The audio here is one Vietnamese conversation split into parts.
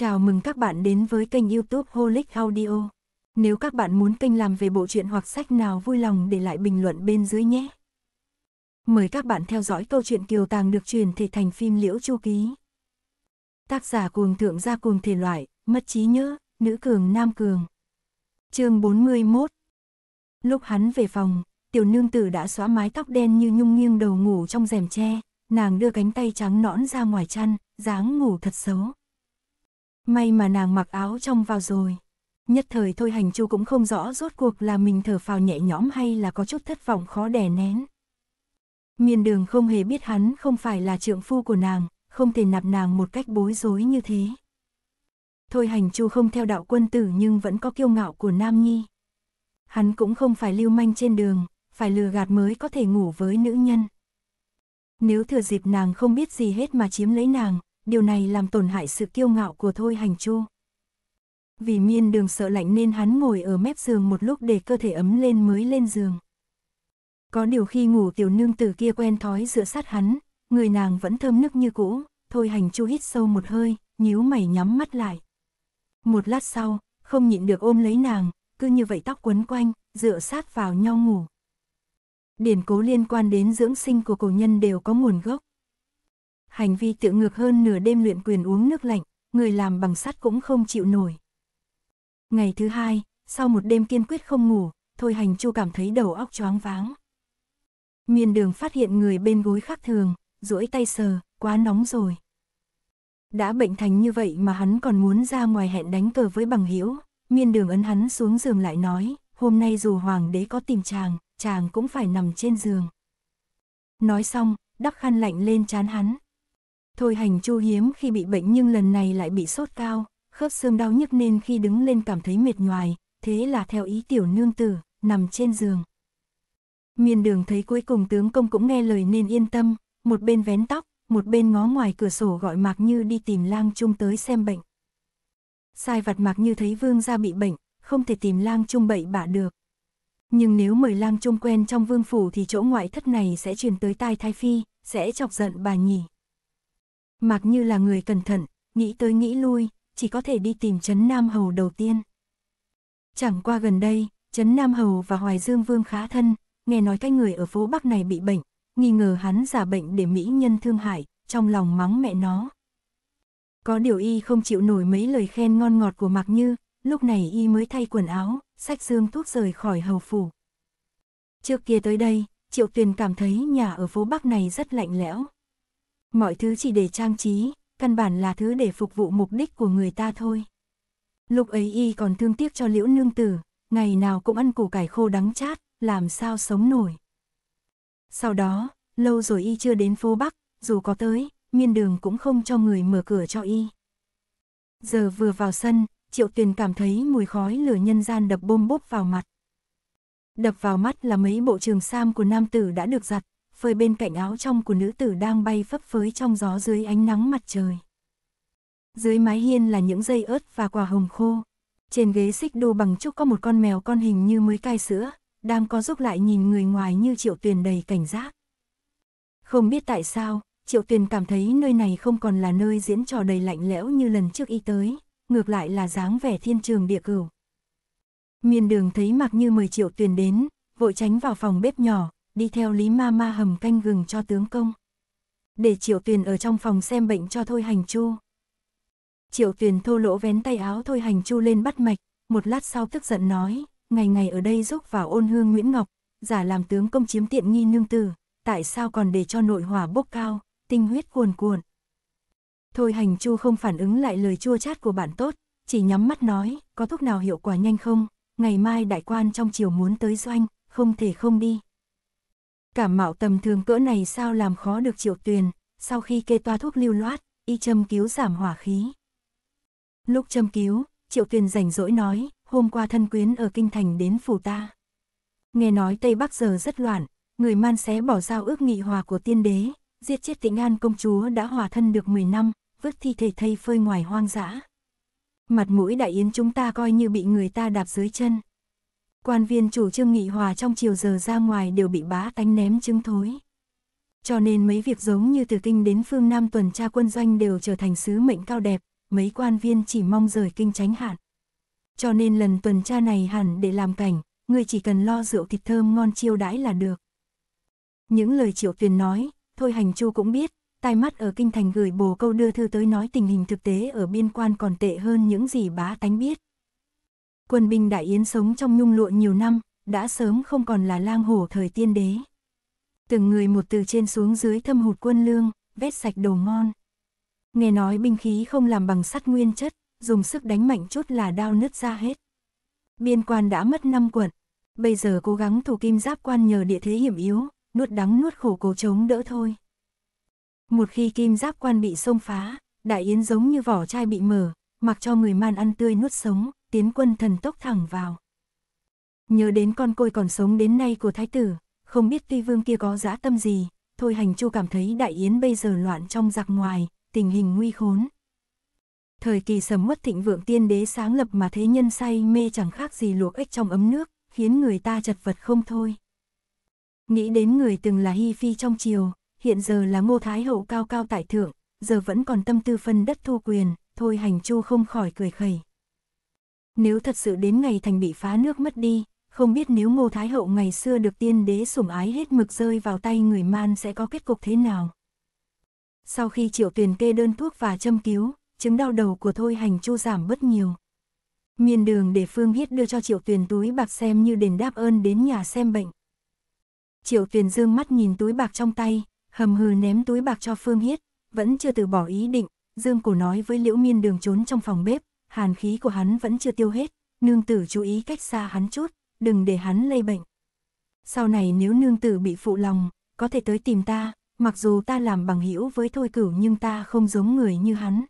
Chào mừng các bạn đến với kênh youtube Holic Audio. Nếu các bạn muốn kênh làm về bộ truyện hoặc sách nào vui lòng để lại bình luận bên dưới nhé. Mời các bạn theo dõi câu chuyện Kiều Tàng được truyền thể thành phim Liễu Chu Ký. Tác giả cuồng thượng gia cuồng thể loại, mất trí nhớ, nữ cường nam cường. chương 41 Lúc hắn về phòng, tiểu nương tử đã xóa mái tóc đen như nhung nghiêng đầu ngủ trong rèm tre, nàng đưa cánh tay trắng nõn ra ngoài chăn, dáng ngủ thật xấu. May mà nàng mặc áo trong vào rồi. Nhất thời thôi hành chu cũng không rõ rốt cuộc là mình thở phào nhẹ nhõm hay là có chút thất vọng khó đè nén. Miền đường không hề biết hắn không phải là trượng phu của nàng, không thể nạp nàng một cách bối rối như thế. Thôi hành chu không theo đạo quân tử nhưng vẫn có kiêu ngạo của Nam Nhi. Hắn cũng không phải lưu manh trên đường, phải lừa gạt mới có thể ngủ với nữ nhân. Nếu thừa dịp nàng không biết gì hết mà chiếm lấy nàng, điều này làm tổn hại sự kiêu ngạo của Thôi Hành Chu. Vì miên đường sợ lạnh nên hắn ngồi ở mép giường một lúc để cơ thể ấm lên mới lên giường. Có điều khi ngủ tiểu nương tử kia quen thói dựa sát hắn, người nàng vẫn thơm nức như cũ, Thôi Hành Chu hít sâu một hơi, nhíu mày nhắm mắt lại. Một lát sau, không nhịn được ôm lấy nàng, cứ như vậy tóc quấn quanh, dựa sát vào nhau ngủ. Điển cố liên quan đến dưỡng sinh của cổ nhân đều có nguồn gốc hành vi tự ngược hơn nửa đêm luyện quyền uống nước lạnh, người làm bằng sắt cũng không chịu nổi. Ngày thứ hai, sau một đêm kiên quyết không ngủ, Thôi Hành Chu cảm thấy đầu óc choáng váng. Miên đường phát hiện người bên gối khác thường, duỗi tay sờ, quá nóng rồi. Đã bệnh thành như vậy mà hắn còn muốn ra ngoài hẹn đánh cờ với bằng hữu miên đường ấn hắn xuống giường lại nói, hôm nay dù hoàng đế có tìm chàng, chàng cũng phải nằm trên giường. Nói xong, đắp khăn lạnh lên chán hắn, Thôi hành chu hiếm khi bị bệnh nhưng lần này lại bị sốt cao, khớp xương đau nhức nên khi đứng lên cảm thấy mệt nhoài, thế là theo ý tiểu nương tử, nằm trên giường. Miên đường thấy cuối cùng tướng công cũng nghe lời nên yên tâm, một bên vén tóc, một bên ngó ngoài cửa sổ gọi Mạc Như đi tìm lang trung tới xem bệnh. Sai vặt Mạc Như thấy vương gia bị bệnh, không thể tìm lang trung bậy bạ được. Nhưng nếu mời lang trung quen trong vương phủ thì chỗ ngoại thất này sẽ truyền tới tai thái phi, sẽ chọc giận bà nhỉ. Mặc như là người cẩn thận, nghĩ tới nghĩ lui, chỉ có thể đi tìm Trấn Nam Hầu đầu tiên. Chẳng qua gần đây, Trấn Nam Hầu và Hoài Dương Vương khá thân, nghe nói cái người ở phố Bắc này bị bệnh, nghi ngờ hắn giả bệnh để mỹ nhân thương hại, trong lòng mắng mẹ nó. Có điều y không chịu nổi mấy lời khen ngon ngọt của Mạc Như, lúc này y mới thay quần áo, sách dương thuốc rời khỏi hầu phủ. Trước kia tới đây, Triệu Tuyền cảm thấy nhà ở phố Bắc này rất lạnh lẽo. Mọi thứ chỉ để trang trí, căn bản là thứ để phục vụ mục đích của người ta thôi. Lúc ấy y còn thương tiếc cho liễu nương tử, ngày nào cũng ăn củ cải khô đắng chát, làm sao sống nổi. Sau đó, lâu rồi y chưa đến phố Bắc, dù có tới, miên đường cũng không cho người mở cửa cho y. Giờ vừa vào sân, triệu tuyền cảm thấy mùi khói lửa nhân gian đập bôm bốp vào mặt. Đập vào mắt là mấy bộ trường sam của nam tử đã được giặt, phơi bên cạnh áo trong của nữ tử đang bay phấp phới trong gió dưới ánh nắng mặt trời. Dưới mái hiên là những dây ớt và quả hồng khô. Trên ghế xích đô bằng trúc có một con mèo con hình như mới cai sữa, đang có rúc lại nhìn người ngoài như triệu tuyền đầy cảnh giác. Không biết tại sao, triệu tuyền cảm thấy nơi này không còn là nơi diễn trò đầy lạnh lẽo như lần trước y tới, ngược lại là dáng vẻ thiên trường địa cửu. Miên đường thấy mặc như mời triệu tuyền đến, vội tránh vào phòng bếp nhỏ, đi theo Lý Ma Ma hầm canh gừng cho tướng công. Để Triệu Tuyền ở trong phòng xem bệnh cho Thôi Hành Chu. Triệu Tuyền thô lỗ vén tay áo Thôi Hành Chu lên bắt mạch, một lát sau tức giận nói, ngày ngày ở đây giúp vào ôn hương Nguyễn Ngọc, giả làm tướng công chiếm tiện nghi nương tử, tại sao còn để cho nội hỏa bốc cao, tinh huyết cuồn cuộn. Thôi Hành Chu không phản ứng lại lời chua chát của bạn tốt, chỉ nhắm mắt nói, có thuốc nào hiệu quả nhanh không, ngày mai đại quan trong chiều muốn tới doanh, không thể không đi. Cảm mạo tầm thường cỡ này sao làm khó được triệu tuyền, sau khi kê toa thuốc lưu loát, y châm cứu giảm hỏa khí. Lúc châm cứu, triệu tuyền rảnh rỗi nói, hôm qua thân quyến ở kinh thành đến phủ ta. Nghe nói Tây Bắc giờ rất loạn, người man xé bỏ giao ước nghị hòa của tiên đế, giết chết tịnh an công chúa đã hòa thân được 10 năm, vứt thi thể thây phơi ngoài hoang dã. Mặt mũi đại yến chúng ta coi như bị người ta đạp dưới chân. Quan viên chủ trương nghị hòa trong chiều giờ ra ngoài đều bị bá tánh ném trứng thối. Cho nên mấy việc giống như từ kinh đến phương Nam tuần tra quân doanh đều trở thành sứ mệnh cao đẹp, mấy quan viên chỉ mong rời kinh tránh hạn. Cho nên lần tuần tra này hẳn để làm cảnh, người chỉ cần lo rượu thịt thơm ngon chiêu đãi là được. Những lời triệu tuyền nói, thôi hành chu cũng biết, tai mắt ở kinh thành gửi bồ câu đưa thư tới nói tình hình thực tế ở biên quan còn tệ hơn những gì bá tánh biết, quân binh Đại Yến sống trong nhung lụa nhiều năm, đã sớm không còn là lang hổ thời tiên đế. Từng người một từ trên xuống dưới thâm hụt quân lương, vét sạch đồ ngon. Nghe nói binh khí không làm bằng sắt nguyên chất, dùng sức đánh mạnh chút là đao nứt ra hết. Biên quan đã mất năm quận, bây giờ cố gắng thủ kim giáp quan nhờ địa thế hiểm yếu, nuốt đắng nuốt khổ cố chống đỡ thôi. Một khi kim giáp quan bị xông phá, đại yến giống như vỏ chai bị mở, mặc cho người man ăn tươi nuốt sống, tiến quân thần tốc thẳng vào. Nhớ đến con côi còn sống đến nay của thái tử, không biết tuy vương kia có dã tâm gì, thôi hành chu cảm thấy đại yến bây giờ loạn trong giặc ngoài, tình hình nguy khốn. Thời kỳ sầm uất thịnh vượng tiên đế sáng lập mà thế nhân say mê chẳng khác gì luộc ếch trong ấm nước, khiến người ta chật vật không thôi. Nghĩ đến người từng là hi phi trong triều, hiện giờ là ngô thái hậu cao cao tại thượng, giờ vẫn còn tâm tư phân đất thu quyền, thôi hành chu không khỏi cười khẩy nếu thật sự đến ngày thành bị phá nước mất đi, không biết nếu Ngô Thái Hậu ngày xưa được tiên đế sủng ái hết mực rơi vào tay người man sẽ có kết cục thế nào. Sau khi triệu tuyển kê đơn thuốc và châm cứu, chứng đau đầu của Thôi Hành Chu giảm bất nhiều. Miền đường để Phương Hiết đưa cho triệu tuyển túi bạc xem như đền đáp ơn đến nhà xem bệnh. Triệu tuyển dương mắt nhìn túi bạc trong tay, hầm hừ ném túi bạc cho Phương Hiết, vẫn chưa từ bỏ ý định, Dương Cổ nói với Liễu Miên đường trốn trong phòng bếp, hàn khí của hắn vẫn chưa tiêu hết, nương tử chú ý cách xa hắn chút, đừng để hắn lây bệnh. Sau này nếu nương tử bị phụ lòng, có thể tới tìm ta, mặc dù ta làm bằng hữu với thôi cửu nhưng ta không giống người như hắn.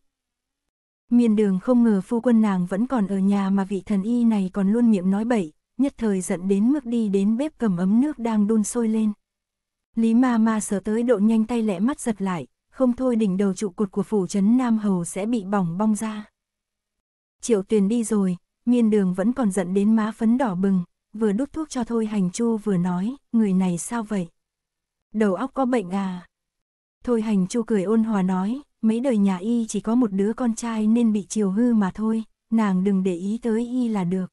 Miền đường không ngờ phu quân nàng vẫn còn ở nhà mà vị thần y này còn luôn miệng nói bậy, nhất thời giận đến mức đi đến bếp cầm ấm nước đang đun sôi lên. Lý ma ma sợ tới độ nhanh tay lẹ mắt giật lại, không thôi đỉnh đầu trụ cột của phủ trấn Nam Hầu sẽ bị bỏng bong ra. Triệu Tuyền đi rồi, miên đường vẫn còn giận đến má phấn đỏ bừng, vừa đút thuốc cho Thôi Hành Chu vừa nói, người này sao vậy? Đầu óc có bệnh à? Thôi Hành Chu cười ôn hòa nói, mấy đời nhà y chỉ có một đứa con trai nên bị chiều hư mà thôi, nàng đừng để ý tới y là được.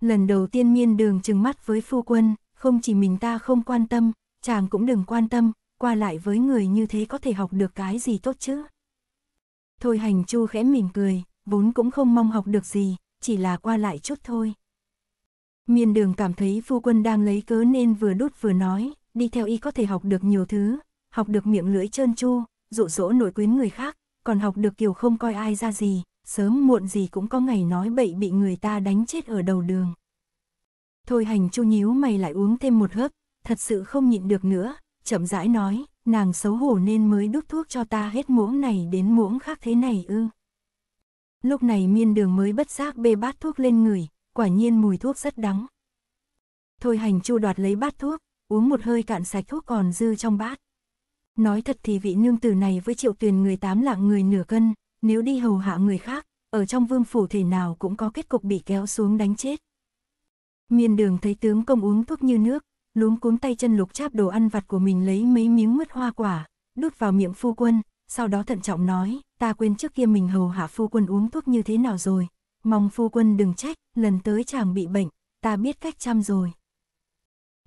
Lần đầu tiên miên đường trừng mắt với phu quân, không chỉ mình ta không quan tâm, chàng cũng đừng quan tâm, qua lại với người như thế có thể học được cái gì tốt chứ. Thôi hành chu khẽ mỉm cười, vốn cũng không mong học được gì, chỉ là qua lại chút thôi. Miên đường cảm thấy phu quân đang lấy cớ nên vừa đút vừa nói, đi theo y có thể học được nhiều thứ, học được miệng lưỡi trơn tru, dụ dỗ nổi quyến người khác, còn học được kiểu không coi ai ra gì, sớm muộn gì cũng có ngày nói bậy bị người ta đánh chết ở đầu đường. Thôi hành chu nhíu mày lại uống thêm một hớp, thật sự không nhịn được nữa, chậm rãi nói, nàng xấu hổ nên mới đút thuốc cho ta hết muỗng này đến muỗng khác thế này ư. Lúc này miên đường mới bất giác bê bát thuốc lên người, quả nhiên mùi thuốc rất đắng. Thôi hành chu đoạt lấy bát thuốc, uống một hơi cạn sạch thuốc còn dư trong bát. Nói thật thì vị nương tử này với triệu tuyền người tám lạng người nửa cân, nếu đi hầu hạ người khác, ở trong vương phủ thể nào cũng có kết cục bị kéo xuống đánh chết. Miên đường thấy tướng công uống thuốc như nước, luống cuống tay chân lục cháp đồ ăn vặt của mình lấy mấy miếng mứt hoa quả, đút vào miệng phu quân, sau đó thận trọng nói, ta quên trước kia mình hầu hạ phu quân uống thuốc như thế nào rồi, mong phu quân đừng trách, lần tới chàng bị bệnh, ta biết cách chăm rồi.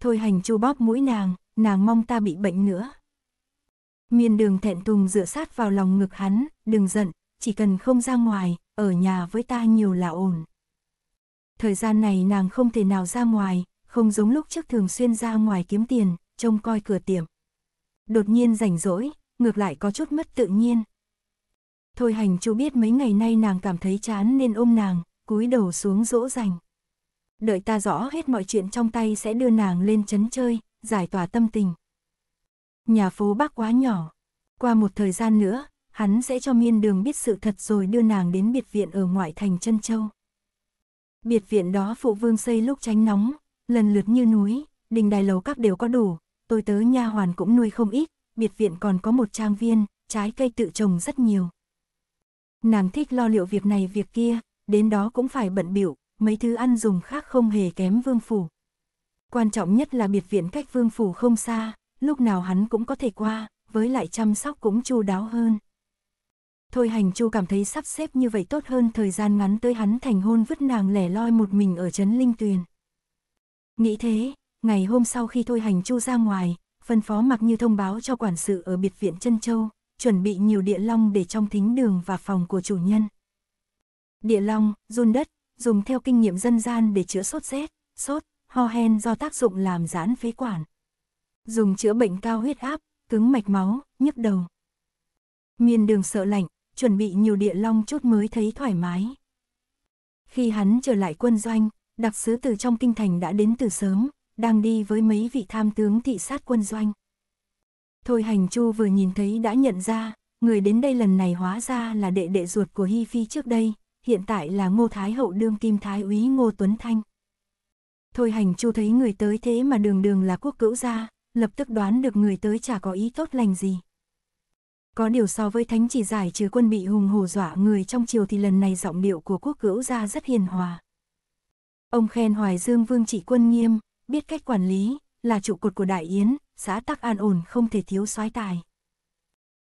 Thôi hành chu bóp mũi nàng, nàng mong ta bị bệnh nữa. Miên đường thẹn thùng dựa sát vào lòng ngực hắn, đừng giận, chỉ cần không ra ngoài, ở nhà với ta nhiều là ổn. Thời gian này nàng không thể nào ra ngoài, không giống lúc trước thường xuyên ra ngoài kiếm tiền, trông coi cửa tiệm. Đột nhiên rảnh rỗi, ngược lại có chút mất tự nhiên. Thôi hành chú biết mấy ngày nay nàng cảm thấy chán nên ôm nàng, cúi đầu xuống dỗ dành. Đợi ta rõ hết mọi chuyện trong tay sẽ đưa nàng lên chấn chơi, giải tỏa tâm tình. Nhà phố bác quá nhỏ. Qua một thời gian nữa, hắn sẽ cho miên đường biết sự thật rồi đưa nàng đến biệt viện ở ngoại thành Trân Châu. Biệt viện đó phụ vương xây lúc tránh nóng, lần lượt như núi, đình đài lầu các đều có đủ, tôi tớ nha hoàn cũng nuôi không ít, biệt viện còn có một trang viên, trái cây tự trồng rất nhiều. Nàng thích lo liệu việc này việc kia, đến đó cũng phải bận biểu, mấy thứ ăn dùng khác không hề kém vương phủ. Quan trọng nhất là biệt viện cách vương phủ không xa, lúc nào hắn cũng có thể qua, với lại chăm sóc cũng chu đáo hơn. Thôi hành chu cảm thấy sắp xếp như vậy tốt hơn thời gian ngắn tới hắn thành hôn vứt nàng lẻ loi một mình ở trấn linh tuyền. Nghĩ thế, ngày hôm sau khi thôi hành chu ra ngoài, phân phó mặc như thông báo cho quản sự ở biệt viện chân Châu, chuẩn bị nhiều địa long để trong thính đường và phòng của chủ nhân. Địa long, run đất, dùng theo kinh nghiệm dân gian để chữa sốt rét, sốt, ho hen do tác dụng làm giãn phế quản. Dùng chữa bệnh cao huyết áp, cứng mạch máu, nhức đầu. Miền đường sợ lạnh, chuẩn bị nhiều địa long chút mới thấy thoải mái. Khi hắn trở lại quân doanh, đặc sứ từ trong kinh thành đã đến từ sớm, đang đi với mấy vị tham tướng thị sát quân doanh. Thôi hành chu vừa nhìn thấy đã nhận ra, người đến đây lần này hóa ra là đệ đệ ruột của Hi Phi trước đây, hiện tại là Ngô Thái Hậu đương kim Thái úy Ngô Tuấn Thanh. Thôi hành chu thấy người tới thế mà đường đường là quốc cữu gia, lập tức đoán được người tới chả có ý tốt lành gì. Có điều so với thánh chỉ giải trừ quân bị hùng hổ dọa người trong triều thì lần này giọng điệu của quốc cữu gia rất hiền hòa. Ông khen Hoài Dương Vương trị quân nghiêm, biết cách quản lý, là trụ cột của Đại Yến, xã tắc an ổn không thể thiếu soái tài.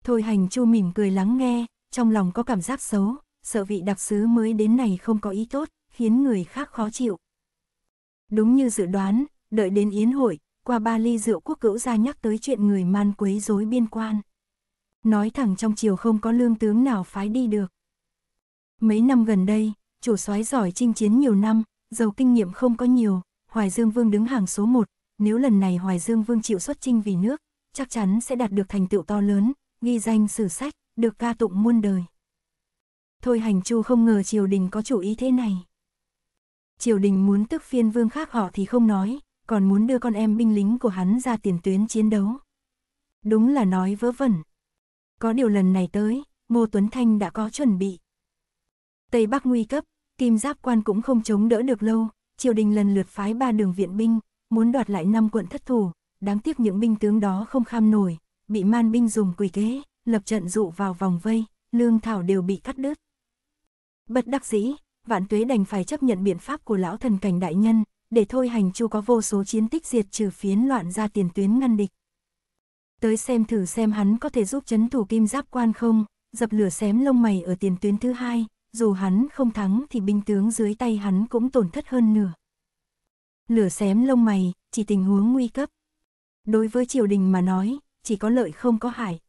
Thôi hành chu mỉm cười lắng nghe, trong lòng có cảm giác xấu, sợ vị đặc sứ mới đến này không có ý tốt, khiến người khác khó chịu. Đúng như dự đoán, đợi đến Yến hội, qua ba ly rượu quốc cữu ra nhắc tới chuyện người man quấy rối biên quan. Nói thẳng trong chiều không có lương tướng nào phái đi được. Mấy năm gần đây, chủ soái giỏi chinh chiến nhiều năm, giàu kinh nghiệm không có nhiều, Hoài Dương Vương đứng hàng số 1, nếu lần này Hoài Dương Vương chịu xuất chinh vì nước, chắc chắn sẽ đạt được thành tựu to lớn, ghi danh sử sách, được ca tụng muôn đời. Thôi hành chu không ngờ triều đình có chủ ý thế này. Triều đình muốn tức phiên vương khác họ thì không nói, còn muốn đưa con em binh lính của hắn ra tiền tuyến chiến đấu. Đúng là nói vớ vẩn. Có điều lần này tới, Ngô Tuấn Thanh đã có chuẩn bị. Tây Bắc nguy cấp, kim giáp quan cũng không chống đỡ được lâu, triều đình lần lượt phái ba đường viện binh, muốn đoạt lại năm quận thất thủ, đáng tiếc những binh tướng đó không kham nổi, bị man binh dùng quỷ kế, lập trận dụ vào vòng vây, lương thảo đều bị cắt đứt. Bất đắc dĩ, vạn tuế đành phải chấp nhận biện pháp của lão thần cảnh đại nhân, để thôi hành chu có vô số chiến tích diệt trừ phiến loạn ra tiền tuyến ngăn địch. Tới xem thử xem hắn có thể giúp chấn thủ kim giáp quan không, dập lửa xém lông mày ở tiền tuyến thứ hai, dù hắn không thắng thì binh tướng dưới tay hắn cũng tổn thất hơn nửa. Lửa xém lông mày, chỉ tình huống nguy cấp. Đối với triều đình mà nói, chỉ có lợi không có hại.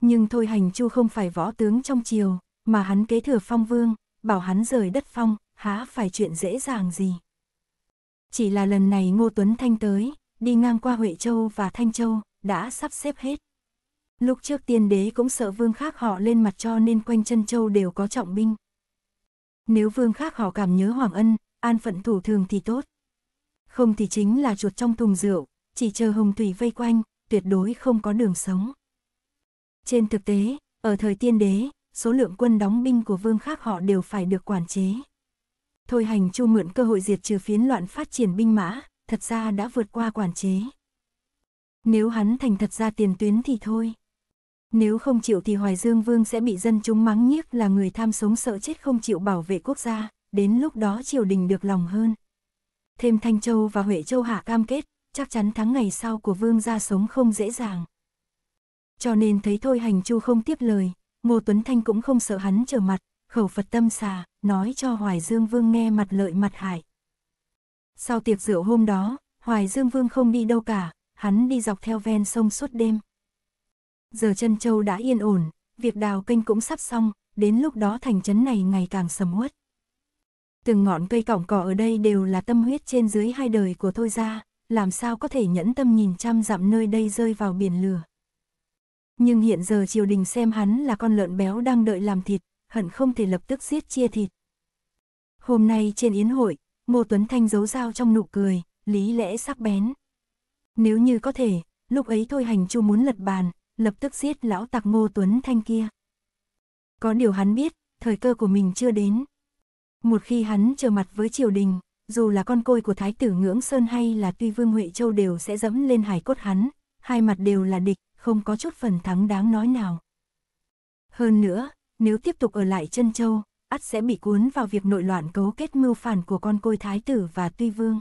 Nhưng thôi hành chu không phải võ tướng trong triều, mà hắn kế thừa phong vương, bảo hắn rời đất phong, há phải chuyện dễ dàng gì. Chỉ là lần này Ngô Tuấn Thanh tới, đi ngang qua Huệ Châu và Thanh Châu, đã sắp xếp hết. Lúc trước tiên đế cũng sợ vương khác họ lên mặt cho nên quanh chân châu đều có trọng binh. Nếu vương khác họ cảm nhớ Hoàng Ân, an phận thủ thường thì tốt. Không thì chính là chuột trong thùng rượu, chỉ chờ hồng thủy vây quanh, tuyệt đối không có đường sống. Trên thực tế, ở thời tiên đế, số lượng quân đóng binh của vương khác họ đều phải được quản chế. Thôi hành chu mượn cơ hội diệt trừ phiến loạn phát triển binh mã, thật ra đã vượt qua quản chế. Nếu hắn thành thật ra tiền tuyến thì thôi. Nếu không chịu thì Hoài Dương Vương sẽ bị dân chúng mắng nhiếc là người tham sống sợ chết không chịu bảo vệ quốc gia, đến lúc đó triều đình được lòng hơn. Thêm Thanh Châu và Huệ Châu hạ cam kết, chắc chắn tháng ngày sau của Vương gia sống không dễ dàng. Cho nên thấy thôi hành chu không tiếp lời, Ngô Tuấn Thanh cũng không sợ hắn trở mặt, khẩu Phật tâm xà, nói cho Hoài Dương Vương nghe mặt lợi mặt hại. Sau tiệc rượu hôm đó, Hoài Dương Vương không đi đâu cả, hắn đi dọc theo ven sông suốt đêm. Giờ chân châu đã yên ổn, việc đào kênh cũng sắp xong, đến lúc đó thành trấn này ngày càng sầm uất. Từng ngọn cây cỏng cỏ ở đây đều là tâm huyết trên dưới hai đời của Thôi ra, làm sao có thể nhẫn tâm nhìn trăm dặm nơi đây rơi vào biển lửa. Nhưng hiện giờ triều đình xem hắn là con lợn béo đang đợi làm thịt, hận không thể lập tức giết chia thịt. Hôm nay trên yến hội, Ngô Tuấn Thanh giấu dao trong nụ cười, lý lẽ sắc bén. Nếu như có thể, lúc ấy thôi hành chu muốn lật bàn, lập tức giết lão tặc Ngô Tuấn Thanh kia. Có điều hắn biết, thời cơ của mình chưa đến. Một khi hắn trở mặt với triều đình, dù là con côi của Thái tử Ngưỡng Sơn hay là Tuy Vương Huệ Châu đều sẽ dẫm lên hải cốt hắn, hai mặt đều là địch, không có chút phần thắng đáng nói nào. Hơn nữa, nếu tiếp tục ở lại Trân châu, ắt sẽ bị cuốn vào việc nội loạn cấu kết mưu phản của con côi Thái tử và Tuy Vương.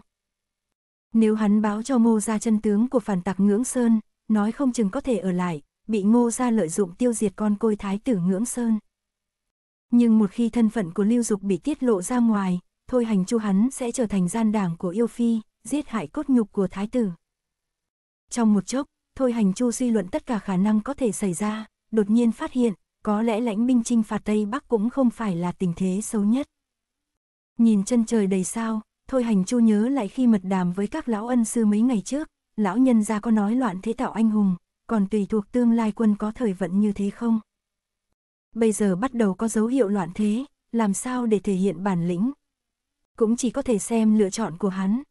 Nếu hắn báo cho ngô ra chân tướng của phản tặc Ngưỡng Sơn, nói không chừng có thể ở lại, bị ngô gia lợi dụng tiêu diệt con côi thái tử ngưỡng sơn. Nhưng một khi thân phận của lưu dục bị tiết lộ ra ngoài, thôi hành chu hắn sẽ trở thành gian đảng của yêu phi, giết hại cốt nhục của thái tử. Trong một chốc, thôi hành chu suy luận tất cả khả năng có thể xảy ra, đột nhiên phát hiện, có lẽ lãnh binh chinh phạt Tây Bắc cũng không phải là tình thế xấu nhất. Nhìn chân trời đầy sao, thôi hành chu nhớ lại khi mật đàm với các lão ân sư mấy ngày trước, lão nhân gia có nói loạn thế tạo anh hùng, còn tùy thuộc tương lai quân có thời vận như thế không. Bây giờ bắt đầu có dấu hiệu loạn thế, làm sao để thể hiện bản lĩnh? Cũng chỉ có thể xem lựa chọn của hắn.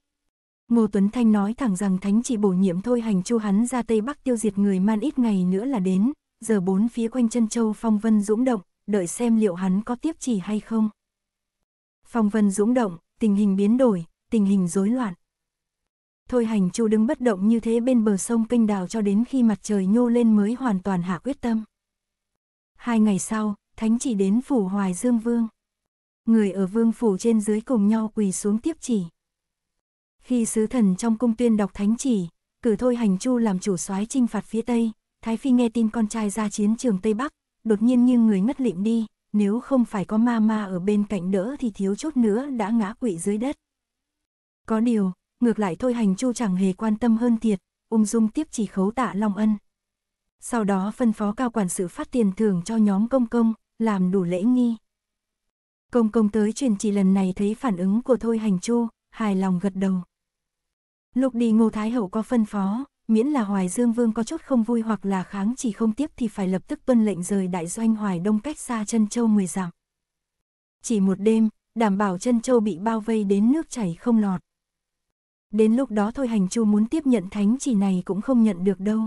Ngô Tuấn Thanh nói thẳng rằng thánh chỉ bổ nhiệm thôi hành chu hắn ra Tây Bắc tiêu diệt người man ít ngày nữa là đến, giờ bốn phía quanh chân châu phong vân dũng động, đợi xem liệu hắn có tiếp chỉ hay không. Phong vân dũng động, tình hình biến đổi, tình hình rối loạn, Thôi hành chu đứng bất động như thế bên bờ sông kênh đào cho đến khi mặt trời nhô lên mới hoàn toàn hạ quyết tâm. Hai ngày sau, thánh chỉ đến phủ hoài dương vương. Người ở vương phủ trên dưới cùng nhau quỳ xuống tiếp chỉ. Khi sứ thần trong cung tuyên đọc thánh chỉ, cử thôi hành chu làm chủ soái trinh phạt phía Tây, Thái Phi nghe tin con trai ra chiến trường Tây Bắc, đột nhiên như người ngất lịm đi, nếu không phải có ma ma ở bên cạnh đỡ thì thiếu chút nữa đã ngã quỵ dưới đất. Có điều, ngược lại thôi hành chu chẳng hề quan tâm hơn thiệt, ung dung tiếp chỉ khấu tạ Long Ân. Sau đó phân phó cao quản sự phát tiền thưởng cho nhóm công công, làm đủ lễ nghi. Công công tới truyền chỉ lần này thấy phản ứng của thôi hành chu, hài lòng gật đầu. Lúc đi Ngô Thái Hậu có phân phó, miễn là Hoài Dương Vương có chút không vui hoặc là kháng chỉ không tiếp thì phải lập tức tuân lệnh rời đại doanh Hoài Đông cách xa chân châu 10 dặm. Chỉ một đêm, đảm bảo chân châu bị bao vây đến nước chảy không lọt. Đến lúc đó thôi hành chu muốn tiếp nhận thánh chỉ này cũng không nhận được đâu.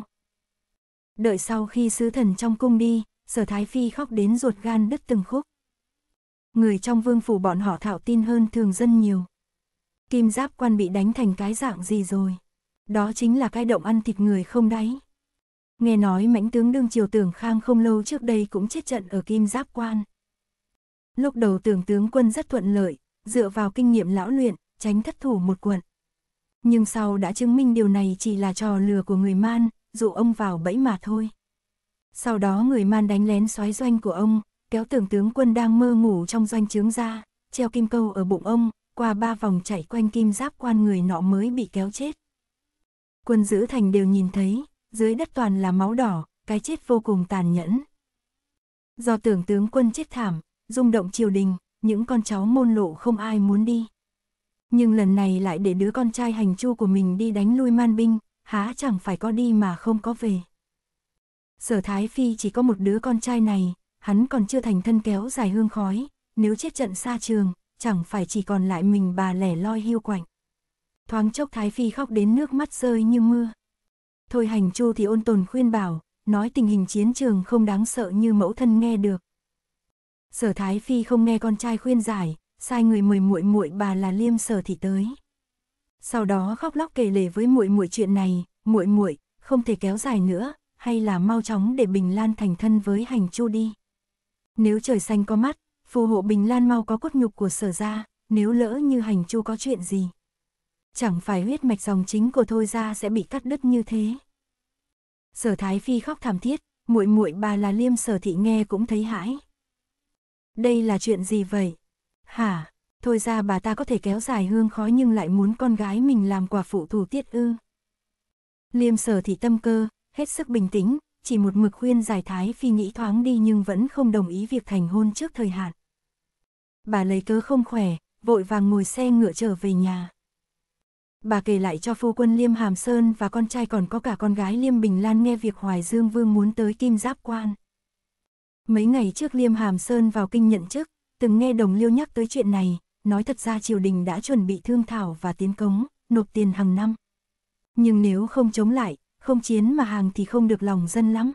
Đợi sau khi sứ thần trong cung đi, sở thái phi khóc đến ruột gan đứt từng khúc. Người trong vương phủ bọn họ thảo tin hơn thường dân nhiều. Kim giáp quan bị đánh thành cái dạng gì rồi? Đó chính là cái động ăn thịt người không đáy. Nghe nói mãnh tướng đương triều tưởng khang không lâu trước đây cũng chết trận ở kim giáp quan. Lúc đầu tưởng tướng quân rất thuận lợi, dựa vào kinh nghiệm lão luyện, tránh thất thủ một quận. Nhưng sau đã chứng minh điều này chỉ là trò lừa của người man, dụ ông vào bẫy mà thôi. Sau đó người man đánh lén xoáy doanh của ông, kéo tưởng tướng quân đang mơ ngủ trong doanh trướng ra, treo kim câu ở bụng ông, qua ba vòng chạy quanh kim giáp quan người nọ mới bị kéo chết. Quân giữ thành đều nhìn thấy, dưới đất toàn là máu đỏ, cái chết vô cùng tàn nhẫn. Do tưởng tướng quân chết thảm, rung động triều đình, những con cháu môn lộ không ai muốn đi nhưng lần này lại để đứa con trai hành chu của mình đi đánh lui man binh, há chẳng phải có đi mà không có về. Sở Thái Phi chỉ có một đứa con trai này, hắn còn chưa thành thân kéo dài hương khói, nếu chết trận xa trường, chẳng phải chỉ còn lại mình bà lẻ loi hiu quạnh. Thoáng chốc Thái Phi khóc đến nước mắt rơi như mưa. Thôi hành chu thì ôn tồn khuyên bảo, nói tình hình chiến trường không đáng sợ như mẫu thân nghe được. Sở Thái Phi không nghe con trai khuyên giải, sai người mời muội muội bà là Liêm Sở thì tới. Sau đó khóc lóc kể lể với muội muội chuyện này, muội muội không thể kéo dài nữa, hay là mau chóng để Bình Lan thành thân với Hành Chu đi. Nếu trời xanh có mắt, phù hộ Bình Lan mau có cốt nhục của Sở ra nếu lỡ như Hành Chu có chuyện gì, chẳng phải huyết mạch dòng chính của thôi ra sẽ bị cắt đứt như thế. Sở Thái Phi khóc thảm thiết, muội muội bà là Liêm Sở thị nghe cũng thấy hãi. Đây là chuyện gì vậy? Hả, thôi ra bà ta có thể kéo dài hương khói nhưng lại muốn con gái mình làm quả phụ thủ tiết ư. Liêm sở thì tâm cơ, hết sức bình tĩnh, chỉ một mực khuyên giải thái phi nghĩ thoáng đi nhưng vẫn không đồng ý việc thành hôn trước thời hạn. Bà lấy cớ không khỏe, vội vàng ngồi xe ngựa trở về nhà. Bà kể lại cho phu quân Liêm Hàm Sơn và con trai còn có cả con gái Liêm Bình Lan nghe việc Hoài Dương Vương muốn tới Kim Giáp Quan. Mấy ngày trước Liêm Hàm Sơn vào kinh nhận chức, từng nghe đồng liêu nhắc tới chuyện này, nói thật ra triều đình đã chuẩn bị thương thảo và tiến cống, nộp tiền hàng năm. Nhưng nếu không chống lại, không chiến mà hàng thì không được lòng dân lắm.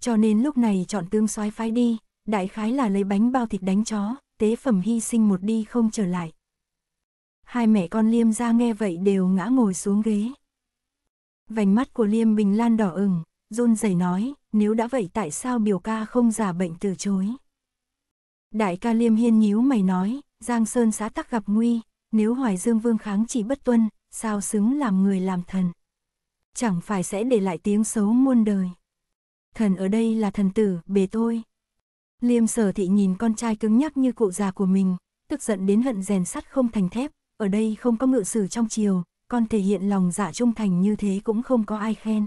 Cho nên lúc này chọn tương soái phái đi, đại khái là lấy bánh bao thịt đánh chó, tế phẩm hy sinh một đi không trở lại. Hai mẹ con Liêm ra nghe vậy đều ngã ngồi xuống ghế. Vành mắt của Liêm Bình Lan đỏ ửng, run rẩy nói, nếu đã vậy tại sao biểu ca không giả bệnh từ chối. Đại ca Liêm Hiên nhíu mày nói, Giang Sơn xã tắc gặp nguy, nếu Hoài Dương Vương kháng chỉ bất tuân, sao xứng làm người làm thần. Chẳng phải sẽ để lại tiếng xấu muôn đời. Thần ở đây là thần tử, bề tôi. Liêm sở thị nhìn con trai cứng nhắc như cụ già của mình, tức giận đến hận rèn sắt không thành thép, ở đây không có ngự sử trong chiều, con thể hiện lòng dạ trung thành như thế cũng không có ai khen.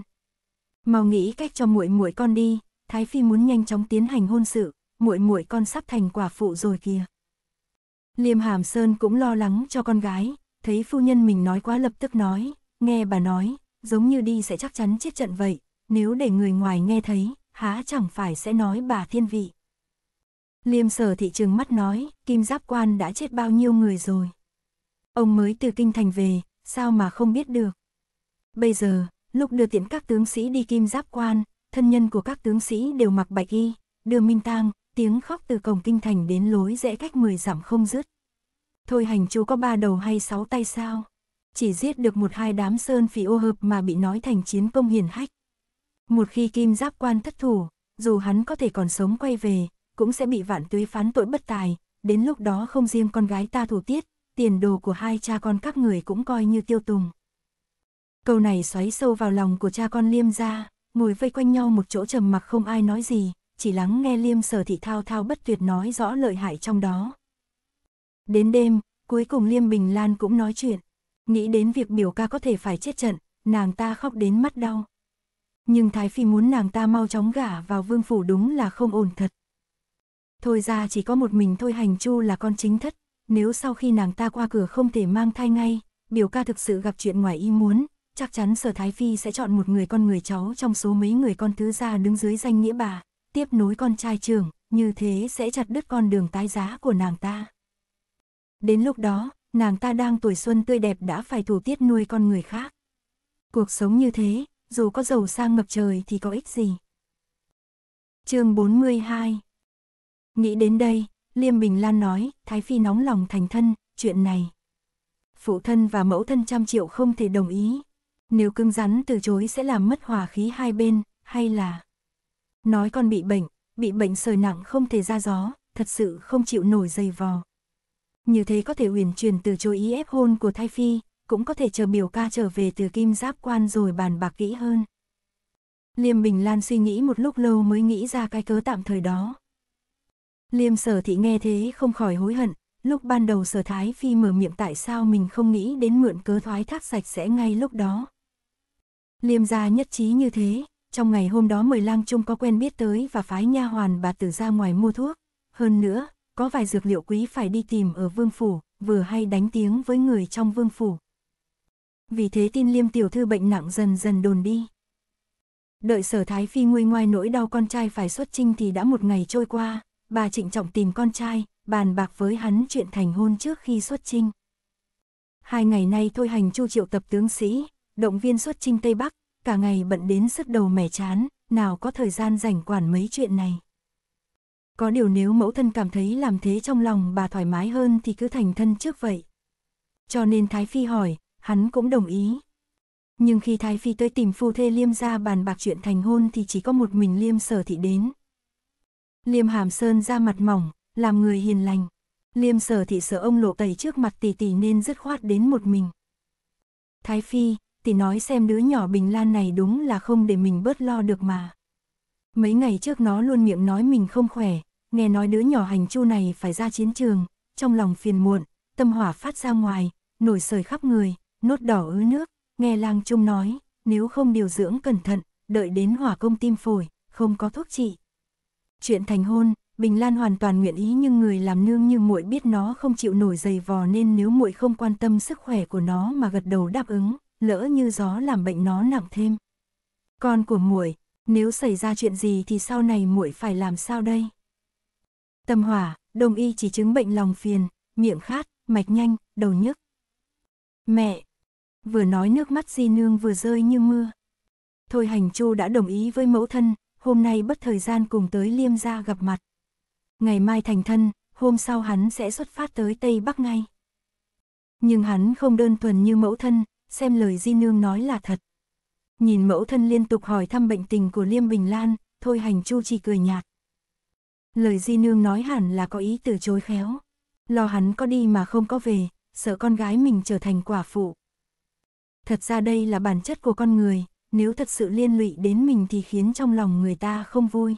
Mau nghĩ cách cho muội muội con đi, Thái Phi muốn nhanh chóng tiến hành hôn sự, muội muội con sắp thành quả phụ rồi kìa. Liêm Hàm Sơn cũng lo lắng cho con gái, thấy phu nhân mình nói quá lập tức nói, nghe bà nói, giống như đi sẽ chắc chắn chết trận vậy, nếu để người ngoài nghe thấy, há chẳng phải sẽ nói bà thiên vị. Liêm sở thị trường mắt nói, kim giáp quan đã chết bao nhiêu người rồi. Ông mới từ kinh thành về, sao mà không biết được. Bây giờ, lúc đưa tiễn các tướng sĩ đi kim giáp quan, thân nhân của các tướng sĩ đều mặc bạch y, đưa minh tang, tiếng khóc từ cổng kinh thành đến lối rẽ cách 10 dặm không dứt. Thôi hành chú có ba đầu hay sáu tay sao? Chỉ giết được một hai đám sơn phỉ ô hợp mà bị nói thành chiến công hiền hách. Một khi kim giáp quan thất thủ, dù hắn có thể còn sống quay về, cũng sẽ bị vạn tuế phán tội bất tài, đến lúc đó không riêng con gái ta thủ tiết, tiền đồ của hai cha con các người cũng coi như tiêu tùng. Câu này xoáy sâu vào lòng của cha con liêm ra, ngồi vây quanh nhau một chỗ trầm mặc không ai nói gì, chỉ lắng nghe liêm sở thị thao thao bất tuyệt nói rõ lợi hại trong đó. Đến đêm, cuối cùng Liêm Bình Lan cũng nói chuyện. Nghĩ đến việc biểu ca có thể phải chết trận, nàng ta khóc đến mắt đau. Nhưng Thái Phi muốn nàng ta mau chóng gả vào vương phủ đúng là không ổn thật. Thôi ra chỉ có một mình thôi hành chu là con chính thất, nếu sau khi nàng ta qua cửa không thể mang thai ngay, biểu ca thực sự gặp chuyện ngoài ý muốn, chắc chắn sở Thái Phi sẽ chọn một người con người cháu trong số mấy người con thứ gia đứng dưới danh nghĩa bà tiếp nối con trai trưởng, như thế sẽ chặt đứt con đường tái giá của nàng ta. Đến lúc đó, nàng ta đang tuổi xuân tươi đẹp đã phải thủ tiết nuôi con người khác. Cuộc sống như thế, dù có giàu sang ngập trời thì có ích gì. chương 42 Nghĩ đến đây, Liêm Bình Lan nói, Thái Phi nóng lòng thành thân, chuyện này. Phụ thân và mẫu thân trăm triệu không thể đồng ý. Nếu cưng rắn từ chối sẽ làm mất hòa khí hai bên, hay là... Nói con bị bệnh, bị bệnh sời nặng không thể ra gió, thật sự không chịu nổi dày vò. Như thế có thể uyển chuyển từ chối ý ép hôn của Thái Phi, cũng có thể chờ biểu ca trở về từ kim giáp quan rồi bàn bạc kỹ hơn. Liêm Bình Lan suy nghĩ một lúc lâu mới nghĩ ra cái cớ tạm thời đó. Liêm sở thị nghe thế không khỏi hối hận, lúc ban đầu sở thái phi mở miệng tại sao mình không nghĩ đến mượn cớ thoái thác sạch sẽ ngay lúc đó. Liêm gia nhất trí như thế, trong ngày hôm đó mười lang trung có quen biết tới và phái nha hoàn bà tử ra ngoài mua thuốc. Hơn nữa, có vài dược liệu quý phải đi tìm ở vương phủ, vừa hay đánh tiếng với người trong vương phủ. Vì thế tin liêm tiểu thư bệnh nặng dần dần đồn đi. Đợi sở thái phi nguy ngoai nỗi đau con trai phải xuất trinh thì đã một ngày trôi qua, bà trịnh trọng tìm con trai, bàn bạc với hắn chuyện thành hôn trước khi xuất trinh. Hai ngày nay thôi hành chu triệu tập tướng sĩ, động viên xuất trinh Tây Bắc, cả ngày bận đến sức đầu mẻ chán, nào có thời gian rảnh quản mấy chuyện này. Có điều nếu mẫu thân cảm thấy làm thế trong lòng bà thoải mái hơn thì cứ thành thân trước vậy. Cho nên Thái Phi hỏi, hắn cũng đồng ý. Nhưng khi Thái Phi tới tìm phu thê Liêm ra bàn bạc chuyện thành hôn thì chỉ có một mình Liêm sở thị đến. Liêm hàm sơn ra mặt mỏng, làm người hiền lành. Liêm sở thị sợ ông lộ tẩy trước mặt tỷ tỷ nên dứt khoát đến một mình. Thái Phi, thì nói xem đứa nhỏ Bình Lan này đúng là không để mình bớt lo được mà. Mấy ngày trước nó luôn miệng nói mình không khỏe, nghe nói đứa nhỏ hành chu này phải ra chiến trường, trong lòng phiền muộn, tâm hỏa phát ra ngoài, nổi sời khắp người, nốt đỏ ứ nước, nghe lang trung nói, nếu không điều dưỡng cẩn thận, đợi đến hỏa công tim phổi, không có thuốc trị. Chuyện thành hôn, Bình Lan hoàn toàn nguyện ý nhưng người làm nương như muội biết nó không chịu nổi dày vò nên nếu muội không quan tâm sức khỏe của nó mà gật đầu đáp ứng, lỡ như gió làm bệnh nó nặng thêm. Con của muội, nếu xảy ra chuyện gì thì sau này muội phải làm sao đây? Tâm hỏa, đồng y chỉ chứng bệnh lòng phiền, miệng khát, mạch nhanh, đầu nhức. Mẹ, vừa nói nước mắt di nương vừa rơi như mưa. Thôi hành chu đã đồng ý với mẫu thân, hôm nay bất thời gian cùng tới liêm gia gặp mặt. Ngày mai thành thân, hôm sau hắn sẽ xuất phát tới Tây Bắc ngay. Nhưng hắn không đơn thuần như mẫu thân, xem lời di nương nói là thật. Nhìn mẫu thân liên tục hỏi thăm bệnh tình của Liêm Bình Lan, thôi hành chu chỉ cười nhạt. Lời di nương nói hẳn là có ý từ chối khéo. Lo hắn có đi mà không có về, sợ con gái mình trở thành quả phụ. Thật ra đây là bản chất của con người, nếu thật sự liên lụy đến mình thì khiến trong lòng người ta không vui.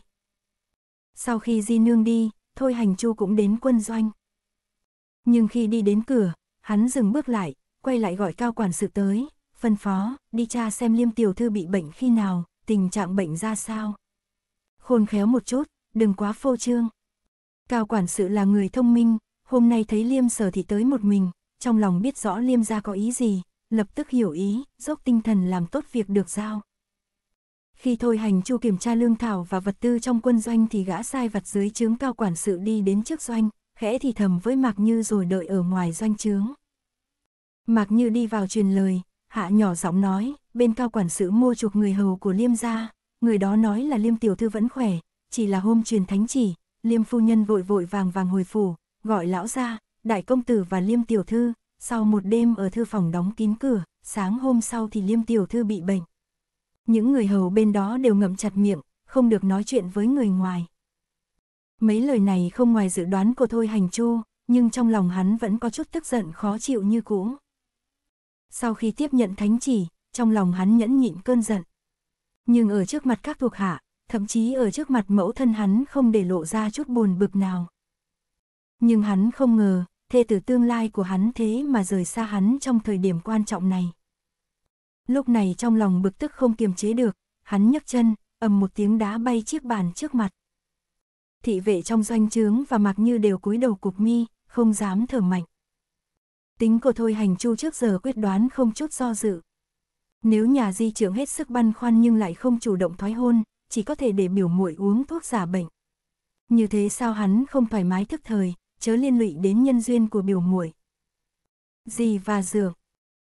Sau khi di nương đi, thôi hành chu cũng đến quân doanh. Nhưng khi đi đến cửa, hắn dừng bước lại, quay lại gọi cao quản sự tới, phân phó, đi tra xem liêm tiểu thư bị bệnh khi nào, tình trạng bệnh ra sao. Khôn khéo một chút, đừng quá phô trương. Cao quản sự là người thông minh, hôm nay thấy liêm sở thì tới một mình, trong lòng biết rõ liêm ra có ý gì, lập tức hiểu ý, dốc tinh thần làm tốt việc được giao. Khi thôi hành chu kiểm tra lương thảo và vật tư trong quân doanh thì gã sai vặt dưới trướng cao quản sự đi đến trước doanh, khẽ thì thầm với Mạc Như rồi đợi ở ngoài doanh trướng. Mạc Như đi vào truyền lời, hạ nhỏ giọng nói, bên cao quản sự mua chuộc người hầu của Liêm gia, người đó nói là Liêm tiểu thư vẫn khỏe, chỉ là hôm truyền thánh chỉ, Liêm phu nhân vội vội vàng vàng hồi phủ, gọi lão gia đại công tử và Liêm tiểu thư, sau một đêm ở thư phòng đóng kín cửa, sáng hôm sau thì Liêm tiểu thư bị bệnh. Những người hầu bên đó đều ngậm chặt miệng, không được nói chuyện với người ngoài. Mấy lời này không ngoài dự đoán của Thôi Hành Chu, nhưng trong lòng hắn vẫn có chút tức giận khó chịu như cũ. Sau khi tiếp nhận thánh chỉ, trong lòng hắn nhẫn nhịn cơn giận. Nhưng ở trước mặt các thuộc hạ, thậm chí ở trước mặt mẫu thân hắn không để lộ ra chút buồn bực nào. Nhưng hắn không ngờ, thê tử tương lai của hắn thế mà rời xa hắn trong thời điểm quan trọng này. Lúc này trong lòng bực tức không kiềm chế được, hắn nhấc chân, ầm một tiếng đá bay chiếc bàn trước mặt. Thị vệ trong doanh trướng và mặc như đều cúi đầu cục mi, không dám thở mạnh. Tính của Thôi Hành Chu trước giờ quyết đoán không chút do dự. Nếu nhà di trưởng hết sức băn khoăn nhưng lại không chủ động thoái hôn, chỉ có thể để biểu muội uống thuốc giả bệnh. Như thế sao hắn không thoải mái thức thời, chớ liên lụy đến nhân duyên của biểu muội. Dì và dược.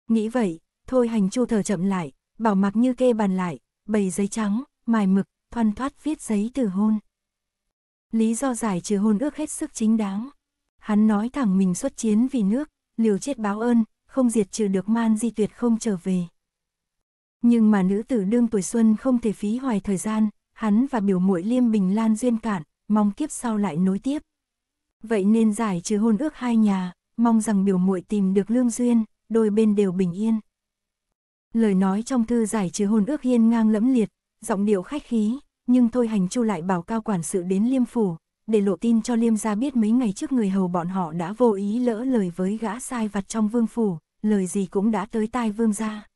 Nghĩ vậy, thôi hành chu thở chậm lại, bảo mặc như kê bàn lại, bày giấy trắng, mài mực, thoăn thoát viết giấy từ hôn. Lý do giải trừ hôn ước hết sức chính đáng. Hắn nói thẳng mình xuất chiến vì nước, liều chết báo ơn, không diệt trừ được man di tuyệt không trở về. Nhưng mà nữ tử đương tuổi xuân không thể phí hoài thời gian, hắn và biểu muội Liêm Bình Lan duyên cạn, mong kiếp sau lại nối tiếp. Vậy nên giải trừ hôn ước hai nhà, mong rằng biểu muội tìm được lương duyên, đôi bên đều bình yên. Lời nói trong thư giải trừ hôn ước hiên ngang lẫm liệt, giọng điệu khách khí, nhưng thôi hành chu lại bảo cao quản sự đến liêm phủ, để lộ tin cho Liêm gia biết mấy ngày trước người hầu bọn họ đã vô ý lỡ lời với gã sai vặt trong vương phủ, lời gì cũng đã tới tai vương gia.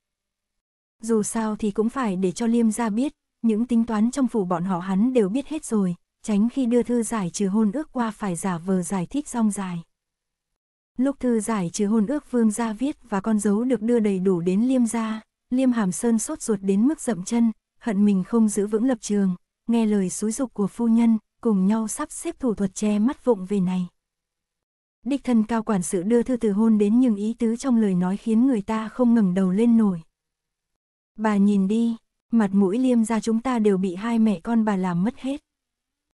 Dù sao thì cũng phải để cho Liêm gia biết, những tính toán trong phủ bọn họ hắn đều biết hết rồi, tránh khi đưa thư giải trừ hôn ước qua phải giả vờ giải thích rong dài. Lúc thư giải trừ hôn ước vương gia viết và con dấu được đưa đầy đủ đến Liêm gia, Liêm Hàm Sơn sốt ruột đến mức dậm chân, hận mình không giữ vững lập trường, nghe lời xúi dục của phu nhân, cùng nhau sắp xếp thủ thuật che mắt vụng về này. Đích thân cao quản sự đưa thư từ hôn đến nhưng ý tứ trong lời nói khiến người ta không ngẩng đầu lên nổi. Bà nhìn đi, mặt mũi liêm ra chúng ta đều bị hai mẹ con bà làm mất hết.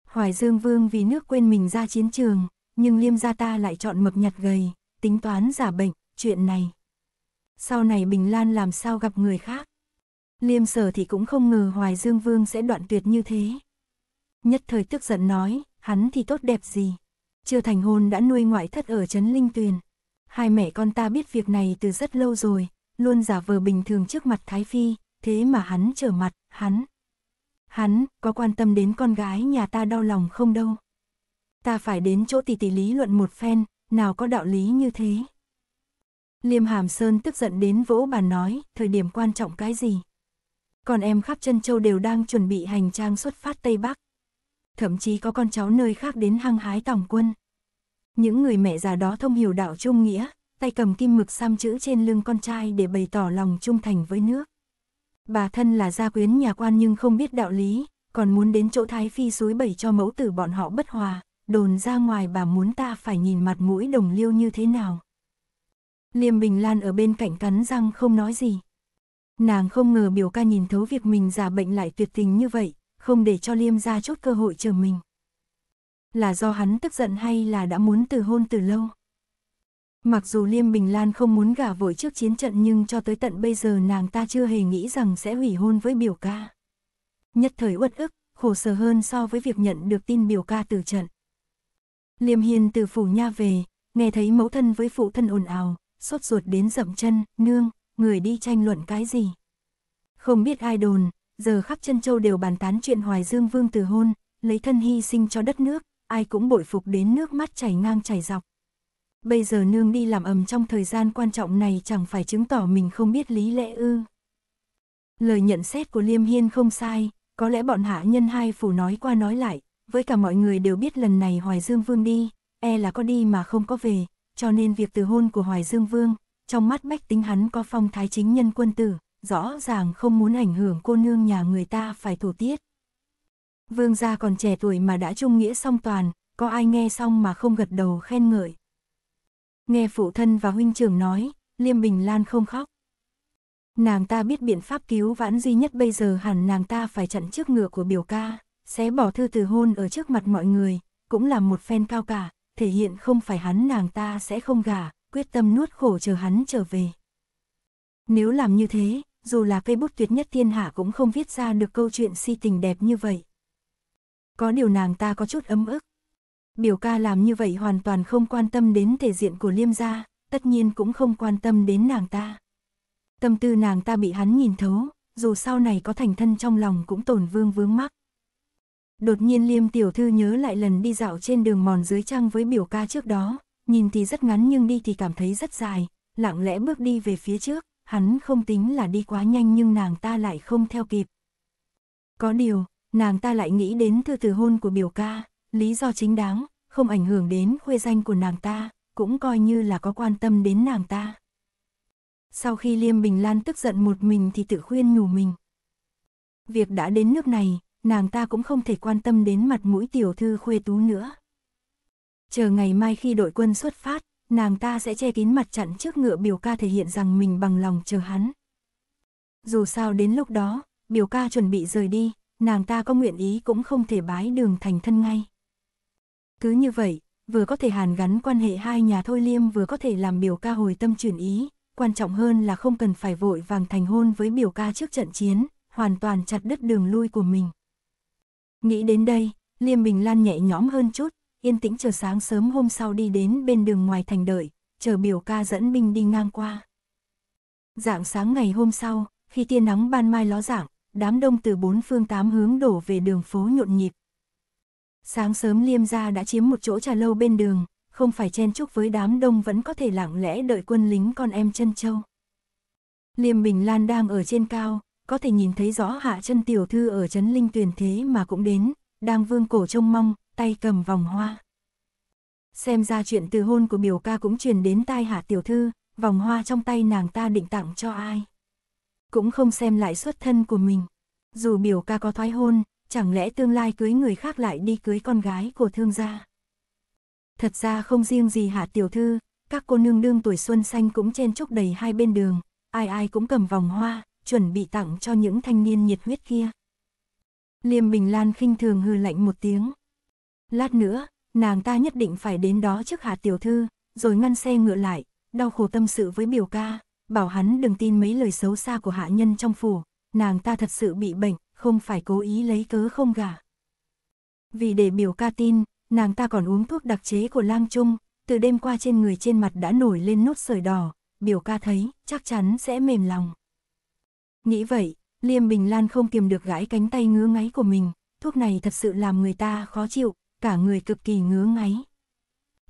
Hoài Dương Vương vì nước quên mình ra chiến trường, nhưng liêm gia ta lại chọn mập nhặt gầy, tính toán giả bệnh, chuyện này. Sau này Bình Lan làm sao gặp người khác? Liêm sở thì cũng không ngờ Hoài Dương Vương sẽ đoạn tuyệt như thế nhất thời tức giận nói, hắn thì tốt đẹp gì. Chưa thành hôn đã nuôi ngoại thất ở Trấn Linh Tuyền. Hai mẹ con ta biết việc này từ rất lâu rồi, luôn giả vờ bình thường trước mặt Thái Phi, thế mà hắn trở mặt, hắn. Hắn, có quan tâm đến con gái nhà ta đau lòng không đâu. Ta phải đến chỗ tỷ tỷ lý luận một phen, nào có đạo lý như thế. Liêm Hàm Sơn tức giận đến vỗ bàn nói, thời điểm quan trọng cái gì. Còn em khắp chân châu đều đang chuẩn bị hành trang xuất phát Tây Bắc, thậm chí có con cháu nơi khác đến hăng hái tòng quân. Những người mẹ già đó thông hiểu đạo trung nghĩa, tay cầm kim mực xăm chữ trên lưng con trai để bày tỏ lòng trung thành với nước. Bà thân là gia quyến nhà quan nhưng không biết đạo lý, còn muốn đến chỗ Thái Phi suối bảy cho mẫu tử bọn họ bất hòa, đồn ra ngoài bà muốn ta phải nhìn mặt mũi đồng liêu như thế nào. Liêm Bình Lan ở bên cạnh cắn răng không nói gì. Nàng không ngờ biểu ca nhìn thấu việc mình già bệnh lại tuyệt tình như vậy, không để cho Liêm ra chốt cơ hội chờ mình. Là do hắn tức giận hay là đã muốn từ hôn từ lâu? Mặc dù Liêm Bình Lan không muốn gả vội trước chiến trận nhưng cho tới tận bây giờ nàng ta chưa hề nghĩ rằng sẽ hủy hôn với biểu ca. Nhất thời uất ức, khổ sở hơn so với việc nhận được tin biểu ca từ trận. Liêm Hiền từ phủ nha về, nghe thấy mẫu thân với phụ thân ồn ào, sốt ruột đến dậm chân, nương, người đi tranh luận cái gì. Không biết ai đồn, giờ khắp chân châu đều bàn tán chuyện Hoài Dương Vương từ hôn, lấy thân hy sinh cho đất nước, ai cũng bội phục đến nước mắt chảy ngang chảy dọc. Bây giờ nương đi làm ầm trong thời gian quan trọng này chẳng phải chứng tỏ mình không biết lý lẽ ư. Lời nhận xét của Liêm Hiên không sai, có lẽ bọn hạ nhân hai phủ nói qua nói lại, với cả mọi người đều biết lần này Hoài Dương Vương đi, e là có đi mà không có về, cho nên việc từ hôn của Hoài Dương Vương, trong mắt bách tính hắn có phong thái chính nhân quân tử, rõ ràng không muốn ảnh hưởng cô nương nhà người ta phải thổ tiết. Vương gia còn trẻ tuổi mà đã trung nghĩa song toàn, có ai nghe xong mà không gật đầu khen ngợi. Nghe phụ thân và huynh trưởng nói, Liêm Bình Lan không khóc. Nàng ta biết biện pháp cứu vãn duy nhất bây giờ hẳn nàng ta phải chặn trước ngựa của biểu ca, sẽ bỏ thư từ hôn ở trước mặt mọi người, cũng là một phen cao cả, thể hiện không phải hắn nàng ta sẽ không gả, quyết tâm nuốt khổ chờ hắn trở về. Nếu làm như thế, dù là cây bút tuyệt nhất thiên hạ cũng không viết ra được câu chuyện si tình đẹp như vậy. Có điều nàng ta có chút ấm ức. Biểu ca làm như vậy hoàn toàn không quan tâm đến thể diện của liêm gia, tất nhiên cũng không quan tâm đến nàng ta. Tâm tư nàng ta bị hắn nhìn thấu, dù sau này có thành thân trong lòng cũng tổn vương vướng mắc. Đột nhiên liêm tiểu thư nhớ lại lần đi dạo trên đường mòn dưới trăng với biểu ca trước đó, nhìn thì rất ngắn nhưng đi thì cảm thấy rất dài, lặng lẽ bước đi về phía trước hắn không tính là đi quá nhanh nhưng nàng ta lại không theo kịp. Có điều, nàng ta lại nghĩ đến thư từ hôn của biểu ca, lý do chính đáng, không ảnh hưởng đến khuê danh của nàng ta, cũng coi như là có quan tâm đến nàng ta. Sau khi Liêm Bình Lan tức giận một mình thì tự khuyên nhủ mình. Việc đã đến nước này, nàng ta cũng không thể quan tâm đến mặt mũi tiểu thư khuê tú nữa. Chờ ngày mai khi đội quân xuất phát, nàng ta sẽ che kín mặt chặn trước ngựa biểu ca thể hiện rằng mình bằng lòng chờ hắn. Dù sao đến lúc đó, biểu ca chuẩn bị rời đi, nàng ta có nguyện ý cũng không thể bái đường thành thân ngay. Cứ như vậy, vừa có thể hàn gắn quan hệ hai nhà thôi liêm vừa có thể làm biểu ca hồi tâm chuyển ý, quan trọng hơn là không cần phải vội vàng thành hôn với biểu ca trước trận chiến, hoàn toàn chặt đứt đường lui của mình. Nghĩ đến đây, Liêm Bình Lan nhẹ nhõm hơn chút, yên tĩnh chờ sáng sớm hôm sau đi đến bên đường ngoài thành đợi, chờ biểu ca dẫn binh đi ngang qua. Dạng sáng ngày hôm sau, khi tia nắng ban mai ló dạng, đám đông từ bốn phương tám hướng đổ về đường phố nhộn nhịp. Sáng sớm Liêm gia đã chiếm một chỗ trà lâu bên đường, không phải chen chúc với đám đông vẫn có thể lặng lẽ đợi quân lính con em chân châu. Liêm Bình Lan đang ở trên cao, có thể nhìn thấy rõ hạ chân tiểu thư ở trấn linh tuyền thế mà cũng đến, đang vương cổ trông mong, tay cầm vòng hoa. Xem ra chuyện từ hôn của biểu ca cũng truyền đến tai hạ tiểu thư, vòng hoa trong tay nàng ta định tặng cho ai. Cũng không xem lại xuất thân của mình. Dù biểu ca có thoái hôn, chẳng lẽ tương lai cưới người khác lại đi cưới con gái của thương gia. Thật ra không riêng gì hạ tiểu thư, các cô nương đương tuổi xuân xanh cũng chen chúc đầy hai bên đường, ai ai cũng cầm vòng hoa, chuẩn bị tặng cho những thanh niên nhiệt huyết kia. Liêm Bình Lan khinh thường hư lạnh một tiếng, Lát nữa, nàng ta nhất định phải đến đó trước hà tiểu thư, rồi ngăn xe ngựa lại, đau khổ tâm sự với biểu ca, bảo hắn đừng tin mấy lời xấu xa của hạ nhân trong phủ, nàng ta thật sự bị bệnh, không phải cố ý lấy cớ không gả. Vì để biểu ca tin, nàng ta còn uống thuốc đặc chế của lang trung, từ đêm qua trên người trên mặt đã nổi lên nốt sởi đỏ, biểu ca thấy chắc chắn sẽ mềm lòng. Nghĩ vậy, Liêm Bình Lan không kiềm được gãi cánh tay ngứa ngáy của mình, thuốc này thật sự làm người ta khó chịu, cả người cực kỳ ngứa ngáy.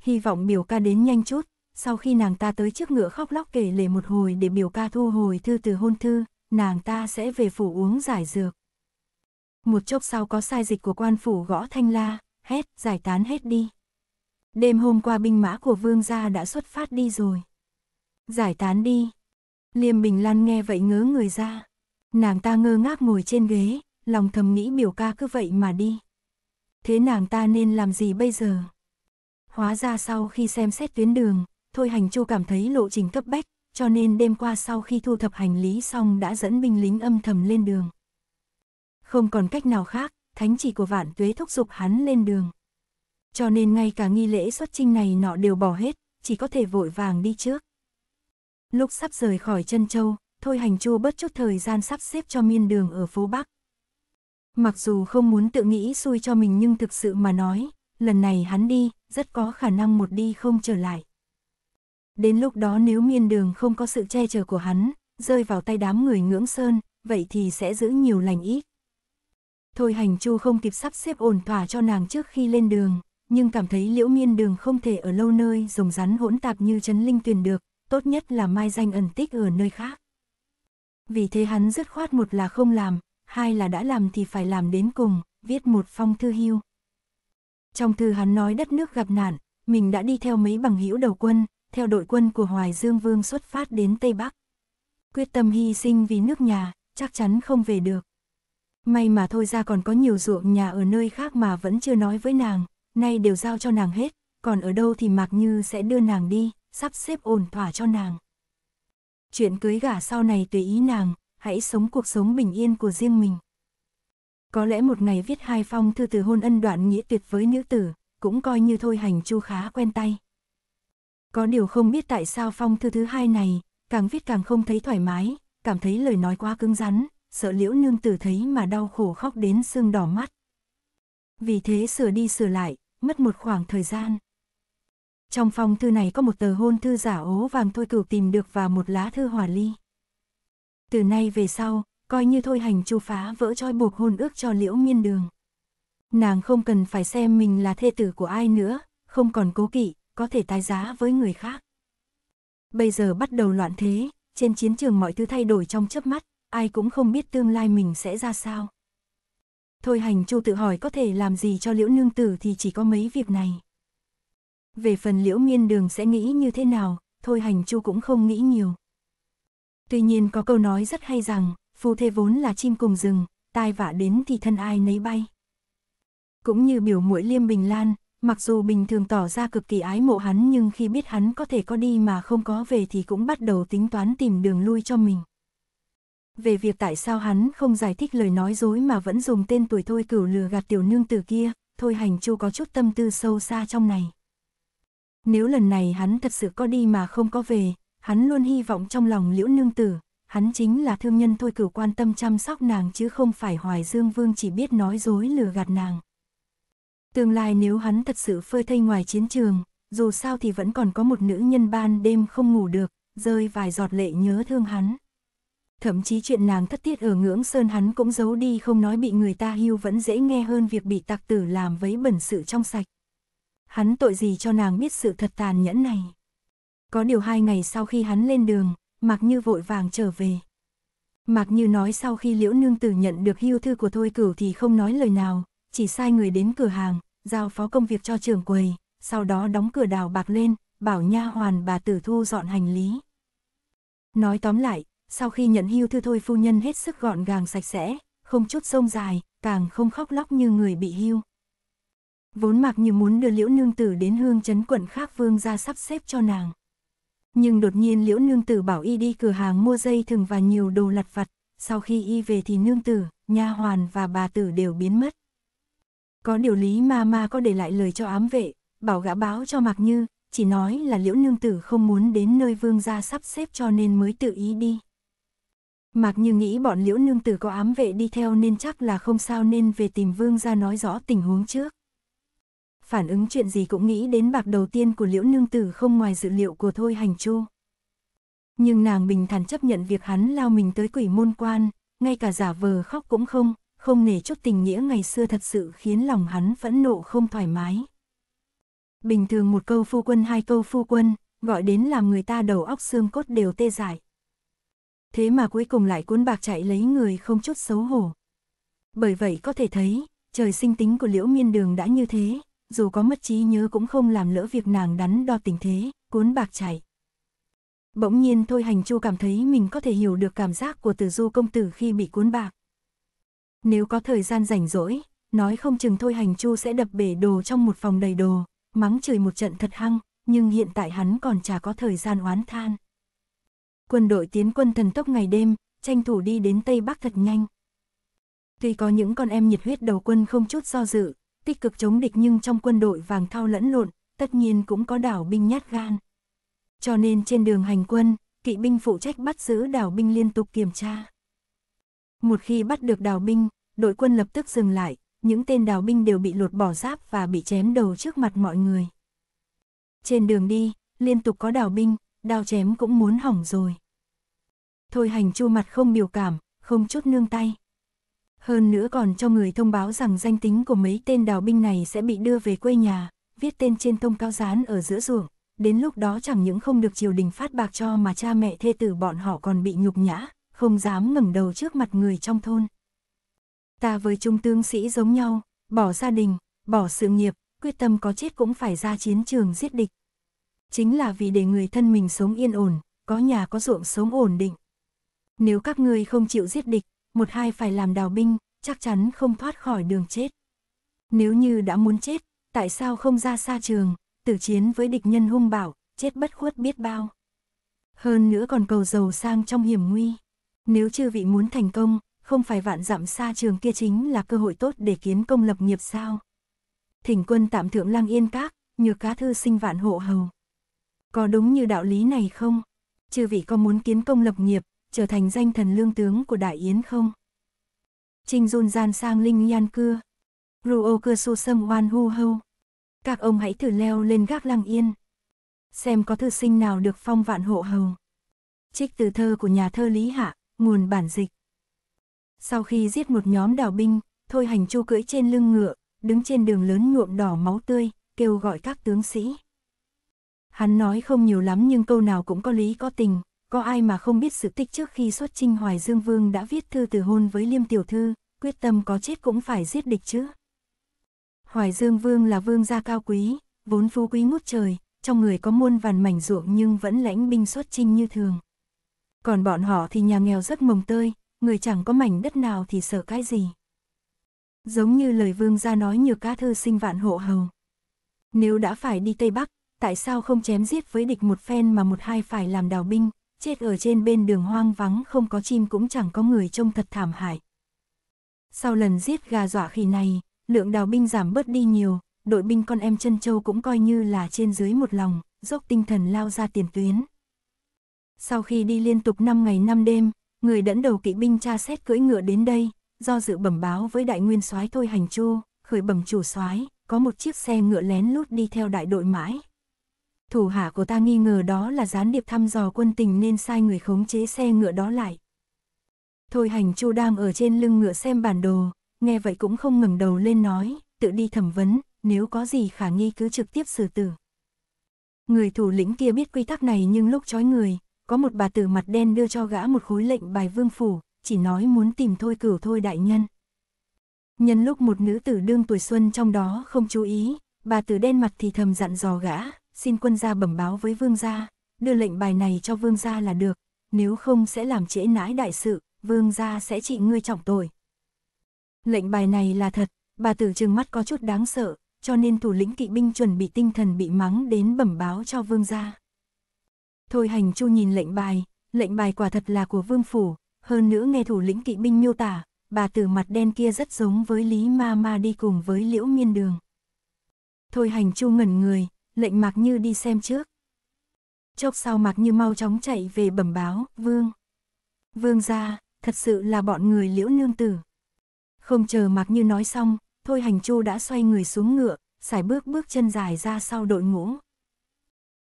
Hy vọng biểu ca đến nhanh chút, sau khi nàng ta tới trước ngựa khóc lóc kể lể một hồi để biểu ca thu hồi thư từ hôn thư, nàng ta sẽ về phủ uống giải dược. Một chốc sau có sai dịch của quan phủ gõ thanh la, hét, giải tán hết đi. Đêm hôm qua binh mã của vương gia đã xuất phát đi rồi. Giải tán đi. Liêm Bình Lan nghe vậy ngớ người ra. Nàng ta ngơ ngác ngồi trên ghế, lòng thầm nghĩ biểu ca cứ vậy mà đi thế nàng ta nên làm gì bây giờ? Hóa ra sau khi xem xét tuyến đường, Thôi Hành Châu cảm thấy lộ trình cấp bách, cho nên đêm qua sau khi thu thập hành lý xong đã dẫn binh lính âm thầm lên đường. Không còn cách nào khác, thánh chỉ của vạn tuế thúc giục hắn lên đường. Cho nên ngay cả nghi lễ xuất trinh này nọ đều bỏ hết, chỉ có thể vội vàng đi trước. Lúc sắp rời khỏi chân châu, Thôi Hành Châu bớt chút thời gian sắp xếp cho miên đường ở phố Bắc, Mặc dù không muốn tự nghĩ xui cho mình nhưng thực sự mà nói, lần này hắn đi, rất có khả năng một đi không trở lại. Đến lúc đó nếu miên đường không có sự che chở của hắn, rơi vào tay đám người ngưỡng sơn, vậy thì sẽ giữ nhiều lành ít. Thôi hành chu không kịp sắp xếp ổn thỏa cho nàng trước khi lên đường, nhưng cảm thấy liễu miên đường không thể ở lâu nơi rồng rắn hỗn tạp như trấn linh tuyền được, tốt nhất là mai danh ẩn tích ở nơi khác. Vì thế hắn dứt khoát một là không làm, hai là đã làm thì phải làm đến cùng, viết một phong thư hưu. Trong thư hắn nói đất nước gặp nạn, mình đã đi theo mấy bằng hữu đầu quân, theo đội quân của Hoài Dương Vương xuất phát đến Tây Bắc. Quyết tâm hy sinh vì nước nhà, chắc chắn không về được. May mà thôi ra còn có nhiều ruộng nhà ở nơi khác mà vẫn chưa nói với nàng, nay đều giao cho nàng hết, còn ở đâu thì Mạc Như sẽ đưa nàng đi, sắp xếp ổn thỏa cho nàng. Chuyện cưới gả sau này tùy ý nàng, hãy sống cuộc sống bình yên của riêng mình. Có lẽ một ngày viết hai phong thư từ hôn ân đoạn nghĩa tuyệt với nữ tử, cũng coi như thôi hành chu khá quen tay. Có điều không biết tại sao phong thư thứ hai này, càng viết càng không thấy thoải mái, cảm thấy lời nói quá cứng rắn, sợ liễu nương tử thấy mà đau khổ khóc đến sưng đỏ mắt. Vì thế sửa đi sửa lại, mất một khoảng thời gian. Trong phong thư này có một tờ hôn thư giả ố vàng thôi cửu tìm được và một lá thư hòa ly từ nay về sau, coi như thôi hành chu phá vỡ trói buộc hôn ước cho liễu miên đường. Nàng không cần phải xem mình là thê tử của ai nữa, không còn cố kỵ, có thể tái giá với người khác. Bây giờ bắt đầu loạn thế, trên chiến trường mọi thứ thay đổi trong chớp mắt, ai cũng không biết tương lai mình sẽ ra sao. Thôi hành chu tự hỏi có thể làm gì cho liễu nương tử thì chỉ có mấy việc này. Về phần liễu miên đường sẽ nghĩ như thế nào, thôi hành chu cũng không nghĩ nhiều. Tuy nhiên có câu nói rất hay rằng, phu thê vốn là chim cùng rừng, tai vạ đến thì thân ai nấy bay. Cũng như biểu mũi Liêm Bình Lan, mặc dù bình thường tỏ ra cực kỳ ái mộ hắn nhưng khi biết hắn có thể có đi mà không có về thì cũng bắt đầu tính toán tìm đường lui cho mình. Về việc tại sao hắn không giải thích lời nói dối mà vẫn dùng tên tuổi thôi cửu lừa gạt tiểu nương từ kia, thôi hành chu có chút tâm tư sâu xa trong này. Nếu lần này hắn thật sự có đi mà không có về, hắn luôn hy vọng trong lòng liễu nương tử, hắn chính là thương nhân thôi cửu quan tâm chăm sóc nàng chứ không phải Hoài Dương Vương chỉ biết nói dối lừa gạt nàng. Tương lai nếu hắn thật sự phơi thây ngoài chiến trường, dù sao thì vẫn còn có một nữ nhân ban đêm không ngủ được, rơi vài giọt lệ nhớ thương hắn. Thậm chí chuyện nàng thất tiết ở ngưỡng sơn hắn cũng giấu đi không nói bị người ta hưu vẫn dễ nghe hơn việc bị tặc tử làm với bẩn sự trong sạch. Hắn tội gì cho nàng biết sự thật tàn nhẫn này. Có điều hai ngày sau khi hắn lên đường, Mạc Như vội vàng trở về. Mạc Như nói sau khi Liễu Nương Tử nhận được hưu thư của Thôi Cửu thì không nói lời nào, chỉ sai người đến cửa hàng, giao phó công việc cho trưởng quầy, sau đó đóng cửa đào bạc lên, bảo nha hoàn bà tử thu dọn hành lý. Nói tóm lại, sau khi nhận hưu thư thôi phu nhân hết sức gọn gàng sạch sẽ, không chút sông dài, càng không khóc lóc như người bị hưu. Vốn mạc như muốn đưa liễu nương tử đến hương chấn quận khác vương ra sắp xếp cho nàng nhưng đột nhiên liễu nương tử bảo y đi cửa hàng mua dây thừng và nhiều đồ lặt vặt, sau khi y về thì nương tử, nha hoàn và bà tử đều biến mất. Có điều lý ma ma có để lại lời cho ám vệ, bảo gã báo cho Mạc Như, chỉ nói là liễu nương tử không muốn đến nơi vương gia sắp xếp cho nên mới tự ý đi. Mạc Như nghĩ bọn liễu nương tử có ám vệ đi theo nên chắc là không sao nên về tìm vương gia nói rõ tình huống trước phản ứng chuyện gì cũng nghĩ đến bạc đầu tiên của liễu nương tử không ngoài dự liệu của thôi hành chu. Nhưng nàng bình thản chấp nhận việc hắn lao mình tới quỷ môn quan, ngay cả giả vờ khóc cũng không, không nể chút tình nghĩa ngày xưa thật sự khiến lòng hắn phẫn nộ không thoải mái. Bình thường một câu phu quân hai câu phu quân, gọi đến làm người ta đầu óc xương cốt đều tê dại. Thế mà cuối cùng lại cuốn bạc chạy lấy người không chút xấu hổ. Bởi vậy có thể thấy, trời sinh tính của liễu miên đường đã như thế, dù có mất trí nhớ cũng không làm lỡ việc nàng đắn đo tình thế, cuốn bạc chảy. Bỗng nhiên Thôi Hành Chu cảm thấy mình có thể hiểu được cảm giác của Tử Du công tử khi bị cuốn bạc. Nếu có thời gian rảnh rỗi, nói không chừng Thôi Hành Chu sẽ đập bể đồ trong một phòng đầy đồ, mắng chửi một trận thật hăng, nhưng hiện tại hắn còn chả có thời gian oán than. Quân đội tiến quân thần tốc ngày đêm, tranh thủ đi đến Tây Bắc thật nhanh. Tuy có những con em nhiệt huyết đầu quân không chút do dự, tích cực chống địch nhưng trong quân đội vàng thao lẫn lộn, tất nhiên cũng có đảo binh nhát gan. Cho nên trên đường hành quân, kỵ binh phụ trách bắt giữ đảo binh liên tục kiểm tra. Một khi bắt được đảo binh, đội quân lập tức dừng lại, những tên đào binh đều bị lột bỏ giáp và bị chém đầu trước mặt mọi người. Trên đường đi, liên tục có đào binh, đao chém cũng muốn hỏng rồi. Thôi hành chu mặt không biểu cảm, không chút nương tay hơn nữa còn cho người thông báo rằng danh tính của mấy tên đào binh này sẽ bị đưa về quê nhà, viết tên trên thông cáo dán ở giữa ruộng, đến lúc đó chẳng những không được triều đình phát bạc cho mà cha mẹ thê tử bọn họ còn bị nhục nhã, không dám ngẩng đầu trước mặt người trong thôn. Ta với trung tướng sĩ giống nhau, bỏ gia đình, bỏ sự nghiệp, quyết tâm có chết cũng phải ra chiến trường giết địch. Chính là vì để người thân mình sống yên ổn, có nhà có ruộng sống ổn định. Nếu các ngươi không chịu giết địch, một hai phải làm đào binh, chắc chắn không thoát khỏi đường chết. Nếu như đã muốn chết, tại sao không ra xa trường, tử chiến với địch nhân hung bảo chết bất khuất biết bao. Hơn nữa còn cầu giàu sang trong hiểm nguy. Nếu chư vị muốn thành công, không phải vạn dặm xa trường kia chính là cơ hội tốt để kiến công lập nghiệp sao. Thỉnh quân tạm thượng lang yên các, như cá thư sinh vạn hộ hầu. Có đúng như đạo lý này không? Chư vị có muốn kiến công lập nghiệp, trở thành danh thần lương tướng của Đại Yến không? Trinh run gian sang Linh Yan Cưa. Ruo Cơ Su Sâm oan Hu Hâu. Các ông hãy thử leo lên gác lăng yên. Xem có thư sinh nào được phong vạn hộ hầu. Trích từ thơ của nhà thơ Lý Hạ, nguồn bản dịch. Sau khi giết một nhóm đào binh, Thôi Hành Chu cưỡi trên lưng ngựa, đứng trên đường lớn nhuộm đỏ máu tươi, kêu gọi các tướng sĩ. Hắn nói không nhiều lắm nhưng câu nào cũng có lý có tình, có ai mà không biết sự tích trước khi xuất trinh Hoài Dương Vương đã viết thư từ hôn với Liêm Tiểu Thư, quyết tâm có chết cũng phải giết địch chứ. Hoài Dương Vương là vương gia cao quý, vốn phú quý ngút trời, trong người có muôn vàn mảnh ruộng nhưng vẫn lãnh binh xuất trinh như thường. Còn bọn họ thì nhà nghèo rất mồng tơi, người chẳng có mảnh đất nào thì sợ cái gì. Giống như lời vương gia nói nhược ca thư sinh vạn hộ hầu. Nếu đã phải đi Tây Bắc, tại sao không chém giết với địch một phen mà một hai phải làm đào binh, chết ở trên bên đường hoang vắng không có chim cũng chẳng có người trông thật thảm hại. Sau lần giết gà dọa khỉ này, lượng đào binh giảm bớt đi nhiều, đội binh con em chân châu cũng coi như là trên dưới một lòng, dốc tinh thần lao ra tiền tuyến. Sau khi đi liên tục 5 ngày 5 đêm, người dẫn đầu kỵ binh tra xét cưỡi ngựa đến đây, do dự bẩm báo với đại nguyên soái thôi hành chu, khởi bẩm chủ soái, có một chiếc xe ngựa lén lút đi theo đại đội mãi, thủ hạ của ta nghi ngờ đó là gián điệp thăm dò quân tình nên sai người khống chế xe ngựa đó lại. Thôi hành chu đang ở trên lưng ngựa xem bản đồ, nghe vậy cũng không ngẩng đầu lên nói, tự đi thẩm vấn, nếu có gì khả nghi cứ trực tiếp xử tử. Người thủ lĩnh kia biết quy tắc này nhưng lúc chói người, có một bà tử mặt đen đưa cho gã một khối lệnh bài vương phủ, chỉ nói muốn tìm thôi cửu thôi đại nhân. Nhân lúc một nữ tử đương tuổi xuân trong đó không chú ý, bà tử đen mặt thì thầm dặn dò gã, xin quân gia bẩm báo với vương gia, đưa lệnh bài này cho vương gia là được, nếu không sẽ làm trễ nãi đại sự, vương gia sẽ trị ngươi trọng tội. Lệnh bài này là thật, bà tử trừng mắt có chút đáng sợ, cho nên thủ lĩnh kỵ binh chuẩn bị tinh thần bị mắng đến bẩm báo cho vương gia. Thôi hành chu nhìn lệnh bài, lệnh bài quả thật là của vương phủ, hơn nữa nghe thủ lĩnh kỵ binh miêu tả, bà tử mặt đen kia rất giống với Lý Ma Ma đi cùng với Liễu Miên Đường. Thôi hành chu ngẩn người, lệnh Mạc Như đi xem trước. Chốc sau Mạc Như mau chóng chạy về bẩm báo, vương. Vương ra, thật sự là bọn người liễu nương tử. Không chờ Mạc Như nói xong, Thôi Hành Chu đã xoay người xuống ngựa, xài bước bước chân dài ra sau đội ngũ.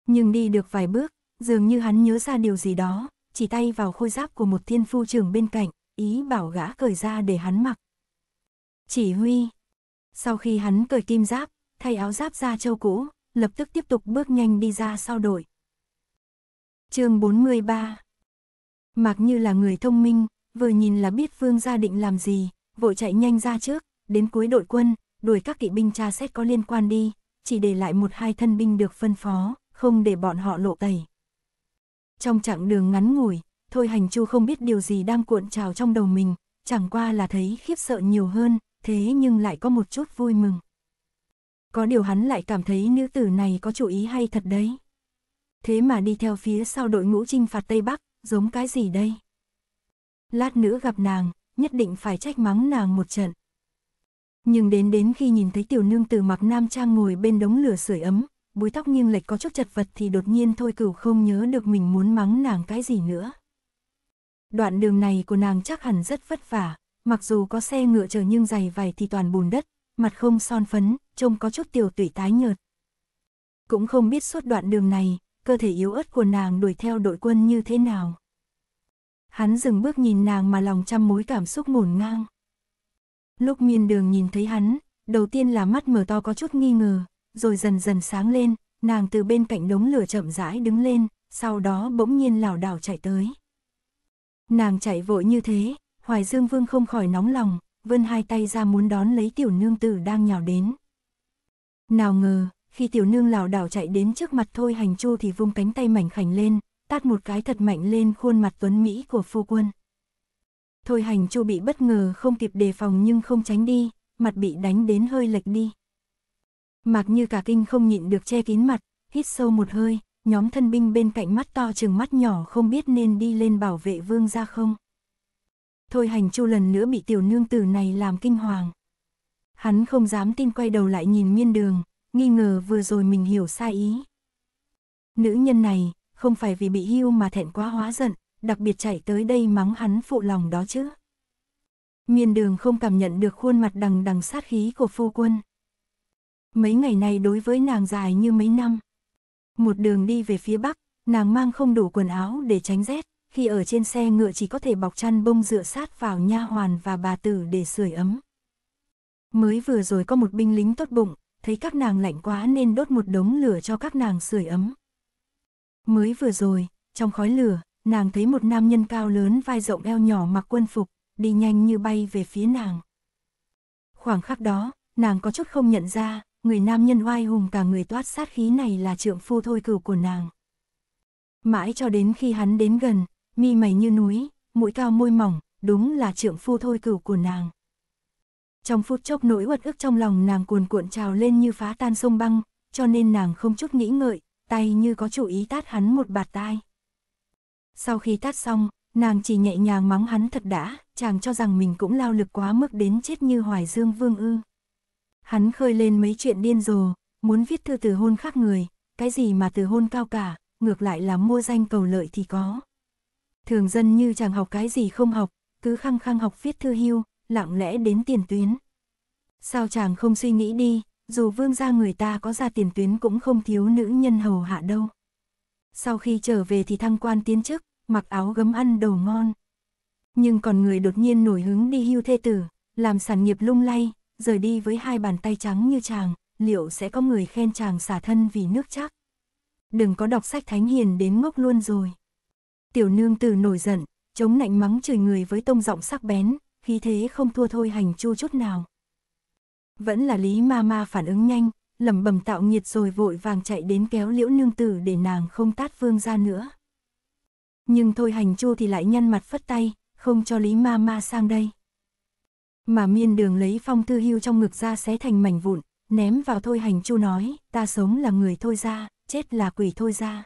Nhưng đi được vài bước, dường như hắn nhớ ra điều gì đó, chỉ tay vào khôi giáp của một thiên phu trưởng bên cạnh, ý bảo gã cởi ra để hắn mặc. Chỉ huy. Sau khi hắn cởi kim giáp, thay áo giáp ra châu cũ, lập tức tiếp tục bước nhanh đi ra sau đội chương 43 Mạc Như là người thông minh, vừa nhìn là biết Vương gia định làm gì, vội chạy nhanh ra trước, đến cuối đội quân, đuổi các kỵ binh tra xét có liên quan đi, chỉ để lại một hai thân binh được phân phó, không để bọn họ lộ tẩy. Trong chặng đường ngắn ngủi, Thôi Hành Chu không biết điều gì đang cuộn trào trong đầu mình, chẳng qua là thấy khiếp sợ nhiều hơn, thế nhưng lại có một chút vui mừng. Có điều hắn lại cảm thấy nữ tử này có chủ ý hay thật đấy. Thế mà đi theo phía sau đội ngũ trinh phạt Tây Bắc, giống cái gì đây? Lát nữa gặp nàng, nhất định phải trách mắng nàng một trận. Nhưng đến đến khi nhìn thấy tiểu nương từ mặc nam trang ngồi bên đống lửa sưởi ấm, búi tóc nghiêng lệch có chút chật vật thì đột nhiên thôi cửu không nhớ được mình muốn mắng nàng cái gì nữa. Đoạn đường này của nàng chắc hẳn rất vất vả, mặc dù có xe ngựa chờ nhưng giày vải thì toàn bùn đất, mặt không son phấn, trông có chút tiểu tủy tái nhợt. Cũng không biết suốt đoạn đường này, cơ thể yếu ớt của nàng đuổi theo đội quân như thế nào. Hắn dừng bước nhìn nàng mà lòng trăm mối cảm xúc ngổn ngang. Lúc miên đường nhìn thấy hắn, đầu tiên là mắt mở to có chút nghi ngờ, rồi dần dần sáng lên, nàng từ bên cạnh đống lửa chậm rãi đứng lên, sau đó bỗng nhiên lảo đảo chạy tới. Nàng chạy vội như thế, Hoài Dương Vương không khỏi nóng lòng, vươn hai tay ra muốn đón lấy tiểu nương tử đang nhào đến. Nào ngờ, khi tiểu nương lảo đảo chạy đến trước mặt thôi hành chu thì vung cánh tay mảnh khảnh lên, tát một cái thật mạnh lên khuôn mặt tuấn Mỹ của phu quân. Thôi hành chu bị bất ngờ không kịp đề phòng nhưng không tránh đi, mặt bị đánh đến hơi lệch đi. Mặc như cả kinh không nhịn được che kín mặt, hít sâu một hơi, nhóm thân binh bên cạnh mắt to chừng mắt nhỏ không biết nên đi lên bảo vệ vương ra không thôi hành chu lần nữa bị tiểu nương tử này làm kinh hoàng. Hắn không dám tin quay đầu lại nhìn miên đường, nghi ngờ vừa rồi mình hiểu sai ý. Nữ nhân này, không phải vì bị hưu mà thẹn quá hóa giận, đặc biệt chạy tới đây mắng hắn phụ lòng đó chứ. Miên đường không cảm nhận được khuôn mặt đằng đằng sát khí của phu quân. Mấy ngày này đối với nàng dài như mấy năm. Một đường đi về phía bắc, nàng mang không đủ quần áo để tránh rét, khi ở trên xe ngựa chỉ có thể bọc chăn bông dựa sát vào nha hoàn và bà tử để sưởi ấm. Mới vừa rồi có một binh lính tốt bụng, thấy các nàng lạnh quá nên đốt một đống lửa cho các nàng sưởi ấm. Mới vừa rồi, trong khói lửa, nàng thấy một nam nhân cao lớn vai rộng eo nhỏ mặc quân phục, đi nhanh như bay về phía nàng. Khoảng khắc đó, nàng có chút không nhận ra, người nam nhân oai hùng cả người toát sát khí này là trượng phu thôi cửu của nàng. Mãi cho đến khi hắn đến gần, mi mày như núi, mũi cao môi mỏng, đúng là trượng phu thôi cửu của nàng. Trong phút chốc nỗi uất ức trong lòng nàng cuồn cuộn trào lên như phá tan sông băng, cho nên nàng không chút nghĩ ngợi, tay như có chủ ý tát hắn một bạt tai. Sau khi tát xong, nàng chỉ nhẹ nhàng mắng hắn thật đã, chàng cho rằng mình cũng lao lực quá mức đến chết như Hoài Dương Vương ư. Hắn khơi lên mấy chuyện điên rồ, muốn viết thư từ hôn khác người, cái gì mà từ hôn cao cả, ngược lại là mua danh cầu lợi thì có thường dân như chàng học cái gì không học, cứ khăng khăng học viết thư hưu, lặng lẽ đến tiền tuyến. Sao chàng không suy nghĩ đi, dù vương gia người ta có ra tiền tuyến cũng không thiếu nữ nhân hầu hạ đâu. Sau khi trở về thì thăng quan tiến chức, mặc áo gấm ăn đồ ngon. Nhưng còn người đột nhiên nổi hứng đi hưu thê tử, làm sản nghiệp lung lay, rời đi với hai bàn tay trắng như chàng, liệu sẽ có người khen chàng xả thân vì nước chắc? Đừng có đọc sách thánh hiền đến ngốc luôn rồi. Tiểu nương tử nổi giận, chống nạnh mắng chửi người với tông giọng sắc bén, khí thế không thua thôi hành chu chút nào. Vẫn là Lý Ma Ma phản ứng nhanh, lẩm bẩm tạo nhiệt rồi vội vàng chạy đến kéo liễu nương tử để nàng không tát vương ra nữa. Nhưng thôi hành chu thì lại nhăn mặt phất tay, không cho Lý Ma Ma sang đây. Mà miên đường lấy phong thư hưu trong ngực ra xé thành mảnh vụn, ném vào thôi hành chu nói, ta sống là người thôi ra, chết là quỷ thôi ra.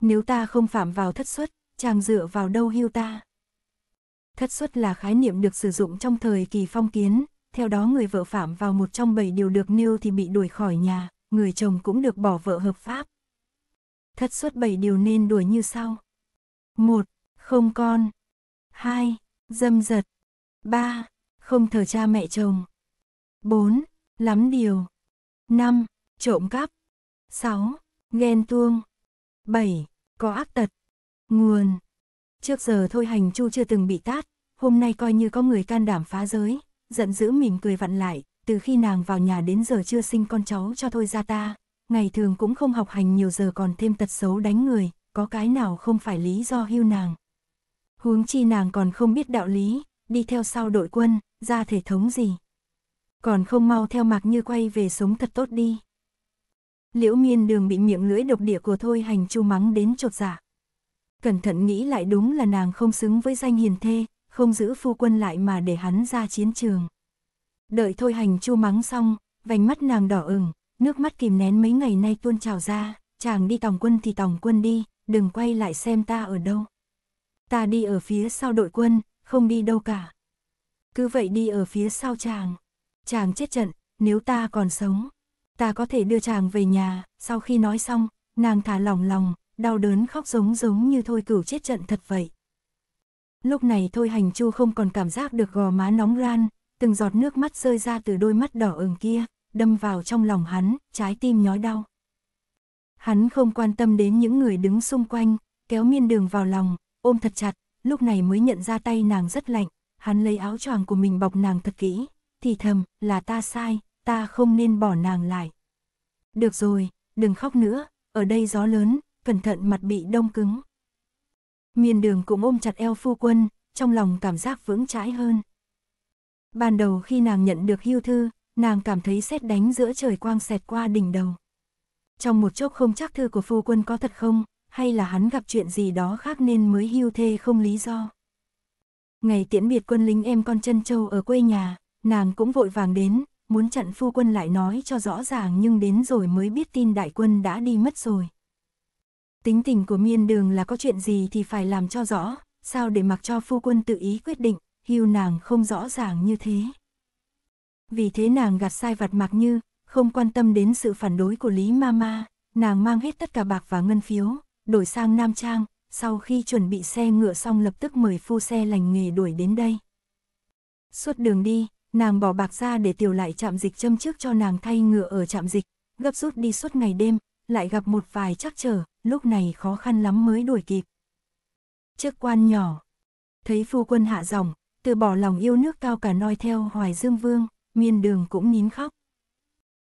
Nếu ta không phạm vào thất xuất, chàng dựa vào đâu hưu ta? Thất xuất là khái niệm được sử dụng trong thời kỳ phong kiến, theo đó người vợ phạm vào một trong bảy điều được nêu thì bị đuổi khỏi nhà, người chồng cũng được bỏ vợ hợp pháp. Thất xuất bảy điều nên đuổi như sau. 1. Không con. 2. Dâm dật; 3. Không thờ cha mẹ chồng. 4. Lắm điều. 5. Trộm cắp. 6. Ghen tuông. 7. Có ác tật. Nguồn. Trước giờ thôi hành chu chưa từng bị tát, hôm nay coi như có người can đảm phá giới, giận dữ mỉm cười vặn lại, từ khi nàng vào nhà đến giờ chưa sinh con cháu cho thôi ra ta, ngày thường cũng không học hành nhiều giờ còn thêm tật xấu đánh người, có cái nào không phải lý do hưu nàng. Huống chi nàng còn không biết đạo lý, đi theo sau đội quân, ra thể thống gì. Còn không mau theo mạc như quay về sống thật tốt đi. Liễu miên đường bị miệng lưỡi độc địa của Thôi Hành Chu mắng đến chột giả. Dạ. Cẩn thận nghĩ lại đúng là nàng không xứng với danh hiền thê, không giữ phu quân lại mà để hắn ra chiến trường. Đợi Thôi Hành Chu mắng xong, vành mắt nàng đỏ ửng, nước mắt kìm nén mấy ngày nay tuôn trào ra, chàng đi tòng quân thì tòng quân đi, đừng quay lại xem ta ở đâu. Ta đi ở phía sau đội quân, không đi đâu cả. Cứ vậy đi ở phía sau chàng. Chàng chết trận, nếu ta còn sống ta có thể đưa chàng về nhà, sau khi nói xong, nàng thả lỏng lòng, đau đớn khóc giống giống như thôi cửu chết trận thật vậy. Lúc này thôi hành chu không còn cảm giác được gò má nóng ran, từng giọt nước mắt rơi ra từ đôi mắt đỏ ửng kia, đâm vào trong lòng hắn, trái tim nhói đau. Hắn không quan tâm đến những người đứng xung quanh, kéo miên đường vào lòng, ôm thật chặt, lúc này mới nhận ra tay nàng rất lạnh, hắn lấy áo choàng của mình bọc nàng thật kỹ, thì thầm, là ta sai, ta không nên bỏ nàng lại. Được rồi, đừng khóc nữa, ở đây gió lớn, cẩn thận mặt bị đông cứng. Miền đường cũng ôm chặt eo phu quân, trong lòng cảm giác vững chãi hơn. Ban đầu khi nàng nhận được hưu thư, nàng cảm thấy sét đánh giữa trời quang xẹt qua đỉnh đầu. Trong một chốc không chắc thư của phu quân có thật không, hay là hắn gặp chuyện gì đó khác nên mới hưu thê không lý do. Ngày tiễn biệt quân lính em con chân châu ở quê nhà, nàng cũng vội vàng đến, muốn chặn phu quân lại nói cho rõ ràng nhưng đến rồi mới biết tin đại quân đã đi mất rồi. Tính tình của miên đường là có chuyện gì thì phải làm cho rõ, sao để mặc cho phu quân tự ý quyết định, hưu nàng không rõ ràng như thế. Vì thế nàng gạt sai vặt mặc như, không quan tâm đến sự phản đối của Lý Mama, nàng mang hết tất cả bạc và ngân phiếu, đổi sang Nam Trang, sau khi chuẩn bị xe ngựa xong lập tức mời phu xe lành nghề đuổi đến đây. Suốt đường đi, nàng bỏ bạc ra để tiểu lại chạm dịch châm trước cho nàng thay ngựa ở chạm dịch, gấp rút đi suốt ngày đêm, lại gặp một vài trắc trở, lúc này khó khăn lắm mới đuổi kịp. chức quan nhỏ, thấy phu quân hạ dòng, từ bỏ lòng yêu nước cao cả noi theo hoài dương vương, miên đường cũng nín khóc.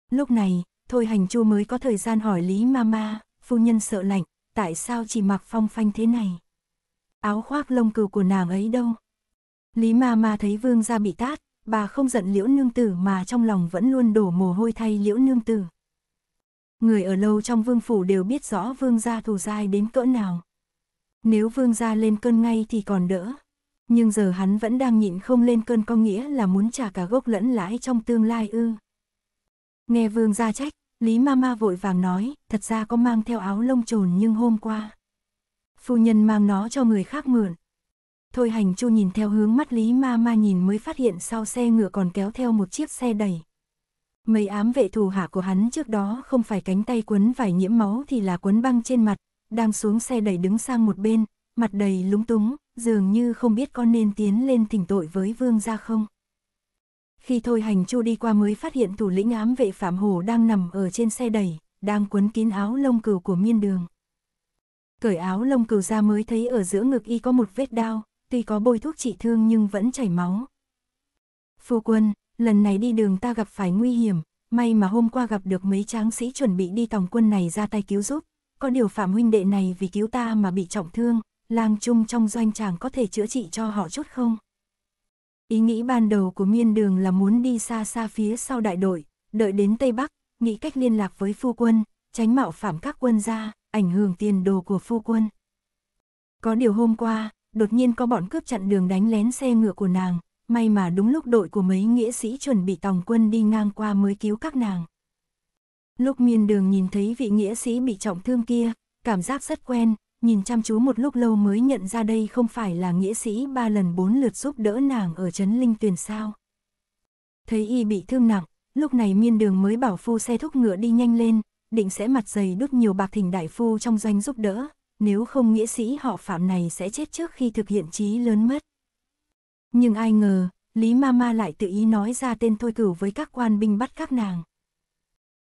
Lúc này, thôi hành chu mới có thời gian hỏi Lý Mama, phu nhân sợ lạnh, tại sao chỉ mặc phong phanh thế này? Áo khoác lông cừu của nàng ấy đâu? Lý Mama thấy vương gia bị tát, bà không giận liễu nương tử mà trong lòng vẫn luôn đổ mồ hôi thay liễu nương tử. Người ở lâu trong vương phủ đều biết rõ vương gia thù dai đến cỡ nào. Nếu vương gia lên cơn ngay thì còn đỡ. Nhưng giờ hắn vẫn đang nhịn không lên cơn có nghĩa là muốn trả cả gốc lẫn lãi trong tương lai ư. Nghe vương gia trách, Lý Mama vội vàng nói, thật ra có mang theo áo lông trồn nhưng hôm qua. Phu nhân mang nó cho người khác mượn. Thôi hành chu nhìn theo hướng mắt Lý Ma Ma nhìn mới phát hiện sau xe ngựa còn kéo theo một chiếc xe đẩy. Mấy ám vệ thù hạ của hắn trước đó không phải cánh tay quấn vải nhiễm máu thì là quấn băng trên mặt, đang xuống xe đẩy đứng sang một bên, mặt đầy lúng túng, dường như không biết con nên tiến lên thỉnh tội với vương gia không. Khi thôi hành chu đi qua mới phát hiện thủ lĩnh ám vệ Phạm Hồ đang nằm ở trên xe đẩy, đang quấn kín áo lông cừu của miên đường. Cởi áo lông cừu ra mới thấy ở giữa ngực y có một vết đao, tuy có bôi thuốc trị thương nhưng vẫn chảy máu. Phu quân, lần này đi đường ta gặp phải nguy hiểm, may mà hôm qua gặp được mấy tráng sĩ chuẩn bị đi tòng quân này ra tay cứu giúp, có điều phạm huynh đệ này vì cứu ta mà bị trọng thương, lang chung trong doanh chàng có thể chữa trị cho họ chút không? Ý nghĩ ban đầu của miên đường là muốn đi xa xa phía sau đại đội, đợi đến Tây Bắc, nghĩ cách liên lạc với phu quân, tránh mạo phạm các quân gia, ảnh hưởng tiền đồ của phu quân. Có điều hôm qua, đột nhiên có bọn cướp chặn đường đánh lén xe ngựa của nàng, may mà đúng lúc đội của mấy nghĩa sĩ chuẩn bị tòng quân đi ngang qua mới cứu các nàng. Lúc miên đường nhìn thấy vị nghĩa sĩ bị trọng thương kia, cảm giác rất quen, nhìn chăm chú một lúc lâu mới nhận ra đây không phải là nghĩa sĩ ba lần bốn lượt giúp đỡ nàng ở Trấn Linh Tuyền sao. Thấy y bị thương nặng, lúc này miên đường mới bảo phu xe thúc ngựa đi nhanh lên, định sẽ mặt dày đút nhiều bạc thỉnh đại phu trong doanh giúp đỡ, nếu không nghĩa sĩ họ phạm này sẽ chết trước khi thực hiện chí lớn mất. Nhưng ai ngờ, Lý Mama lại tự ý nói ra tên thôi cửu với các quan binh bắt các nàng.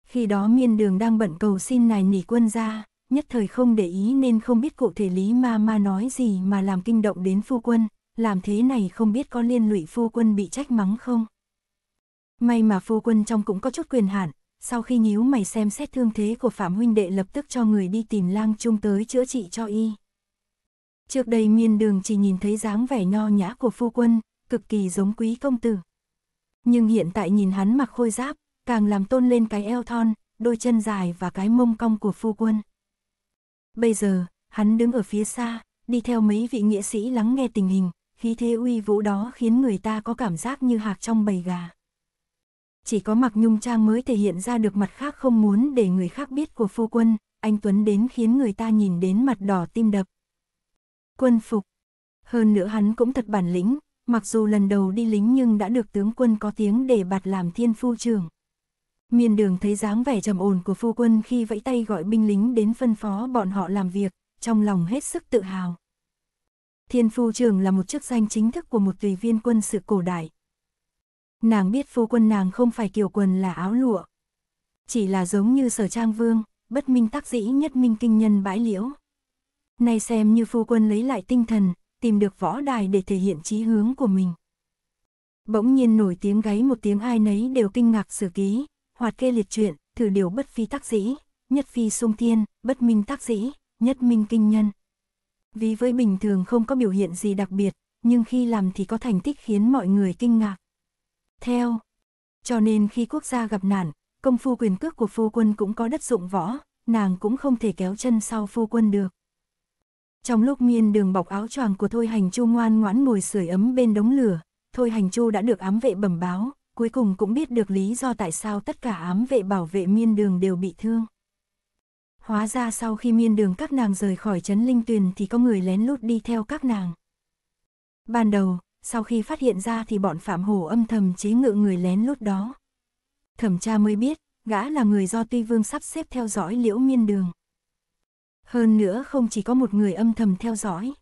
Khi đó miên đường đang bận cầu xin này nỉ quân ra, nhất thời không để ý nên không biết cụ thể Lý Mama nói gì mà làm kinh động đến phu quân, làm thế này không biết có liên lụy phu quân bị trách mắng không. May mà phu quân trong cũng có chút quyền hạn, sau khi nhíu mày xem xét thương thế của Phạm huynh đệ lập tức cho người đi tìm lang trung tới chữa trị cho y. Trước đây miên đường chỉ nhìn thấy dáng vẻ nho nhã của phu quân, cực kỳ giống quý công tử. Nhưng hiện tại nhìn hắn mặc khôi giáp, càng làm tôn lên cái eo thon, đôi chân dài và cái mông cong của phu quân. Bây giờ, hắn đứng ở phía xa, đi theo mấy vị nghĩa sĩ lắng nghe tình hình, khí thế uy vũ đó khiến người ta có cảm giác như hạc trong bầy gà chỉ có mặc nhung trang mới thể hiện ra được mặt khác không muốn để người khác biết của phu quân, anh Tuấn đến khiến người ta nhìn đến mặt đỏ tim đập. Quân phục. Hơn nữa hắn cũng thật bản lĩnh, mặc dù lần đầu đi lính nhưng đã được tướng quân có tiếng để bạt làm thiên phu trưởng. Miền đường thấy dáng vẻ trầm ổn của phu quân khi vẫy tay gọi binh lính đến phân phó bọn họ làm việc, trong lòng hết sức tự hào. Thiên phu trưởng là một chức danh chính thức của một tùy viên quân sự cổ đại, nàng biết phu quân nàng không phải kiều quần là áo lụa. Chỉ là giống như sở trang vương, bất minh tác dĩ nhất minh kinh nhân bãi liễu. Nay xem như phu quân lấy lại tinh thần, tìm được võ đài để thể hiện trí hướng của mình. Bỗng nhiên nổi tiếng gáy một tiếng ai nấy đều kinh ngạc sử ký, hoạt kê liệt truyện, thử điều bất phi tác dĩ, nhất phi sung tiên, bất minh tác dĩ, nhất minh kinh nhân. Vì với bình thường không có biểu hiện gì đặc biệt, nhưng khi làm thì có thành tích khiến mọi người kinh ngạc theo. Cho nên khi quốc gia gặp nạn, công phu quyền cước của phu quân cũng có đất dụng võ, nàng cũng không thể kéo chân sau phu quân được. Trong lúc miên đường bọc áo choàng của Thôi Hành Chu ngoan ngoãn ngồi sưởi ấm bên đống lửa, Thôi Hành Chu đã được ám vệ bẩm báo, cuối cùng cũng biết được lý do tại sao tất cả ám vệ bảo vệ miên đường đều bị thương. Hóa ra sau khi miên đường các nàng rời khỏi trấn linh tuyền thì có người lén lút đi theo các nàng. Ban đầu, sau khi phát hiện ra thì bọn Phạm Hổ âm thầm chế ngự người lén lút đó. Thẩm tra mới biết, gã là người do Tuy Vương sắp xếp theo dõi Liễu Miên Đường. Hơn nữa không chỉ có một người âm thầm theo dõi.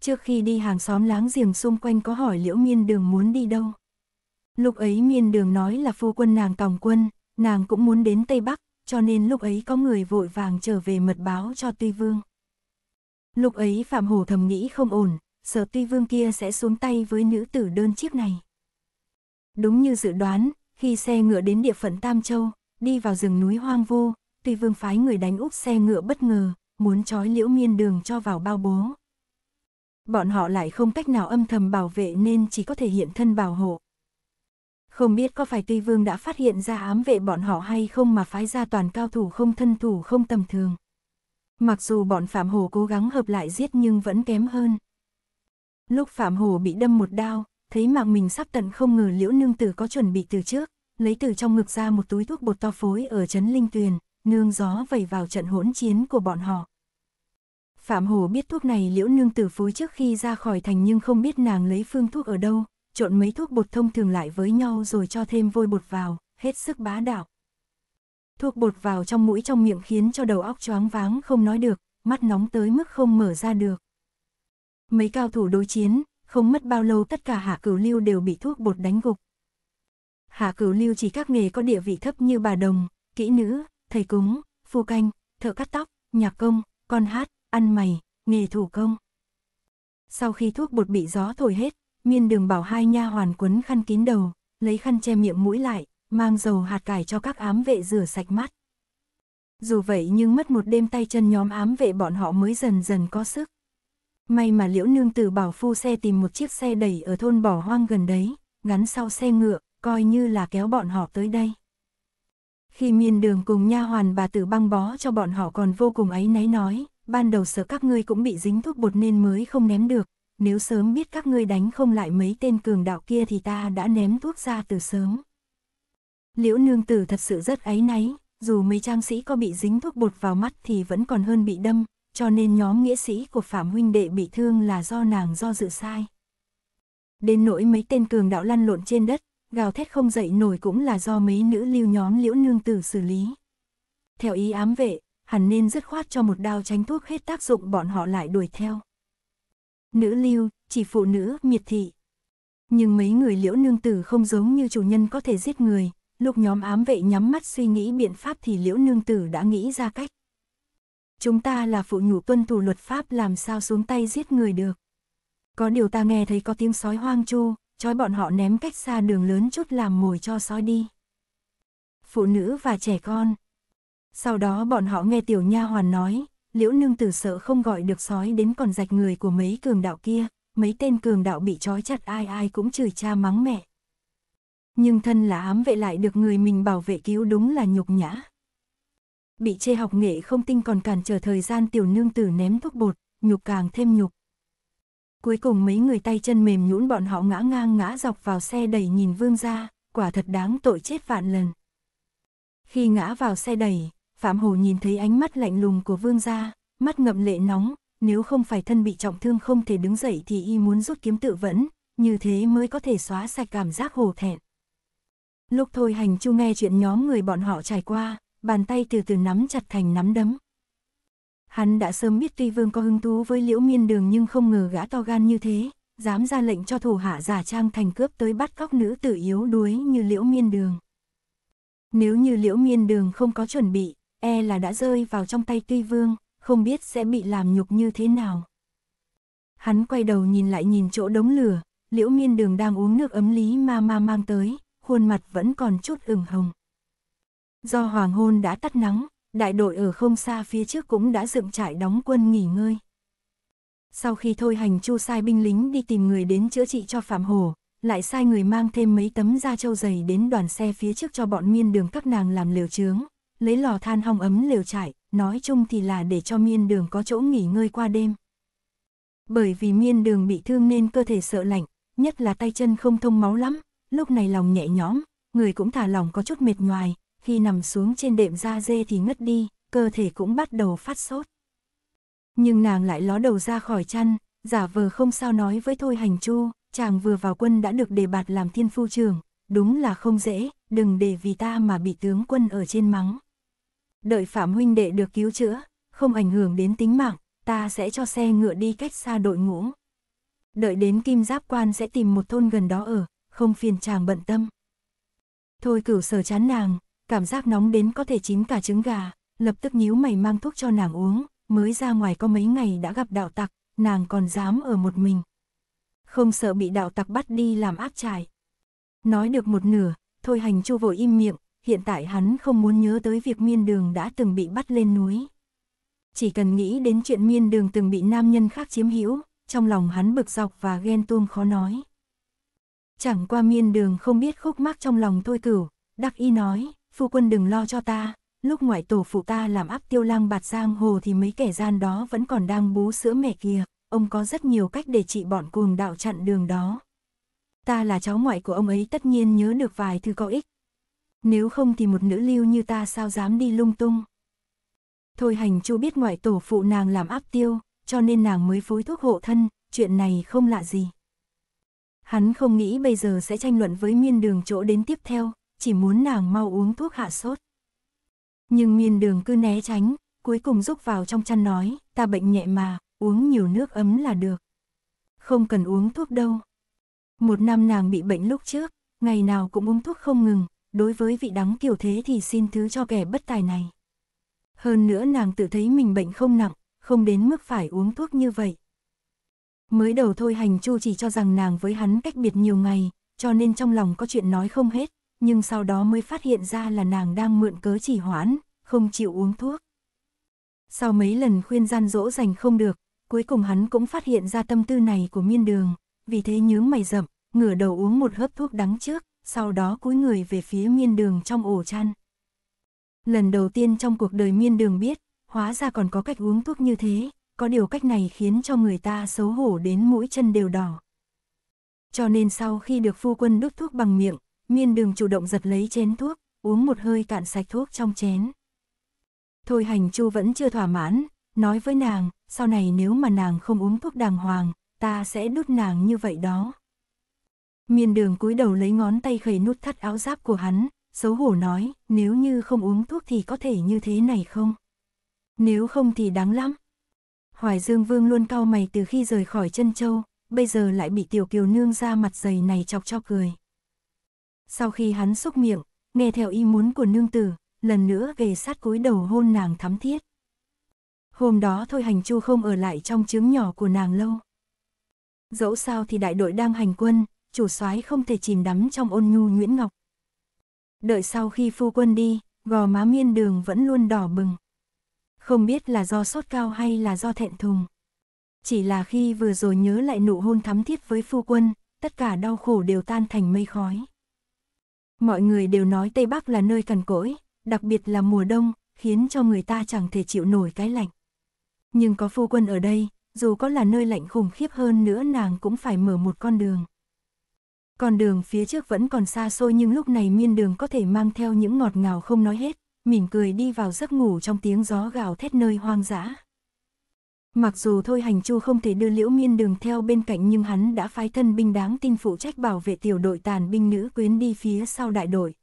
Trước khi đi hàng xóm láng giềng xung quanh có hỏi Liễu Miên Đường muốn đi đâu. Lúc ấy Miên Đường nói là phu quân nàng Tòng Quân, nàng cũng muốn đến Tây Bắc, cho nên lúc ấy có người vội vàng trở về mật báo cho Tuy Vương. Lúc ấy Phạm Hổ thầm nghĩ không ổn, sở tuy vương kia sẽ xuống tay với nữ tử đơn chiếc này. Đúng như dự đoán, khi xe ngựa đến địa phận Tam Châu, đi vào rừng núi hoang vu, tuy vương phái người đánh úp xe ngựa bất ngờ, muốn trói liễu miên đường cho vào bao bố. Bọn họ lại không cách nào âm thầm bảo vệ nên chỉ có thể hiện thân bảo hộ. Không biết có phải tuy vương đã phát hiện ra ám vệ bọn họ hay không mà phái ra toàn cao thủ không thân thủ không tầm thường. Mặc dù bọn Phạm Hồ cố gắng hợp lại giết nhưng vẫn kém hơn. Lúc Phạm Hồ bị đâm một đao, thấy mạng mình sắp tận không ngờ liễu nương tử có chuẩn bị từ trước, lấy từ trong ngực ra một túi thuốc bột to phối ở trấn Linh Tuyền, nương gió vẩy vào trận hỗn chiến của bọn họ. Phạm Hồ biết thuốc này liễu nương tử phối trước khi ra khỏi thành nhưng không biết nàng lấy phương thuốc ở đâu, trộn mấy thuốc bột thông thường lại với nhau rồi cho thêm vôi bột vào, hết sức bá đạo. Thuốc bột vào trong mũi trong miệng khiến cho đầu óc choáng váng không nói được, mắt nóng tới mức không mở ra được mấy cao thủ đối chiến, không mất bao lâu tất cả hạ cửu lưu đều bị thuốc bột đánh gục. Hạ cửu lưu chỉ các nghề có địa vị thấp như bà đồng, kỹ nữ, thầy cúng, phu canh, thợ cắt tóc, nhạc công, con hát, ăn mày, nghề thủ công. Sau khi thuốc bột bị gió thổi hết, miên đường bảo hai nha hoàn quấn khăn kín đầu, lấy khăn che miệng mũi lại, mang dầu hạt cải cho các ám vệ rửa sạch mắt. Dù vậy nhưng mất một đêm tay chân nhóm ám vệ bọn họ mới dần dần có sức. May mà liễu nương tử bảo phu xe tìm một chiếc xe đẩy ở thôn bỏ hoang gần đấy, gắn sau xe ngựa, coi như là kéo bọn họ tới đây. Khi miên đường cùng nha hoàn bà tử băng bó cho bọn họ còn vô cùng ấy náy nói, ban đầu sợ các ngươi cũng bị dính thuốc bột nên mới không ném được, nếu sớm biết các ngươi đánh không lại mấy tên cường đạo kia thì ta đã ném thuốc ra từ sớm. Liễu nương tử thật sự rất ấy náy, dù mấy trang sĩ có bị dính thuốc bột vào mắt thì vẫn còn hơn bị đâm, cho nên nhóm nghĩa sĩ của Phạm huynh đệ bị thương là do nàng do dự sai. Đến nỗi mấy tên cường đạo lăn lộn trên đất, gào thét không dậy nổi cũng là do mấy nữ lưu nhóm liễu nương tử xử lý. Theo ý ám vệ, hẳn nên dứt khoát cho một đao tránh thuốc hết tác dụng bọn họ lại đuổi theo. Nữ lưu, chỉ phụ nữ, miệt thị. Nhưng mấy người liễu nương tử không giống như chủ nhân có thể giết người, lúc nhóm ám vệ nhắm mắt suy nghĩ biện pháp thì liễu nương tử đã nghĩ ra cách chúng ta là phụ nhủ tuân thủ luật pháp làm sao xuống tay giết người được. Có điều ta nghe thấy có tiếng sói hoang chu, chói bọn họ ném cách xa đường lớn chút làm mồi cho sói đi. Phụ nữ và trẻ con. Sau đó bọn họ nghe tiểu nha hoàn nói, liễu nương tử sợ không gọi được sói đến còn rạch người của mấy cường đạo kia, mấy tên cường đạo bị trói chặt ai ai cũng chửi cha mắng mẹ. Nhưng thân là ám vệ lại được người mình bảo vệ cứu đúng là nhục nhã bị chê học nghệ không tinh còn cản trở thời gian tiểu nương tử ném thuốc bột, nhục càng thêm nhục. Cuối cùng mấy người tay chân mềm nhũn bọn họ ngã ngang ngã dọc vào xe đẩy nhìn vương ra, quả thật đáng tội chết vạn lần. Khi ngã vào xe đẩy, Phạm Hồ nhìn thấy ánh mắt lạnh lùng của vương gia, mắt ngậm lệ nóng, nếu không phải thân bị trọng thương không thể đứng dậy thì y muốn rút kiếm tự vẫn, như thế mới có thể xóa sạch cảm giác hồ thẹn. Lúc thôi hành chu nghe chuyện nhóm người bọn họ trải qua, bàn tay từ từ nắm chặt thành nắm đấm. Hắn đã sớm biết tuy vương có hứng thú với liễu miên đường nhưng không ngờ gã to gan như thế, dám ra lệnh cho thủ hạ giả trang thành cướp tới bắt cóc nữ tử yếu đuối như liễu miên đường. Nếu như liễu miên đường không có chuẩn bị, e là đã rơi vào trong tay tuy vương, không biết sẽ bị làm nhục như thế nào. Hắn quay đầu nhìn lại nhìn chỗ đống lửa, liễu miên đường đang uống nước ấm lý ma ma mang tới, khuôn mặt vẫn còn chút ửng hồng. Do hoàng hôn đã tắt nắng, đại đội ở không xa phía trước cũng đã dựng trại đóng quân nghỉ ngơi. Sau khi thôi hành chu sai binh lính đi tìm người đến chữa trị cho Phạm Hồ, lại sai người mang thêm mấy tấm da trâu dày đến đoàn xe phía trước cho bọn miên đường các nàng làm lều trướng, lấy lò than hong ấm liều trại, nói chung thì là để cho miên đường có chỗ nghỉ ngơi qua đêm. Bởi vì miên đường bị thương nên cơ thể sợ lạnh, nhất là tay chân không thông máu lắm, lúc này lòng nhẹ nhõm, người cũng thả lòng có chút mệt nhoài, khi nằm xuống trên đệm da dê thì ngất đi, cơ thể cũng bắt đầu phát sốt. Nhưng nàng lại ló đầu ra khỏi chăn, giả vờ không sao nói với Thôi Hành Chu, chàng vừa vào quân đã được đề bạt làm thiên phu trường, đúng là không dễ, đừng để vì ta mà bị tướng quân ở trên mắng. Đợi Phạm huynh đệ được cứu chữa, không ảnh hưởng đến tính mạng, ta sẽ cho xe ngựa đi cách xa đội ngũ. Đợi đến kim giáp quan sẽ tìm một thôn gần đó ở, không phiền chàng bận tâm. Thôi cửu sở chán nàng, cảm giác nóng đến có thể chín cả trứng gà, lập tức nhíu mày mang thuốc cho nàng uống, mới ra ngoài có mấy ngày đã gặp đạo tặc, nàng còn dám ở một mình. Không sợ bị đạo tặc bắt đi làm áp trải. Nói được một nửa, thôi hành chu vội im miệng, hiện tại hắn không muốn nhớ tới việc miên đường đã từng bị bắt lên núi. Chỉ cần nghĩ đến chuyện miên đường từng bị nam nhân khác chiếm hữu, trong lòng hắn bực dọc và ghen tuông khó nói. Chẳng qua miên đường không biết khúc mắc trong lòng thôi cửu, đắc y nói, phu quân đừng lo cho ta, lúc ngoại tổ phụ ta làm áp tiêu lang bạt Giang hồ thì mấy kẻ gian đó vẫn còn đang bú sữa mẹ kia, ông có rất nhiều cách để trị bọn cuồng đạo chặn đường đó. Ta là cháu ngoại của ông ấy tất nhiên nhớ được vài thứ có ích. Nếu không thì một nữ lưu như ta sao dám đi lung tung. Thôi hành chu biết ngoại tổ phụ nàng làm áp tiêu, cho nên nàng mới phối thuốc hộ thân, chuyện này không lạ gì. Hắn không nghĩ bây giờ sẽ tranh luận với miên đường chỗ đến tiếp theo, chỉ muốn nàng mau uống thuốc hạ sốt. Nhưng miên đường cứ né tránh, cuối cùng rúc vào trong chăn nói, ta bệnh nhẹ mà, uống nhiều nước ấm là được. Không cần uống thuốc đâu. Một năm nàng bị bệnh lúc trước, ngày nào cũng uống thuốc không ngừng, đối với vị đắng kiểu thế thì xin thứ cho kẻ bất tài này. Hơn nữa nàng tự thấy mình bệnh không nặng, không đến mức phải uống thuốc như vậy. Mới đầu thôi hành chu chỉ cho rằng nàng với hắn cách biệt nhiều ngày, cho nên trong lòng có chuyện nói không hết, nhưng sau đó mới phát hiện ra là nàng đang mượn cớ trì hoãn, không chịu uống thuốc. Sau mấy lần khuyên gian dỗ dành không được, cuối cùng hắn cũng phát hiện ra tâm tư này của miên đường, vì thế nhướng mày rậm, ngửa đầu uống một hớp thuốc đắng trước, sau đó cúi người về phía miên đường trong ổ chăn. Lần đầu tiên trong cuộc đời miên đường biết, hóa ra còn có cách uống thuốc như thế, có điều cách này khiến cho người ta xấu hổ đến mũi chân đều đỏ. Cho nên sau khi được phu quân đút thuốc bằng miệng, Miên đường chủ động giật lấy chén thuốc, uống một hơi cạn sạch thuốc trong chén. Thôi hành chu vẫn chưa thỏa mãn, nói với nàng, sau này nếu mà nàng không uống thuốc đàng hoàng, ta sẽ đút nàng như vậy đó. Miên đường cúi đầu lấy ngón tay khẩy nút thắt áo giáp của hắn, xấu hổ nói, nếu như không uống thuốc thì có thể như thế này không? Nếu không thì đáng lắm. Hoài Dương Vương luôn cau mày từ khi rời khỏi chân châu, bây giờ lại bị tiểu kiều nương ra mặt dày này chọc cho cười. Sau khi hắn xúc miệng, nghe theo ý muốn của nương tử, lần nữa về sát cúi đầu hôn nàng thắm thiết. Hôm đó thôi hành chu không ở lại trong chướng nhỏ của nàng lâu. Dẫu sao thì đại đội đang hành quân, chủ soái không thể chìm đắm trong ôn nhu Nguyễn Ngọc. Đợi sau khi phu quân đi, gò má miên đường vẫn luôn đỏ bừng. Không biết là do sốt cao hay là do thẹn thùng. Chỉ là khi vừa rồi nhớ lại nụ hôn thắm thiết với phu quân, tất cả đau khổ đều tan thành mây khói. Mọi người đều nói Tây Bắc là nơi cằn cỗi, đặc biệt là mùa đông, khiến cho người ta chẳng thể chịu nổi cái lạnh. Nhưng có phu quân ở đây, dù có là nơi lạnh khủng khiếp hơn nữa nàng cũng phải mở một con đường. Con đường phía trước vẫn còn xa xôi nhưng lúc này miên đường có thể mang theo những ngọt ngào không nói hết, mỉm cười đi vào giấc ngủ trong tiếng gió gào thét nơi hoang dã. Mặc dù Thôi Hành Chu không thể đưa Liễu Miên Đường theo bên cạnh nhưng hắn đã phái thân binh đáng tin phụ trách bảo vệ tiểu đội tàn binh nữ quyến đi phía sau đại đội.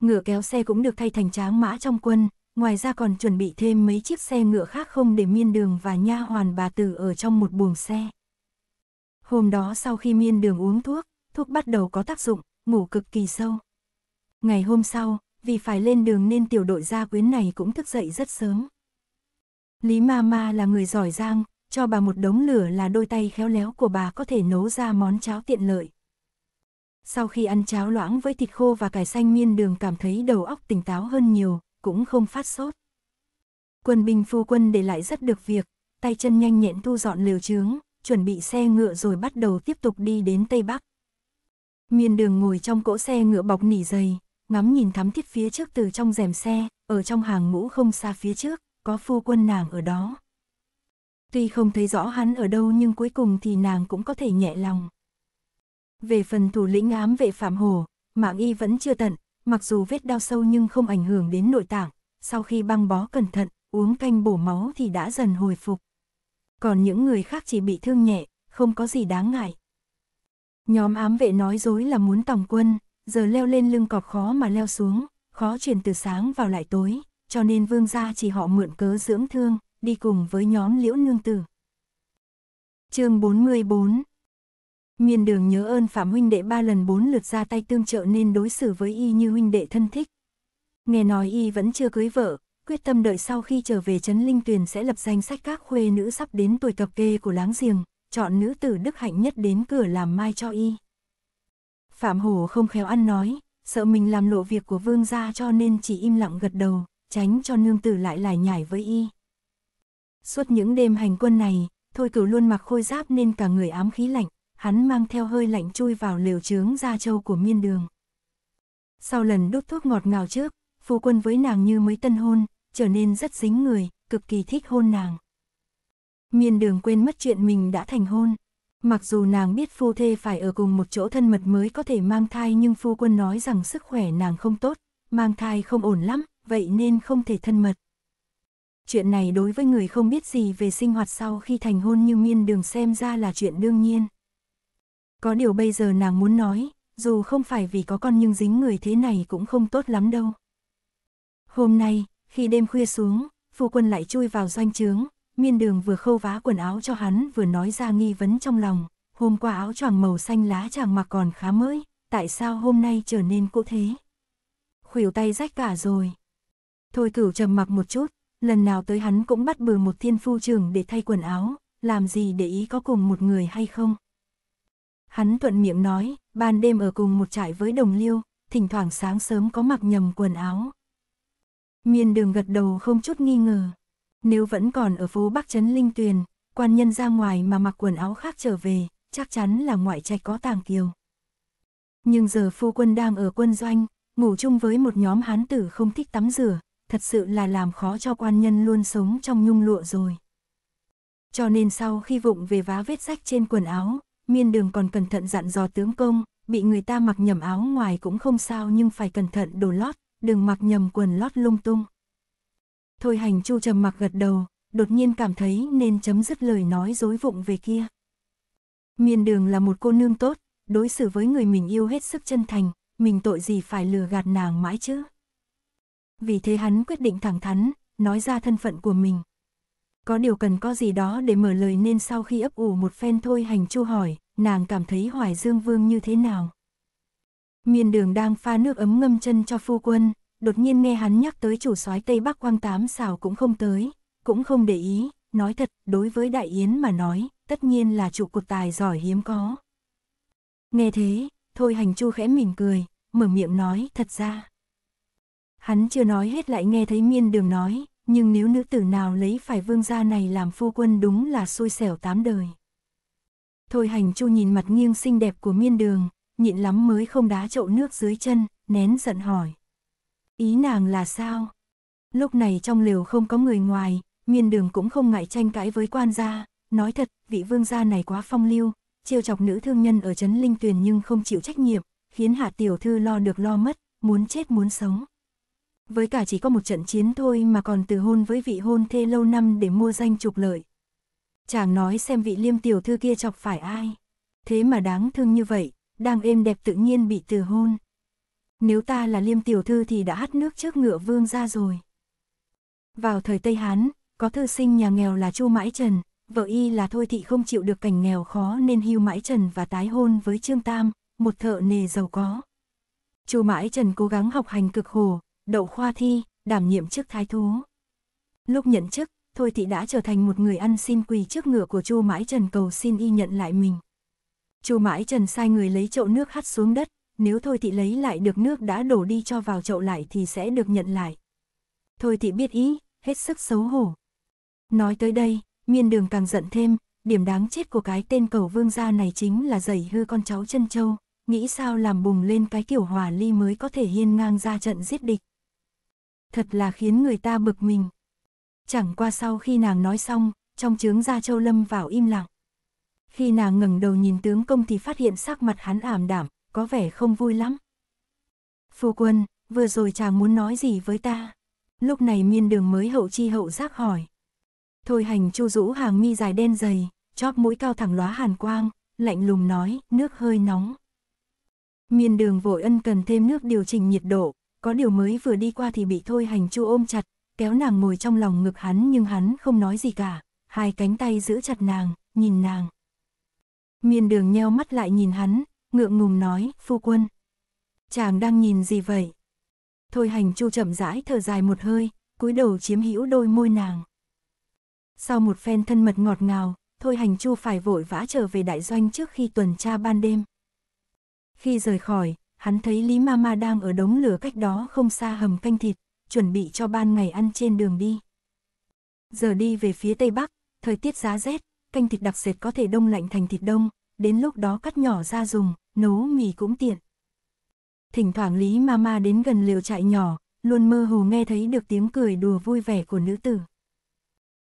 Ngựa kéo xe cũng được thay thành tráng mã trong quân, ngoài ra còn chuẩn bị thêm mấy chiếc xe ngựa khác không để Miên Đường và nha hoàn bà tử ở trong một buồng xe. Hôm đó sau khi Miên Đường uống thuốc, thuốc bắt đầu có tác dụng, ngủ cực kỳ sâu. Ngày hôm sau, vì phải lên đường nên tiểu đội gia quyến này cũng thức dậy rất sớm. Lý Mama là người giỏi giang, cho bà một đống lửa là đôi tay khéo léo của bà có thể nấu ra món cháo tiện lợi. Sau khi ăn cháo loãng với thịt khô và cải xanh miên đường cảm thấy đầu óc tỉnh táo hơn nhiều, cũng không phát sốt. Quân binh phu quân để lại rất được việc, tay chân nhanh nhẹn thu dọn liều trướng, chuẩn bị xe ngựa rồi bắt đầu tiếp tục đi đến Tây Bắc. Miên đường ngồi trong cỗ xe ngựa bọc nỉ dày, ngắm nhìn thắm thiết phía trước từ trong rèm xe, ở trong hàng ngũ không xa phía trước, có phu quân nàng ở đó. Tuy không thấy rõ hắn ở đâu nhưng cuối cùng thì nàng cũng có thể nhẹ lòng. Về phần thủ lĩnh ám vệ Phạm Hồ, mạng y vẫn chưa tận, mặc dù vết đau sâu nhưng không ảnh hưởng đến nội tạng, sau khi băng bó cẩn thận, uống canh bổ máu thì đã dần hồi phục. Còn những người khác chỉ bị thương nhẹ, không có gì đáng ngại. Nhóm ám vệ nói dối là muốn tòng quân, giờ leo lên lưng cọp khó mà leo xuống, khó chuyển từ sáng vào lại tối, cho nên vương gia chỉ họ mượn cớ dưỡng thương, đi cùng với nhóm liễu nương tử. chương 44 Miên đường nhớ ơn Phạm huynh đệ ba lần bốn lượt ra tay tương trợ nên đối xử với y như huynh đệ thân thích. Nghe nói y vẫn chưa cưới vợ, quyết tâm đợi sau khi trở về Trấn Linh Tuyền sẽ lập danh sách các khuê nữ sắp đến tuổi cập kê của láng giềng, chọn nữ tử đức hạnh nhất đến cửa làm mai cho y. Phạm Hổ không khéo ăn nói, sợ mình làm lộ việc của vương gia cho nên chỉ im lặng gật đầu, tránh cho nương tử lại lải nhải với y. Suốt những đêm hành quân này, Thôi Cửu luôn mặc khôi giáp nên cả người ám khí lạnh, hắn mang theo hơi lạnh chui vào lều trướng gia châu của miên đường. Sau lần đút thuốc ngọt ngào trước, phu quân với nàng như mới tân hôn, trở nên rất dính người, cực kỳ thích hôn nàng. Miên đường quên mất chuyện mình đã thành hôn. Mặc dù nàng biết phu thê phải ở cùng một chỗ thân mật mới có thể mang thai nhưng phu quân nói rằng sức khỏe nàng không tốt, mang thai không ổn lắm, vậy nên không thể thân mật. Chuyện này đối với người không biết gì về sinh hoạt sau khi thành hôn như miên đường xem ra là chuyện đương nhiên. Có điều bây giờ nàng muốn nói, dù không phải vì có con nhưng dính người thế này cũng không tốt lắm đâu. Hôm nay, khi đêm khuya xuống, phu quân lại chui vào doanh trướng, miên đường vừa khâu vá quần áo cho hắn vừa nói ra nghi vấn trong lòng, hôm qua áo choàng màu xanh lá chàng mặc còn khá mới, tại sao hôm nay trở nên cũ thế? Khuỷu tay rách cả rồi, Thôi cửu trầm mặc một chút, lần nào tới hắn cũng bắt bừa một thiên phu trường để thay quần áo, làm gì để ý có cùng một người hay không. Hắn thuận miệng nói, ban đêm ở cùng một trại với đồng liêu, thỉnh thoảng sáng sớm có mặc nhầm quần áo. Miên đường gật đầu không chút nghi ngờ. Nếu vẫn còn ở phố Bắc Trấn Linh Tuyền, quan nhân ra ngoài mà mặc quần áo khác trở về, chắc chắn là ngoại trạch có tàng kiều. Nhưng giờ phu quân đang ở quân doanh, ngủ chung với một nhóm hán tử không thích tắm rửa, thật sự là làm khó cho quan nhân luôn sống trong nhung lụa rồi. Cho nên sau khi vụng về vá vết rách trên quần áo, miên đường còn cẩn thận dặn dò tướng công, bị người ta mặc nhầm áo ngoài cũng không sao nhưng phải cẩn thận đồ lót, đừng mặc nhầm quần lót lung tung. Thôi hành chu trầm mặc gật đầu, đột nhiên cảm thấy nên chấm dứt lời nói dối vụng về kia. Miên đường là một cô nương tốt, đối xử với người mình yêu hết sức chân thành, mình tội gì phải lừa gạt nàng mãi chứ vì thế hắn quyết định thẳng thắn, nói ra thân phận của mình. Có điều cần có gì đó để mở lời nên sau khi ấp ủ một phen thôi hành chu hỏi, nàng cảm thấy Hoài Dương Vương như thế nào. miền đường đang pha nước ấm ngâm chân cho phu quân, đột nhiên nghe hắn nhắc tới chủ soái Tây Bắc Quang Tám xào cũng không tới, cũng không để ý, nói thật, đối với Đại Yến mà nói, tất nhiên là trụ cột tài giỏi hiếm có. Nghe thế, thôi hành chu khẽ mỉm cười, mở miệng nói thật ra. Hắn chưa nói hết lại nghe thấy miên đường nói, nhưng nếu nữ tử nào lấy phải vương gia này làm phu quân đúng là xui xẻo tám đời. Thôi hành chu nhìn mặt nghiêng xinh đẹp của miên đường, nhịn lắm mới không đá chậu nước dưới chân, nén giận hỏi. Ý nàng là sao? Lúc này trong liều không có người ngoài, miên đường cũng không ngại tranh cãi với quan gia, nói thật, vị vương gia này quá phong lưu, trêu chọc nữ thương nhân ở trấn linh tuyền nhưng không chịu trách nhiệm, khiến hạ tiểu thư lo được lo mất, muốn chết muốn sống với cả chỉ có một trận chiến thôi mà còn từ hôn với vị hôn thê lâu năm để mua danh trục lợi. Chàng nói xem vị liêm tiểu thư kia chọc phải ai. Thế mà đáng thương như vậy, đang êm đẹp tự nhiên bị từ hôn. Nếu ta là liêm tiểu thư thì đã hắt nước trước ngựa vương ra rồi. Vào thời Tây Hán, có thư sinh nhà nghèo là Chu Mãi Trần, vợ y là Thôi Thị không chịu được cảnh nghèo khó nên hưu Mãi Trần và tái hôn với Trương Tam, một thợ nề giàu có. Chu Mãi Trần cố gắng học hành cực khổ, Đậu Khoa Thi, đảm nhiệm chức thái thú. Lúc nhận chức, Thôi Thị đã trở thành một người ăn xin quỳ trước ngựa của Chu Mãi Trần cầu xin y nhận lại mình. Chu Mãi Trần sai người lấy chậu nước hắt xuống đất, nếu Thôi Thị lấy lại được nước đã đổ đi cho vào chậu lại thì sẽ được nhận lại. Thôi Thị biết ý, hết sức xấu hổ. Nói tới đây, miên đường càng giận thêm, điểm đáng chết của cái tên cầu vương gia này chính là dày hư con cháu chân châu, nghĩ sao làm bùng lên cái kiểu hòa ly mới có thể hiên ngang ra trận giết địch thật là khiến người ta bực mình. Chẳng qua sau khi nàng nói xong, trong chướng gia châu lâm vào im lặng. Khi nàng ngẩng đầu nhìn tướng công thì phát hiện sắc mặt hắn ảm đảm, có vẻ không vui lắm. Phu quân, vừa rồi chàng muốn nói gì với ta? Lúc này miên đường mới hậu chi hậu giác hỏi. Thôi hành chu rũ hàng mi dài đen dày, chóp mũi cao thẳng lóa hàn quang, lạnh lùng nói, nước hơi nóng. Miên đường vội ân cần thêm nước điều chỉnh nhiệt độ, có điều mới vừa đi qua thì bị thôi hành chu ôm chặt, kéo nàng ngồi trong lòng ngực hắn nhưng hắn không nói gì cả, hai cánh tay giữ chặt nàng, nhìn nàng. Miên đường nheo mắt lại nhìn hắn, ngượng ngùng nói, phu quân. Chàng đang nhìn gì vậy? Thôi hành chu chậm rãi thở dài một hơi, cúi đầu chiếm hữu đôi môi nàng. Sau một phen thân mật ngọt ngào, thôi hành chu phải vội vã trở về đại doanh trước khi tuần tra ban đêm. Khi rời khỏi, hắn thấy Lý Mama đang ở đống lửa cách đó không xa hầm canh thịt, chuẩn bị cho ban ngày ăn trên đường đi. Giờ đi về phía Tây Bắc, thời tiết giá rét, canh thịt đặc sệt có thể đông lạnh thành thịt đông, đến lúc đó cắt nhỏ ra dùng, nấu mì cũng tiện. Thỉnh thoảng Lý Mama đến gần liều trại nhỏ, luôn mơ hồ nghe thấy được tiếng cười đùa vui vẻ của nữ tử.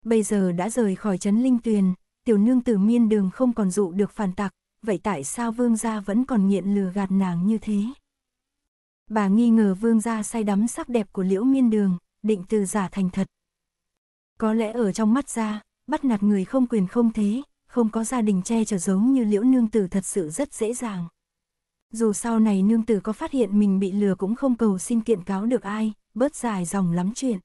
Bây giờ đã rời khỏi trấn Linh Tuyền, tiểu nương tử miên đường không còn dụ được phản tặc, vậy tại sao vương gia vẫn còn nghiện lừa gạt nàng như thế? Bà nghi ngờ vương gia say đắm sắc đẹp của liễu miên đường, định từ giả thành thật. Có lẽ ở trong mắt gia bắt nạt người không quyền không thế, không có gia đình che chở giống như liễu nương tử thật sự rất dễ dàng. Dù sau này nương tử có phát hiện mình bị lừa cũng không cầu xin kiện cáo được ai, bớt dài dòng lắm chuyện.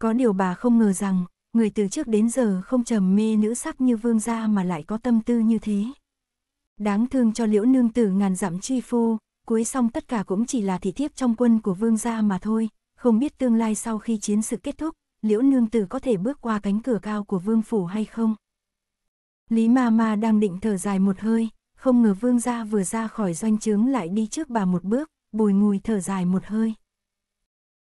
Có điều bà không ngờ rằng, người từ trước đến giờ không trầm mê nữ sắc như vương gia mà lại có tâm tư như thế. Đáng thương cho liễu nương tử ngàn dặm chi phu, cuối xong tất cả cũng chỉ là thị thiếp trong quân của vương gia mà thôi, không biết tương lai sau khi chiến sự kết thúc, liễu nương tử có thể bước qua cánh cửa cao của vương phủ hay không. Lý ma ma đang định thở dài một hơi, không ngờ vương gia vừa ra khỏi doanh trướng lại đi trước bà một bước, bùi ngùi thở dài một hơi.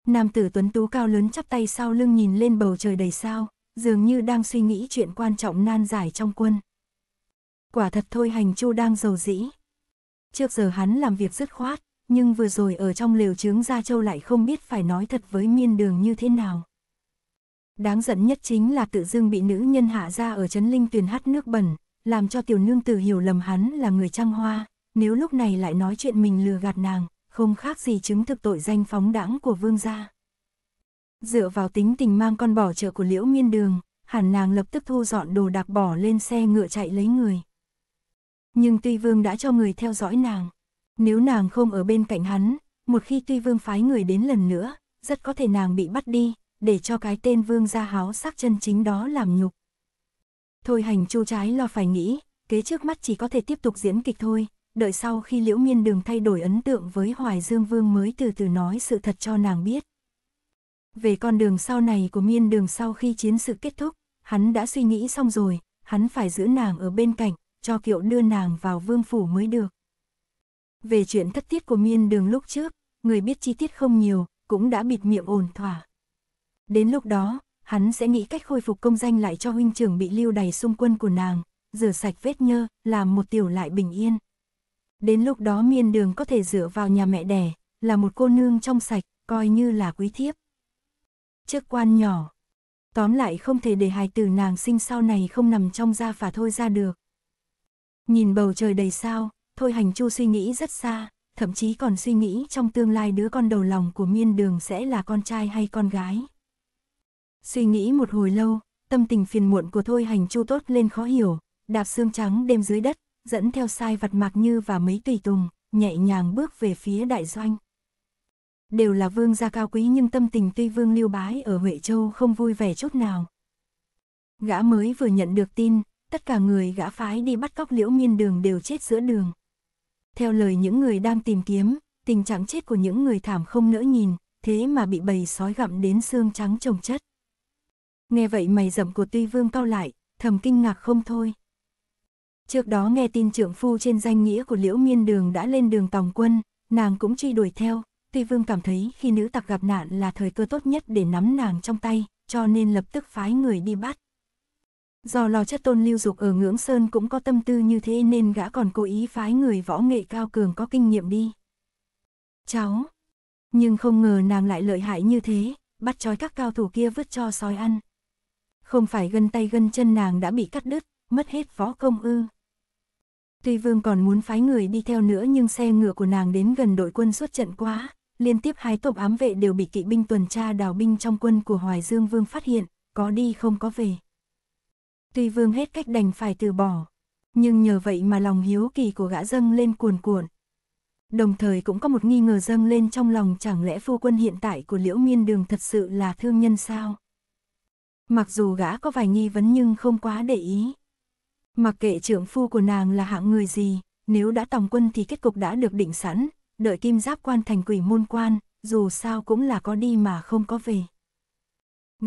Nam tử tuấn tú cao lớn chắp tay sau lưng nhìn lên bầu trời đầy sao, dường như đang suy nghĩ chuyện quan trọng nan giải trong quân quả thật thôi hành chu đang giàu dĩ. Trước giờ hắn làm việc dứt khoát, nhưng vừa rồi ở trong liều trướng Gia Châu lại không biết phải nói thật với miên đường như thế nào. Đáng giận nhất chính là tự dưng bị nữ nhân hạ ra ở Trấn Linh Tuyền hát nước bẩn, làm cho tiểu nương tử hiểu lầm hắn là người trăng hoa, nếu lúc này lại nói chuyện mình lừa gạt nàng, không khác gì chứng thực tội danh phóng đãng của vương gia. Dựa vào tính tình mang con bỏ chợ của liễu miên đường, hẳn nàng lập tức thu dọn đồ đạc bỏ lên xe ngựa chạy lấy người nhưng Tuy Vương đã cho người theo dõi nàng. Nếu nàng không ở bên cạnh hắn, một khi Tuy Vương phái người đến lần nữa, rất có thể nàng bị bắt đi, để cho cái tên Vương gia háo sắc chân chính đó làm nhục. Thôi hành chu trái lo phải nghĩ, kế trước mắt chỉ có thể tiếp tục diễn kịch thôi, đợi sau khi Liễu Miên Đường thay đổi ấn tượng với Hoài Dương Vương mới từ từ nói sự thật cho nàng biết. Về con đường sau này của Miên Đường sau khi chiến sự kết thúc, hắn đã suy nghĩ xong rồi, hắn phải giữ nàng ở bên cạnh, cho kiệu đưa nàng vào vương phủ mới được. Về chuyện thất tiết của miên đường lúc trước, người biết chi tiết không nhiều, cũng đã bịt miệng ổn thỏa. Đến lúc đó, hắn sẽ nghĩ cách khôi phục công danh lại cho huynh trưởng bị lưu đầy xung quân của nàng, rửa sạch vết nhơ, làm một tiểu lại bình yên. Đến lúc đó miên đường có thể dựa vào nhà mẹ đẻ, là một cô nương trong sạch, coi như là quý thiếp. Trước quan nhỏ, tóm lại không thể để hài tử nàng sinh sau này không nằm trong gia phả thôi ra được. Nhìn bầu trời đầy sao, Thôi Hành Chu suy nghĩ rất xa, thậm chí còn suy nghĩ trong tương lai đứa con đầu lòng của miên đường sẽ là con trai hay con gái. Suy nghĩ một hồi lâu, tâm tình phiền muộn của Thôi Hành Chu tốt lên khó hiểu, đạp xương trắng đêm dưới đất, dẫn theo sai vặt mạc như và mấy tùy tùng, nhẹ nhàng bước về phía đại doanh. Đều là vương gia cao quý nhưng tâm tình tuy vương liêu bái ở Huệ Châu không vui vẻ chút nào. Gã mới vừa nhận được tin, tất cả người gã phái đi bắt cóc liễu miên đường đều chết giữa đường. Theo lời những người đang tìm kiếm, tình trạng chết của những người thảm không nỡ nhìn, thế mà bị bầy sói gặm đến xương trắng trồng chất. Nghe vậy mày rậm của tuy vương cao lại, thầm kinh ngạc không thôi. Trước đó nghe tin trưởng phu trên danh nghĩa của liễu miên đường đã lên đường tòng quân, nàng cũng truy đuổi theo, tuy vương cảm thấy khi nữ tặc gặp nạn là thời cơ tốt nhất để nắm nàng trong tay, cho nên lập tức phái người đi bắt. Do lo chất tôn lưu dục ở ngưỡng sơn cũng có tâm tư như thế nên gã còn cố ý phái người võ nghệ cao cường có kinh nghiệm đi. Cháu. Nhưng không ngờ nàng lại lợi hại như thế, bắt trói các cao thủ kia vứt cho sói ăn. Không phải gân tay gân chân nàng đã bị cắt đứt, mất hết võ công ư. Tuy vương còn muốn phái người đi theo nữa nhưng xe ngựa của nàng đến gần đội quân suốt trận quá, liên tiếp hai tộc ám vệ đều bị kỵ binh tuần tra đào binh trong quân của Hoài Dương Vương phát hiện, có đi không có về. Tuy vương hết cách đành phải từ bỏ, nhưng nhờ vậy mà lòng hiếu kỳ của gã dâng lên cuồn cuộn. Đồng thời cũng có một nghi ngờ dâng lên trong lòng chẳng lẽ phu quân hiện tại của Liễu Miên Đường thật sự là thương nhân sao? Mặc dù gã có vài nghi vấn nhưng không quá để ý. Mặc kệ trưởng phu của nàng là hạng người gì, nếu đã tòng quân thì kết cục đã được định sẵn, đợi kim giáp quan thành quỷ môn quan, dù sao cũng là có đi mà không có về.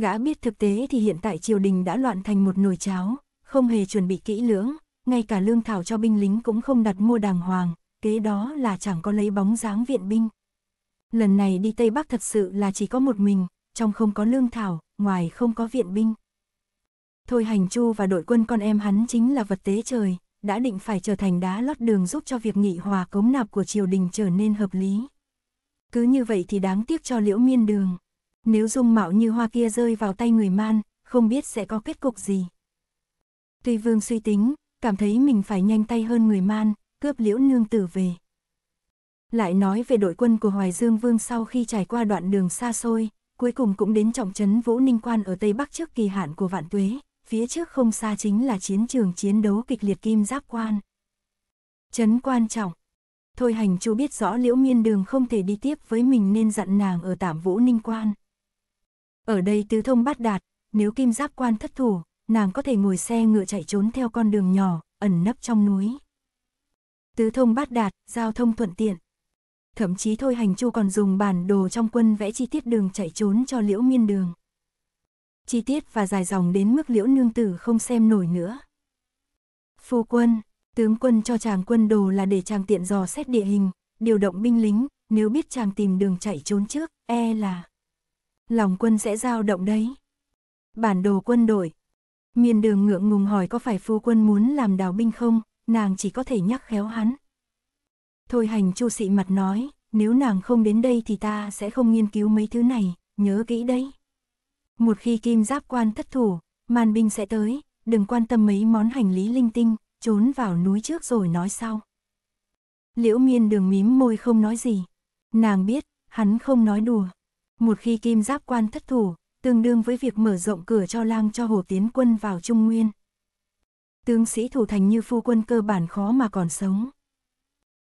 Gã biết thực tế thì hiện tại triều đình đã loạn thành một nồi cháo, không hề chuẩn bị kỹ lưỡng, ngay cả lương thảo cho binh lính cũng không đặt mua đàng hoàng, kế đó là chẳng có lấy bóng dáng viện binh. Lần này đi Tây Bắc thật sự là chỉ có một mình, trong không có lương thảo, ngoài không có viện binh. Thôi hành chu và đội quân con em hắn chính là vật tế trời, đã định phải trở thành đá lót đường giúp cho việc nghị hòa cống nạp của triều đình trở nên hợp lý. Cứ như vậy thì đáng tiếc cho liễu miên đường. Nếu dung mạo như hoa kia rơi vào tay người man, không biết sẽ có kết cục gì. Tuy vương suy tính, cảm thấy mình phải nhanh tay hơn người man, cướp liễu nương tử về. Lại nói về đội quân của Hoài Dương Vương sau khi trải qua đoạn đường xa xôi, cuối cùng cũng đến trọng trấn Vũ Ninh Quan ở Tây Bắc trước kỳ hạn của Vạn Tuế, phía trước không xa chính là chiến trường chiến đấu kịch liệt Kim Giáp Quan. Trấn quan trọng. Thôi hành chú biết rõ liễu miên đường không thể đi tiếp với mình nên dặn nàng ở tạm Vũ Ninh Quan. Ở đây tứ thông bát đạt, nếu kim giáp quan thất thủ, nàng có thể ngồi xe ngựa chạy trốn theo con đường nhỏ, ẩn nấp trong núi. Tứ thông bát đạt, giao thông thuận tiện. Thậm chí Thôi Hành Chu còn dùng bản đồ trong quân vẽ chi tiết đường chạy trốn cho Liễu Miên Đường. Chi tiết và dài dòng đến mức Liễu Nương Tử không xem nổi nữa. Phu quân, tướng quân cho chàng quân đồ là để chàng tiện dò xét địa hình, điều động binh lính, nếu biết chàng tìm đường chạy trốn trước, e là lòng quân sẽ dao động đấy. Bản đồ quân đội. Miền đường ngượng ngùng hỏi có phải phu quân muốn làm đào binh không, nàng chỉ có thể nhắc khéo hắn. Thôi hành chu sị mặt nói, nếu nàng không đến đây thì ta sẽ không nghiên cứu mấy thứ này, nhớ kỹ đấy. Một khi kim giáp quan thất thủ, màn binh sẽ tới, đừng quan tâm mấy món hành lý linh tinh, trốn vào núi trước rồi nói sau. Liễu miên đường mím môi không nói gì. Nàng biết, hắn không nói đùa. Một khi kim giáp quan thất thủ, tương đương với việc mở rộng cửa cho lang cho hồ tiến quân vào Trung Nguyên. Tướng sĩ thủ thành như phu quân cơ bản khó mà còn sống.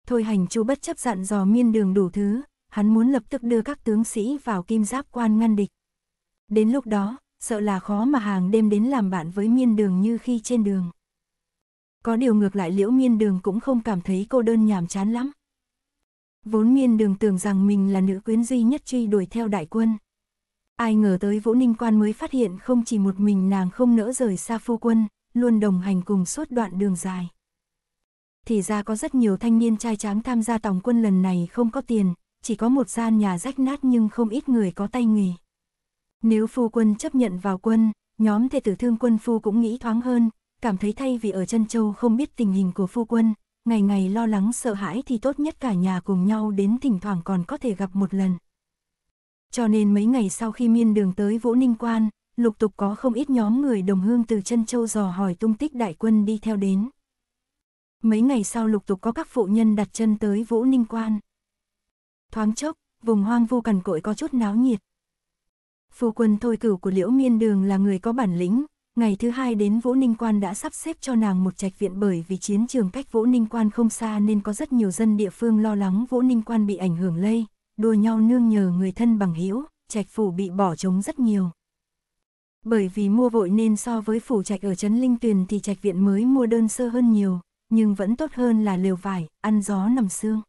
Thôi hành chu bất chấp dặn dò miên đường đủ thứ, hắn muốn lập tức đưa các tướng sĩ vào kim giáp quan ngăn địch. Đến lúc đó, sợ là khó mà hàng đêm đến làm bạn với miên đường như khi trên đường. Có điều ngược lại liễu miên đường cũng không cảm thấy cô đơn nhàm chán lắm. Vốn miên đường tưởng rằng mình là nữ quyến duy nhất truy đuổi theo đại quân. Ai ngờ tới Vũ Ninh Quan mới phát hiện không chỉ một mình nàng không nỡ rời xa phu quân, luôn đồng hành cùng suốt đoạn đường dài. Thì ra có rất nhiều thanh niên trai tráng tham gia tổng quân lần này không có tiền, chỉ có một gian nhà rách nát nhưng không ít người có tay nghề. Nếu phu quân chấp nhận vào quân, nhóm thề tử thương quân phu cũng nghĩ thoáng hơn, cảm thấy thay vì ở chân châu không biết tình hình của phu quân, ngày ngày lo lắng sợ hãi thì tốt nhất cả nhà cùng nhau đến thỉnh thoảng còn có thể gặp một lần. Cho nên mấy ngày sau khi miên đường tới Vũ Ninh Quan, lục tục có không ít nhóm người đồng hương từ chân châu dò hỏi tung tích đại quân đi theo đến. Mấy ngày sau lục tục có các phụ nhân đặt chân tới Vũ Ninh Quan. Thoáng chốc, vùng hoang vu cằn cội có chút náo nhiệt. Phu quân thôi cửu của Liễu Miên Đường là người có bản lĩnh, Ngày thứ hai đến Vũ Ninh Quan đã sắp xếp cho nàng một trạch viện bởi vì chiến trường cách Vũ Ninh Quan không xa nên có rất nhiều dân địa phương lo lắng Vũ Ninh Quan bị ảnh hưởng lây, đua nhau nương nhờ người thân bằng hữu trạch phủ bị bỏ trống rất nhiều. Bởi vì mua vội nên so với phủ trạch ở Trấn Linh Tuyền thì trạch viện mới mua đơn sơ hơn nhiều, nhưng vẫn tốt hơn là liều vải, ăn gió nằm xương.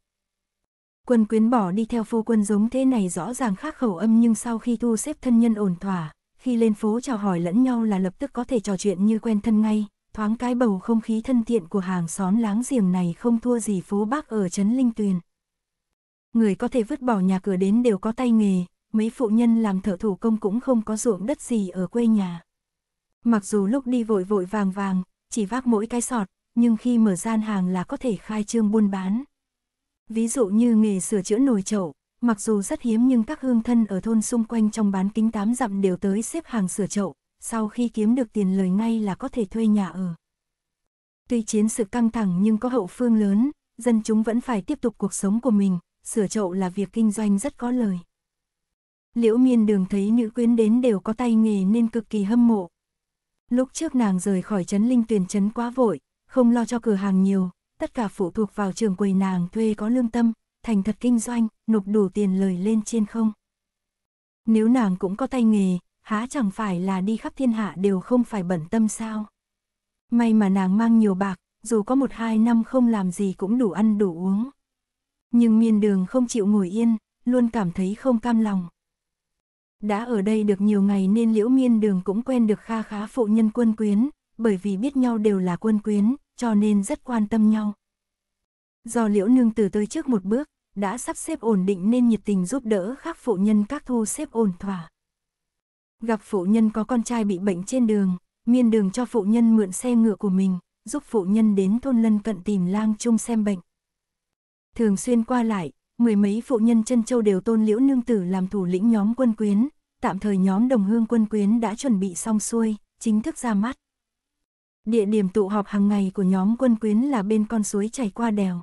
Quân quyến bỏ đi theo phu quân giống thế này rõ ràng khác khẩu âm nhưng sau khi thu xếp thân nhân ổn thỏa, khi lên phố chào hỏi lẫn nhau là lập tức có thể trò chuyện như quen thân ngay, thoáng cái bầu không khí thân thiện của hàng xóm láng giềng này không thua gì phố Bắc ở Trấn Linh Tuyền. Người có thể vứt bỏ nhà cửa đến đều có tay nghề, mấy phụ nhân làm thợ thủ công cũng không có ruộng đất gì ở quê nhà. Mặc dù lúc đi vội vội vàng vàng, chỉ vác mỗi cái sọt, nhưng khi mở gian hàng là có thể khai trương buôn bán. Ví dụ như nghề sửa chữa nồi chậu, Mặc dù rất hiếm nhưng các hương thân ở thôn xung quanh trong bán kính tám dặm đều tới xếp hàng sửa chậu, sau khi kiếm được tiền lời ngay là có thể thuê nhà ở. Tuy chiến sự căng thẳng nhưng có hậu phương lớn, dân chúng vẫn phải tiếp tục cuộc sống của mình, sửa chậu là việc kinh doanh rất có lời. Liễu miên đường thấy nữ quyến đến đều có tay nghề nên cực kỳ hâm mộ. Lúc trước nàng rời khỏi trấn linh tuyển trấn quá vội, không lo cho cửa hàng nhiều, tất cả phụ thuộc vào trường quầy nàng thuê có lương tâm, thành thật kinh doanh, nộp đủ tiền lời lên trên không. Nếu nàng cũng có tay nghề, há chẳng phải là đi khắp thiên hạ đều không phải bẩn tâm sao. May mà nàng mang nhiều bạc, dù có một hai năm không làm gì cũng đủ ăn đủ uống. Nhưng miên đường không chịu ngồi yên, luôn cảm thấy không cam lòng. Đã ở đây được nhiều ngày nên liễu miên đường cũng quen được kha khá phụ nhân quân quyến, bởi vì biết nhau đều là quân quyến, cho nên rất quan tâm nhau. Do liễu nương tử tới trước một bước, đã sắp xếp ổn định nên nhiệt tình giúp đỡ các phụ nhân các thu xếp ổn thỏa. Gặp phụ nhân có con trai bị bệnh trên đường, miên đường cho phụ nhân mượn xe ngựa của mình, giúp phụ nhân đến thôn lân cận tìm lang chung xem bệnh. Thường xuyên qua lại, mười mấy phụ nhân chân châu đều tôn liễu nương tử làm thủ lĩnh nhóm quân quyến, tạm thời nhóm đồng hương quân quyến đã chuẩn bị xong xuôi, chính thức ra mắt. Địa điểm tụ họp hàng ngày của nhóm quân quyến là bên con suối chảy qua đèo.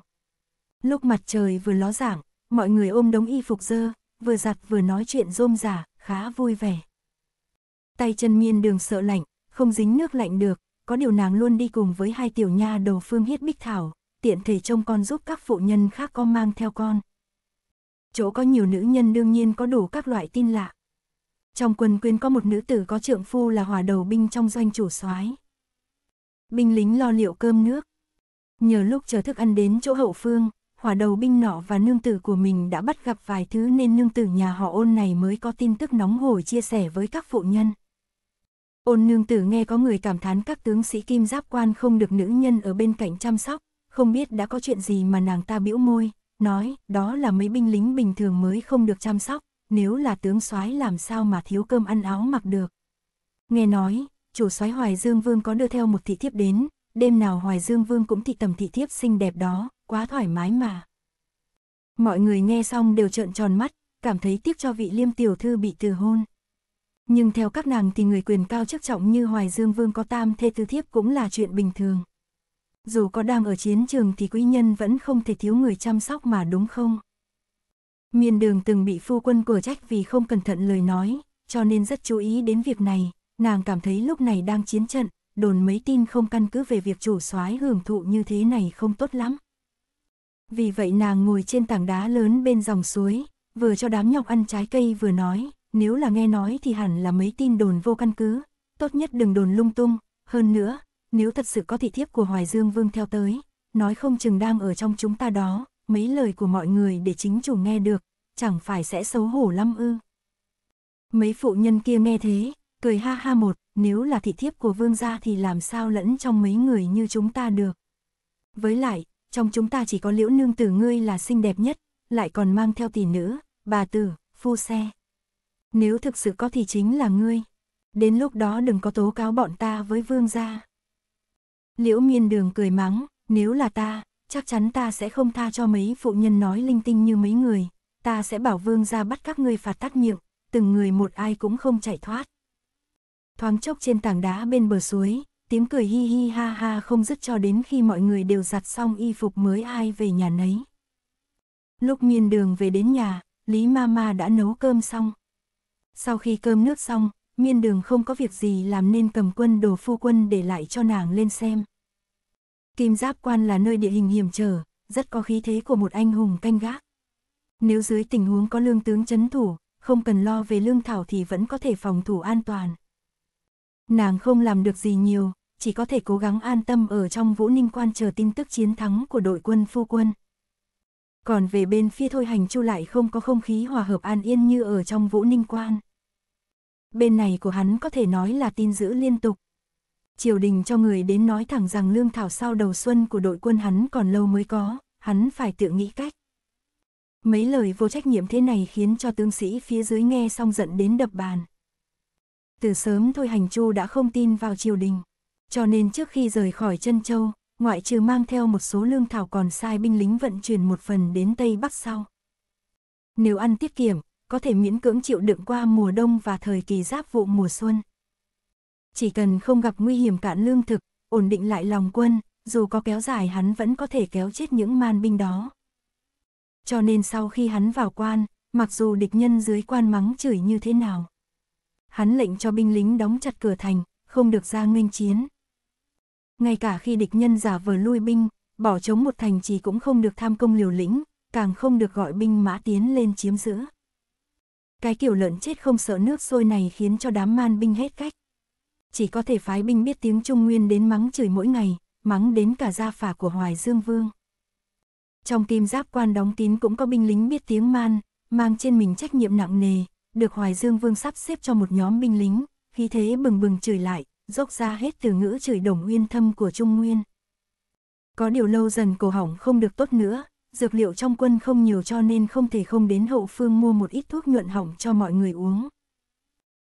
Lúc mặt trời vừa ló dạng, mọi người ôm đống y phục dơ, vừa giặt vừa nói chuyện rôm rả, khá vui vẻ. Tay chân miên đường sợ lạnh, không dính nước lạnh được, có điều nàng luôn đi cùng với hai tiểu nha đầu phương hiết bích thảo, tiện thể trông con giúp các phụ nhân khác con mang theo con. Chỗ có nhiều nữ nhân đương nhiên có đủ các loại tin lạ. Trong quân quyên có một nữ tử có trượng phu là hòa đầu binh trong doanh chủ soái. Binh lính lo liệu cơm nước. Nhờ lúc chờ thức ăn đến chỗ hậu phương, hỏa đầu binh nọ và nương tử của mình đã bắt gặp vài thứ nên nương tử nhà họ ôn này mới có tin tức nóng hổi chia sẻ với các phụ nhân. Ôn nương tử nghe có người cảm thán các tướng sĩ kim giáp quan không được nữ nhân ở bên cạnh chăm sóc, không biết đã có chuyện gì mà nàng ta bĩu môi, nói đó là mấy binh lính bình thường mới không được chăm sóc, nếu là tướng soái làm sao mà thiếu cơm ăn áo mặc được. Nghe nói, chủ soái Hoài Dương Vương có đưa theo một thị thiếp đến, đêm nào Hoài Dương Vương cũng thị tầm thị thiếp xinh đẹp đó, quá thoải mái mà. Mọi người nghe xong đều trợn tròn mắt, cảm thấy tiếc cho vị liêm tiểu thư bị từ hôn. Nhưng theo các nàng thì người quyền cao chức trọng như Hoài Dương Vương có tam thê tư thiếp cũng là chuyện bình thường. Dù có đang ở chiến trường thì quý nhân vẫn không thể thiếu người chăm sóc mà đúng không? Miên đường từng bị phu quân của trách vì không cẩn thận lời nói, cho nên rất chú ý đến việc này, nàng cảm thấy lúc này đang chiến trận, đồn mấy tin không căn cứ về việc chủ soái hưởng thụ như thế này không tốt lắm. Vì vậy nàng ngồi trên tảng đá lớn bên dòng suối, vừa cho đám nhóc ăn trái cây vừa nói, nếu là nghe nói thì hẳn là mấy tin đồn vô căn cứ, tốt nhất đừng đồn lung tung, hơn nữa, nếu thật sự có thị thiếp của Hoài Dương Vương theo tới, nói không chừng đang ở trong chúng ta đó, mấy lời của mọi người để chính chủ nghe được, chẳng phải sẽ xấu hổ lắm ư. Mấy phụ nhân kia nghe thế, cười ha ha một, nếu là thị thiếp của vương gia thì làm sao lẫn trong mấy người như chúng ta được. Với lại, trong chúng ta chỉ có liễu nương tử ngươi là xinh đẹp nhất, lại còn mang theo tỷ nữ, bà tử, phu xe. Nếu thực sự có thì chính là ngươi. Đến lúc đó đừng có tố cáo bọn ta với vương gia. Liễu miên đường cười mắng, nếu là ta, chắc chắn ta sẽ không tha cho mấy phụ nhân nói linh tinh như mấy người. Ta sẽ bảo vương gia bắt các ngươi phạt tắt miệng, từng người một ai cũng không chạy thoát. Thoáng chốc trên tảng đá bên bờ suối, tiếng cười hi hi ha ha không dứt cho đến khi mọi người đều giặt xong y phục mới ai về nhà nấy. Lúc miên đường về đến nhà, Lý Mama đã nấu cơm xong. Sau khi cơm nước xong, miên đường không có việc gì làm nên cầm quân đồ phu quân để lại cho nàng lên xem. Kim Giáp Quan là nơi địa hình hiểm trở, rất có khí thế của một anh hùng canh gác. Nếu dưới tình huống có lương tướng chấn thủ, không cần lo về lương thảo thì vẫn có thể phòng thủ an toàn. Nàng không làm được gì nhiều, chỉ có thể cố gắng an tâm ở trong Vũ Ninh Quan chờ tin tức chiến thắng của đội quân phu quân. Còn về bên phía Thôi Hành Chu lại không có không khí hòa hợp an yên như ở trong Vũ Ninh Quan. Bên này của hắn có thể nói là tin giữ liên tục. Triều đình cho người đến nói thẳng rằng lương thảo sau đầu xuân của đội quân hắn còn lâu mới có, hắn phải tự nghĩ cách. Mấy lời vô trách nhiệm thế này khiến cho tướng sĩ phía dưới nghe xong giận đến đập bàn. Từ sớm thôi hành chu đã không tin vào triều đình. Cho nên trước khi rời khỏi chân châu, ngoại trừ mang theo một số lương thảo còn sai binh lính vận chuyển một phần đến Tây Bắc sau. Nếu ăn tiết kiệm, có thể miễn cưỡng chịu đựng qua mùa đông và thời kỳ giáp vụ mùa xuân. Chỉ cần không gặp nguy hiểm cạn lương thực, ổn định lại lòng quân, dù có kéo dài hắn vẫn có thể kéo chết những man binh đó. Cho nên sau khi hắn vào quan, mặc dù địch nhân dưới quan mắng chửi như thế nào, hắn lệnh cho binh lính đóng chặt cửa thành, không được ra nghênh chiến ngay cả khi địch nhân giả vờ lui binh, bỏ chống một thành trì cũng không được tham công liều lĩnh, càng không được gọi binh mã tiến lên chiếm giữ. Cái kiểu lợn chết không sợ nước sôi này khiến cho đám man binh hết cách. Chỉ có thể phái binh biết tiếng Trung Nguyên đến mắng chửi mỗi ngày, mắng đến cả gia phả của Hoài Dương Vương. Trong kim giáp quan đóng tín cũng có binh lính biết tiếng man, mang trên mình trách nhiệm nặng nề, được Hoài Dương Vương sắp xếp cho một nhóm binh lính, khí thế bừng bừng chửi lại, dốc ra hết từ ngữ chửi đồng uyên thâm của Trung Nguyên. Có điều lâu dần cổ hỏng không được tốt nữa, dược liệu trong quân không nhiều cho nên không thể không đến hậu phương mua một ít thuốc nhuận hỏng cho mọi người uống.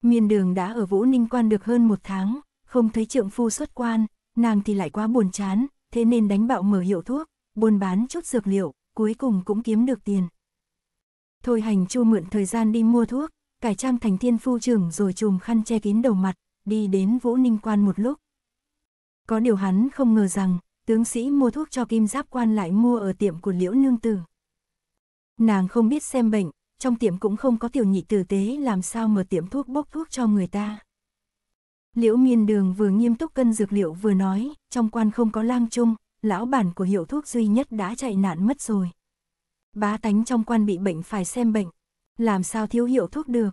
Miên đường đã ở Vũ Ninh Quan được hơn một tháng, không thấy trượng phu xuất quan, nàng thì lại quá buồn chán, thế nên đánh bạo mở hiệu thuốc, buôn bán chút dược liệu, cuối cùng cũng kiếm được tiền. Thôi hành chu mượn thời gian đi mua thuốc, cải trang thành thiên phu trưởng rồi chùm khăn che kín đầu mặt, đi đến Vũ Ninh Quan một lúc. Có điều hắn không ngờ rằng, tướng sĩ mua thuốc cho kim giáp quan lại mua ở tiệm của Liễu Nương Tử. Nàng không biết xem bệnh, trong tiệm cũng không có tiểu nhị tử tế làm sao mở tiệm thuốc bốc thuốc cho người ta. Liễu miên đường vừa nghiêm túc cân dược liệu vừa nói, trong quan không có lang chung, lão bản của hiệu thuốc duy nhất đã chạy nạn mất rồi. Bá tánh trong quan bị bệnh phải xem bệnh, làm sao thiếu hiệu thuốc được,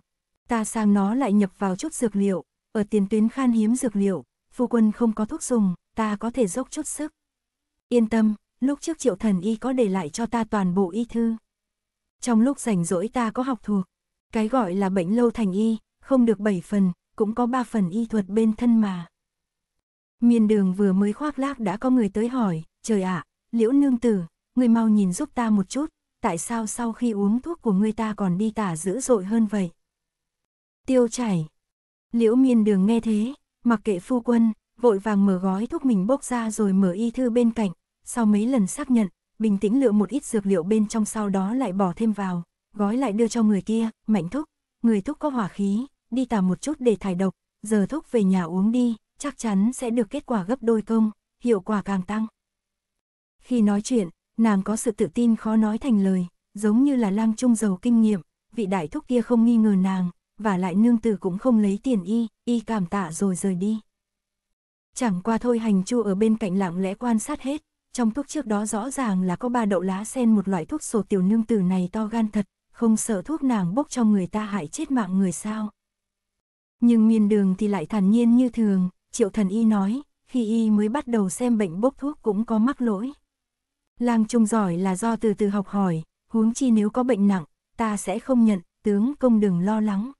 ta sang nó lại nhập vào chút dược liệu, ở tiền tuyến khan hiếm dược liệu, phu quân không có thuốc dùng, ta có thể dốc chút sức. Yên tâm, lúc trước triệu thần y có để lại cho ta toàn bộ y thư. Trong lúc rảnh rỗi ta có học thuộc, cái gọi là bệnh lâu thành y, không được 7 phần, cũng có 3 phần y thuật bên thân mà. Miền đường vừa mới khoác lác đã có người tới hỏi, trời ạ, liễu nương tử, người mau nhìn giúp ta một chút, tại sao sau khi uống thuốc của người ta còn đi tả dữ dội hơn vậy? Tiêu chảy, Liễu miên đường nghe thế, mặc kệ phu quân, vội vàng mở gói thuốc mình bốc ra rồi mở y thư bên cạnh, sau mấy lần xác nhận, bình tĩnh lựa một ít dược liệu bên trong sau đó lại bỏ thêm vào, gói lại đưa cho người kia, mạnh thúc, người thúc có hỏa khí, đi tà một chút để thải độc, giờ thúc về nhà uống đi, chắc chắn sẽ được kết quả gấp đôi công, hiệu quả càng tăng. Khi nói chuyện, nàng có sự tự tin khó nói thành lời, giống như là lang trung giàu kinh nghiệm, vị đại thúc kia không nghi ngờ nàng, và lại nương tử cũng không lấy tiền y, y cảm tạ rồi rời đi. Chẳng qua thôi hành chu ở bên cạnh lặng lẽ quan sát hết, trong thuốc trước đó rõ ràng là có ba đậu lá sen một loại thuốc sổ tiểu nương tử này to gan thật, không sợ thuốc nàng bốc cho người ta hại chết mạng người sao. Nhưng miền đường thì lại thản nhiên như thường, triệu thần y nói, khi y mới bắt đầu xem bệnh bốc thuốc cũng có mắc lỗi. Lang trung giỏi là do từ từ học hỏi, huống chi nếu có bệnh nặng, ta sẽ không nhận, tướng công đừng lo lắng.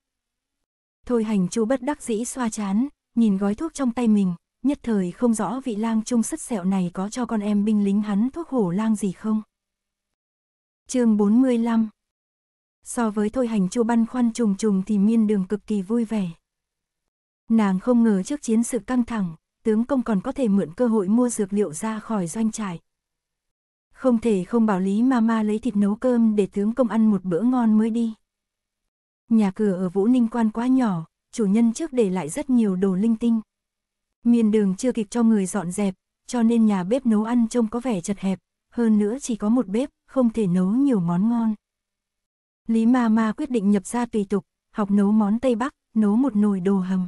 Thôi hành chu bất đắc dĩ xoa chán, nhìn gói thuốc trong tay mình, nhất thời không rõ vị lang trung sứt sẹo này có cho con em binh lính hắn thuốc hổ lang gì không. chương 45 So với thôi hành chu băn khoăn trùng trùng thì miên đường cực kỳ vui vẻ. Nàng không ngờ trước chiến sự căng thẳng, tướng công còn có thể mượn cơ hội mua dược liệu ra khỏi doanh trại. Không thể không bảo Lý Mama lấy thịt nấu cơm để tướng công ăn một bữa ngon mới đi. Nhà cửa ở Vũ Ninh Quan quá nhỏ, chủ nhân trước để lại rất nhiều đồ linh tinh. Miền đường chưa kịp cho người dọn dẹp, cho nên nhà bếp nấu ăn trông có vẻ chật hẹp, hơn nữa chỉ có một bếp, không thể nấu nhiều món ngon. Lý Ma Ma quyết định nhập gia tùy tục, học nấu món Tây Bắc, nấu một nồi đồ hầm.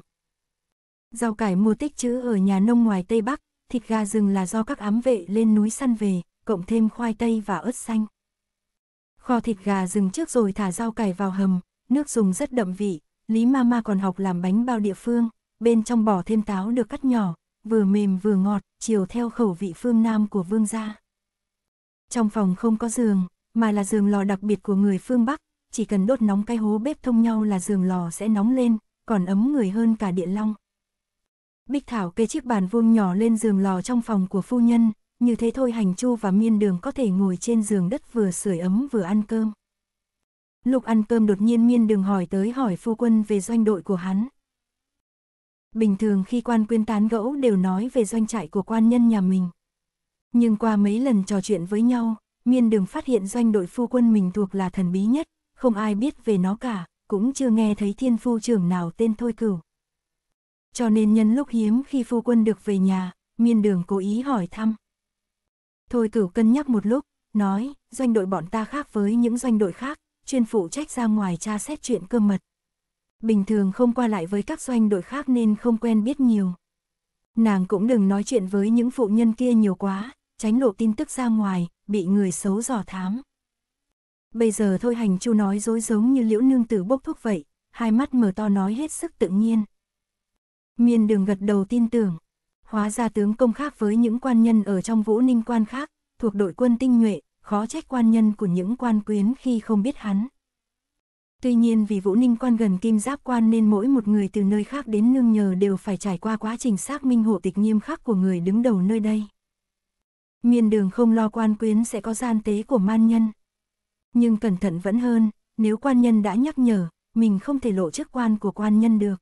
Rau cải mua tích trữ ở nhà nông ngoài Tây Bắc, thịt gà rừng là do các ám vệ lên núi săn về, cộng thêm khoai tây và ớt xanh. Kho thịt gà rừng trước rồi thả rau cải vào hầm, nước dùng rất đậm vị, Lý Mama còn học làm bánh bao địa phương, bên trong bỏ thêm táo được cắt nhỏ, vừa mềm vừa ngọt, chiều theo khẩu vị phương Nam của vương gia. Trong phòng không có giường, mà là giường lò đặc biệt của người phương Bắc, chỉ cần đốt nóng cái hố bếp thông nhau là giường lò sẽ nóng lên, còn ấm người hơn cả điện long. Bích Thảo kê chiếc bàn vuông nhỏ lên giường lò trong phòng của phu nhân, như thế thôi hành chu và miên đường có thể ngồi trên giường đất vừa sưởi ấm vừa ăn cơm. Lúc ăn cơm đột nhiên miên đừng hỏi tới hỏi phu quân về doanh đội của hắn. Bình thường khi quan quyên tán gẫu đều nói về doanh trại của quan nhân nhà mình. Nhưng qua mấy lần trò chuyện với nhau, miên đừng phát hiện doanh đội phu quân mình thuộc là thần bí nhất, không ai biết về nó cả, cũng chưa nghe thấy thiên phu trưởng nào tên thôi cửu. Cho nên nhân lúc hiếm khi phu quân được về nhà, miên đường cố ý hỏi thăm. Thôi cửu cân nhắc một lúc, nói, doanh đội bọn ta khác với những doanh đội khác, chuyên phụ trách ra ngoài tra xét chuyện cơ mật. Bình thường không qua lại với các doanh đội khác nên không quen biết nhiều. Nàng cũng đừng nói chuyện với những phụ nhân kia nhiều quá, tránh lộ tin tức ra ngoài, bị người xấu dò thám. Bây giờ thôi hành chu nói dối giống như liễu nương tử bốc thuốc vậy, hai mắt mở to nói hết sức tự nhiên. Miên đường gật đầu tin tưởng, hóa ra tướng công khác với những quan nhân ở trong vũ ninh quan khác, thuộc đội quân tinh nhuệ, khó trách quan nhân của những quan quyến khi không biết hắn. Tuy nhiên vì Vũ Ninh quan gần kim giáp quan nên mỗi một người từ nơi khác đến nương nhờ đều phải trải qua quá trình xác minh hộ tịch nghiêm khắc của người đứng đầu nơi đây. miền đường không lo quan quyến sẽ có gian tế của man nhân. Nhưng cẩn thận vẫn hơn, nếu quan nhân đã nhắc nhở, mình không thể lộ chức quan của quan nhân được.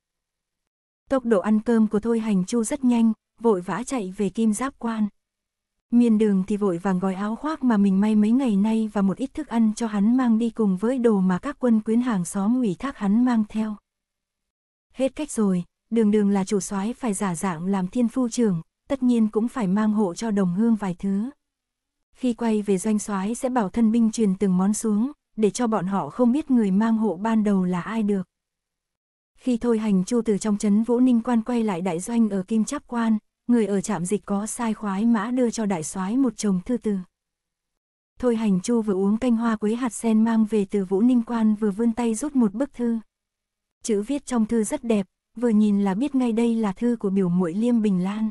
Tốc độ ăn cơm của Thôi Hành Chu rất nhanh, vội vã chạy về kim giáp quan. Miên đường thì vội vàng gói áo khoác mà mình may mấy ngày nay và một ít thức ăn cho hắn mang đi cùng với đồ mà các quân quyến hàng xóm ủy thác hắn mang theo. Hết cách rồi, đường đường là chủ soái phải giả dạng làm thiên phu trưởng, tất nhiên cũng phải mang hộ cho đồng hương vài thứ. Khi quay về doanh soái sẽ bảo thân binh truyền từng món xuống, để cho bọn họ không biết người mang hộ ban đầu là ai được. Khi thôi hành chu từ trong trấn Vũ Ninh Quan quay lại đại doanh ở Kim Cháp Quan, người ở trạm dịch có sai khoái mã đưa cho đại soái một chồng thư từ. Thôi hành chu vừa uống canh hoa quế hạt sen mang về từ Vũ Ninh Quan vừa vươn tay rút một bức thư. Chữ viết trong thư rất đẹp, vừa nhìn là biết ngay đây là thư của biểu muội Liêm Bình Lan.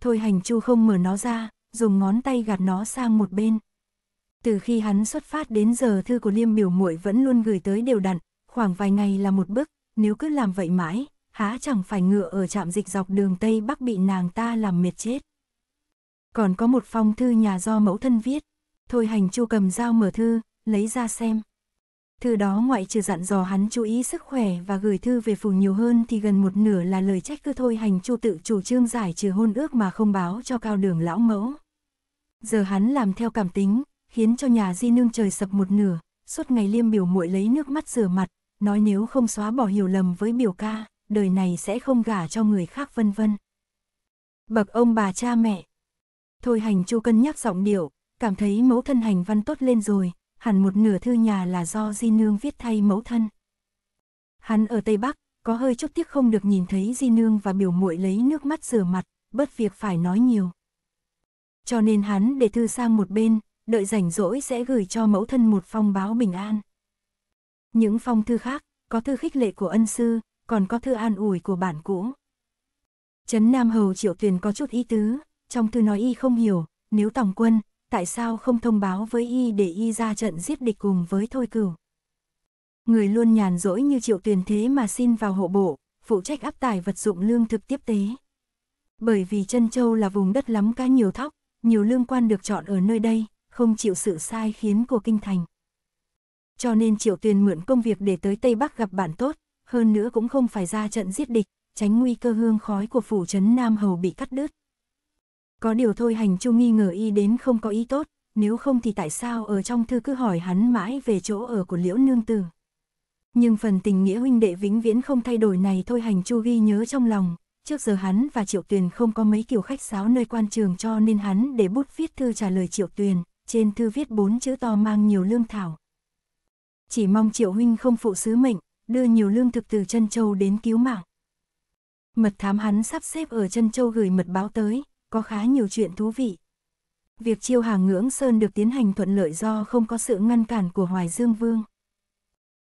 Thôi hành chu không mở nó ra, dùng ngón tay gạt nó sang một bên. Từ khi hắn xuất phát đến giờ thư của Liêm biểu muội vẫn luôn gửi tới đều đặn, khoảng vài ngày là một bức, nếu cứ làm vậy mãi, há chẳng phải ngựa ở trạm dịch dọc đường Tây Bắc bị nàng ta làm mệt chết. Còn có một phong thư nhà do mẫu thân viết, thôi hành chu cầm dao mở thư, lấy ra xem. Thư đó ngoại trừ dặn dò hắn chú ý sức khỏe và gửi thư về phủ nhiều hơn thì gần một nửa là lời trách cứ thôi hành chu tự chủ trương giải trừ hôn ước mà không báo cho cao đường lão mẫu. Giờ hắn làm theo cảm tính, khiến cho nhà di nương trời sập một nửa, suốt ngày liêm biểu muội lấy nước mắt rửa mặt, nói nếu không xóa bỏ hiểu lầm với biểu ca, đời này sẽ không gả cho người khác vân vân. Bậc ông bà cha mẹ. Thôi hành chu cân nhắc giọng điệu, cảm thấy mẫu thân hành văn tốt lên rồi, hẳn một nửa thư nhà là do Di Nương viết thay mẫu thân. Hắn ở Tây Bắc, có hơi chút tiếc không được nhìn thấy Di Nương và biểu muội lấy nước mắt rửa mặt, bớt việc phải nói nhiều. Cho nên hắn để thư sang một bên, đợi rảnh rỗi sẽ gửi cho mẫu thân một phong báo bình an. Những phong thư khác, có thư khích lệ của ân sư, còn có thư an ủi của bản cũ. Trấn Nam Hầu Triệu Tuyền có chút ý tứ, trong thư nói y không hiểu, nếu tòng quân, tại sao không thông báo với y để y ra trận giết địch cùng với thôi cửu. Người luôn nhàn rỗi như Triệu Tuyền thế mà xin vào hộ bộ, phụ trách áp tải vật dụng lương thực tiếp tế. Bởi vì chân Châu là vùng đất lắm cá nhiều thóc, nhiều lương quan được chọn ở nơi đây, không chịu sự sai khiến của kinh thành. Cho nên Triệu Tuyền mượn công việc để tới Tây Bắc gặp bạn tốt, hơn nữa cũng không phải ra trận giết địch, tránh nguy cơ hương khói của phủ trấn Nam Hầu bị cắt đứt. Có điều thôi hành chu nghi ngờ y đến không có ý tốt, nếu không thì tại sao ở trong thư cứ hỏi hắn mãi về chỗ ở của liễu nương tử. Nhưng phần tình nghĩa huynh đệ vĩnh viễn không thay đổi này thôi hành chu ghi nhớ trong lòng, trước giờ hắn và Triệu Tuyền không có mấy kiểu khách sáo nơi quan trường cho nên hắn để bút viết thư trả lời Triệu Tuyền, trên thư viết bốn chữ to mang nhiều lương thảo. Chỉ mong Triệu Huynh không phụ sứ mệnh, đưa nhiều lương thực từ Trân châu đến cứu mạng. Mật thám hắn sắp xếp ở Trân châu gửi mật báo tới, có khá nhiều chuyện thú vị. Việc chiêu hàng ngưỡng sơn được tiến hành thuận lợi do không có sự ngăn cản của Hoài Dương Vương.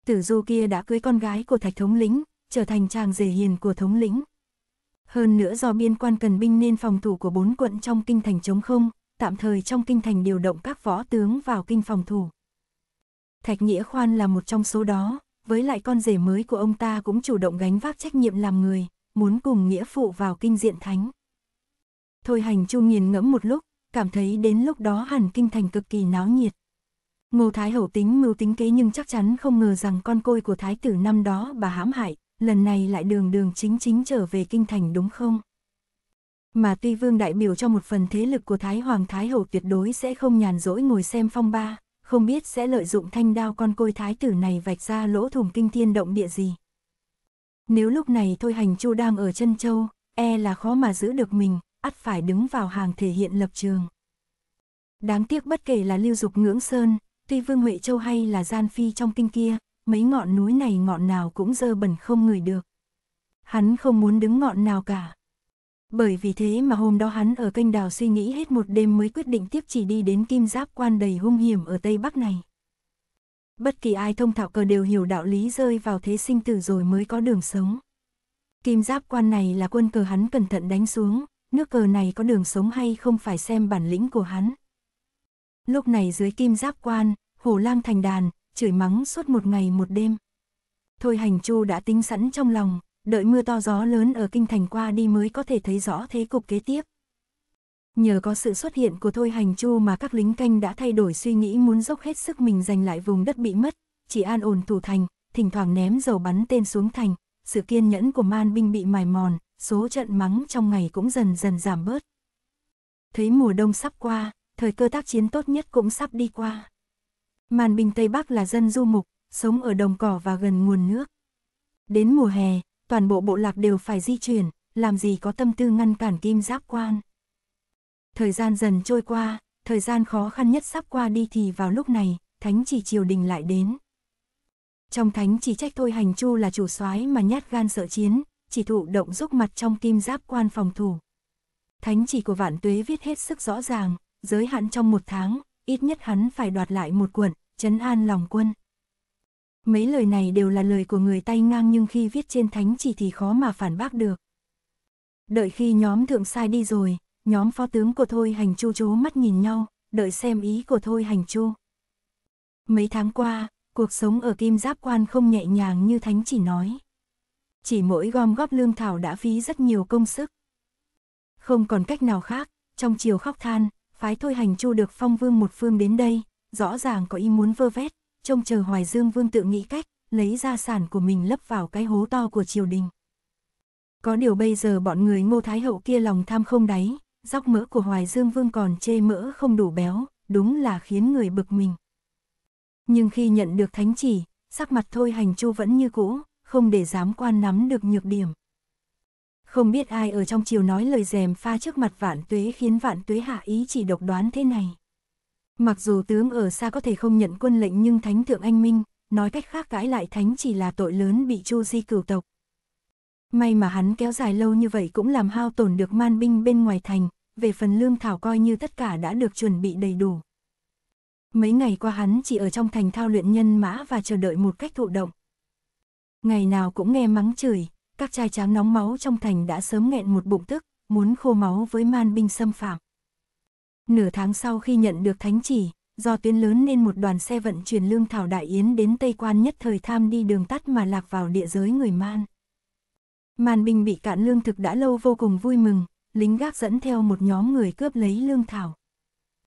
Tử du kia đã cưới con gái của thạch thống lĩnh, trở thành chàng rể hiền của thống lĩnh. Hơn nữa do biên quan cần binh nên phòng thủ của bốn quận trong kinh thành chống không, tạm thời trong kinh thành điều động các võ tướng vào kinh phòng thủ. Thạch Nghĩa Khoan là một trong số đó, với lại con rể mới của ông ta cũng chủ động gánh vác trách nhiệm làm người, muốn cùng nghĩa phụ vào kinh diện thánh. Thôi hành chu nghiền ngẫm một lúc, cảm thấy đến lúc đó hẳn kinh thành cực kỳ náo nhiệt. Ngô Thái Hậu tính mưu tính kế nhưng chắc chắn không ngờ rằng con côi của Thái tử năm đó bà hãm hại, lần này lại đường đường chính chính trở về kinh thành đúng không? Mà tuy vương đại biểu cho một phần thế lực của Thái Hoàng Thái Hậu tuyệt đối sẽ không nhàn rỗi ngồi xem phong ba, không biết sẽ lợi dụng thanh đao con côi thái tử này vạch ra lỗ thủng kinh thiên động địa gì. Nếu lúc này thôi hành chu đang ở chân châu, e là khó mà giữ được mình, ắt phải đứng vào hàng thể hiện lập trường. Đáng tiếc bất kể là lưu dục ngưỡng sơn, tuy vương Huệ Châu hay là gian phi trong kinh kia, mấy ngọn núi này ngọn nào cũng dơ bẩn không ngửi được. Hắn không muốn đứng ngọn nào cả. Bởi vì thế mà hôm đó hắn ở kênh đào suy nghĩ hết một đêm mới quyết định tiếp chỉ đi đến kim giáp quan đầy hung hiểm ở Tây Bắc này. Bất kỳ ai thông thạo cờ đều hiểu đạo lý rơi vào thế sinh tử rồi mới có đường sống. Kim giáp quan này là quân cờ hắn cẩn thận đánh xuống, nước cờ này có đường sống hay không phải xem bản lĩnh của hắn. Lúc này dưới kim giáp quan, hổ lang thành đàn, chửi mắng suốt một ngày một đêm. Thôi hành chu đã tính sẵn trong lòng, đợi mưa to gió lớn ở kinh thành qua đi mới có thể thấy rõ thế cục kế tiếp. Nhờ có sự xuất hiện của Thôi Hành Chu mà các lính canh đã thay đổi suy nghĩ muốn dốc hết sức mình giành lại vùng đất bị mất, chỉ an ổn thủ thành, thỉnh thoảng ném dầu bắn tên xuống thành, sự kiên nhẫn của man binh bị mài mòn, số trận mắng trong ngày cũng dần dần giảm bớt. Thấy mùa đông sắp qua, thời cơ tác chiến tốt nhất cũng sắp đi qua. Màn binh Tây Bắc là dân du mục, sống ở đồng cỏ và gần nguồn nước. Đến mùa hè, toàn bộ bộ lạc đều phải di chuyển, làm gì có tâm tư ngăn cản kim giáp quan. Thời gian dần trôi qua, thời gian khó khăn nhất sắp qua đi thì vào lúc này, thánh chỉ triều đình lại đến. Trong thánh chỉ trách thôi hành chu là chủ soái mà nhát gan sợ chiến, chỉ thụ động giúp mặt trong kim giáp quan phòng thủ. Thánh chỉ của vạn tuế viết hết sức rõ ràng, giới hạn trong một tháng, ít nhất hắn phải đoạt lại một quận, chấn an lòng quân. Mấy lời này đều là lời của người tay ngang nhưng khi viết trên thánh chỉ thì khó mà phản bác được. Đợi khi nhóm thượng sai đi rồi, nhóm phó tướng của Thôi Hành Chu chố mắt nhìn nhau, đợi xem ý của Thôi Hành Chu. Mấy tháng qua, cuộc sống ở Kim Giáp Quan không nhẹ nhàng như thánh chỉ nói. Chỉ mỗi gom góp lương thảo đã phí rất nhiều công sức. Không còn cách nào khác, trong chiều khóc than, phái Thôi Hành Chu được phong vương một phương đến đây, rõ ràng có ý muốn vơ vét, trông chờ Hoài Dương Vương tự nghĩ cách, lấy gia sản của mình lấp vào cái hố to của triều đình. Có điều bây giờ bọn người ngô thái hậu kia lòng tham không đáy, dóc mỡ của Hoài Dương Vương còn chê mỡ không đủ béo, đúng là khiến người bực mình. Nhưng khi nhận được thánh chỉ, sắc mặt thôi hành chu vẫn như cũ, không để dám quan nắm được nhược điểm. Không biết ai ở trong chiều nói lời dèm pha trước mặt vạn tuế khiến vạn tuế hạ ý chỉ độc đoán thế này. Mặc dù tướng ở xa có thể không nhận quân lệnh nhưng thánh thượng anh minh, nói cách khác cãi lại thánh chỉ là tội lớn bị chu di cửu tộc. May mà hắn kéo dài lâu như vậy cũng làm hao tổn được man binh bên ngoài thành, về phần lương thảo coi như tất cả đã được chuẩn bị đầy đủ. Mấy ngày qua hắn chỉ ở trong thành thao luyện nhân mã và chờ đợi một cách thụ động. Ngày nào cũng nghe mắng chửi, các trai tráng nóng máu trong thành đã sớm nghẹn một bụng tức, muốn khô máu với man binh xâm phạm. Nửa tháng sau khi nhận được thánh chỉ, do tuyến lớn nên một đoàn xe vận chuyển lương thảo đại yến đến Tây Quan nhất thời tham đi đường tắt mà lạc vào địa giới người Man. Màn bình bị cạn lương thực đã lâu vô cùng vui mừng, lính gác dẫn theo một nhóm người cướp lấy lương thảo.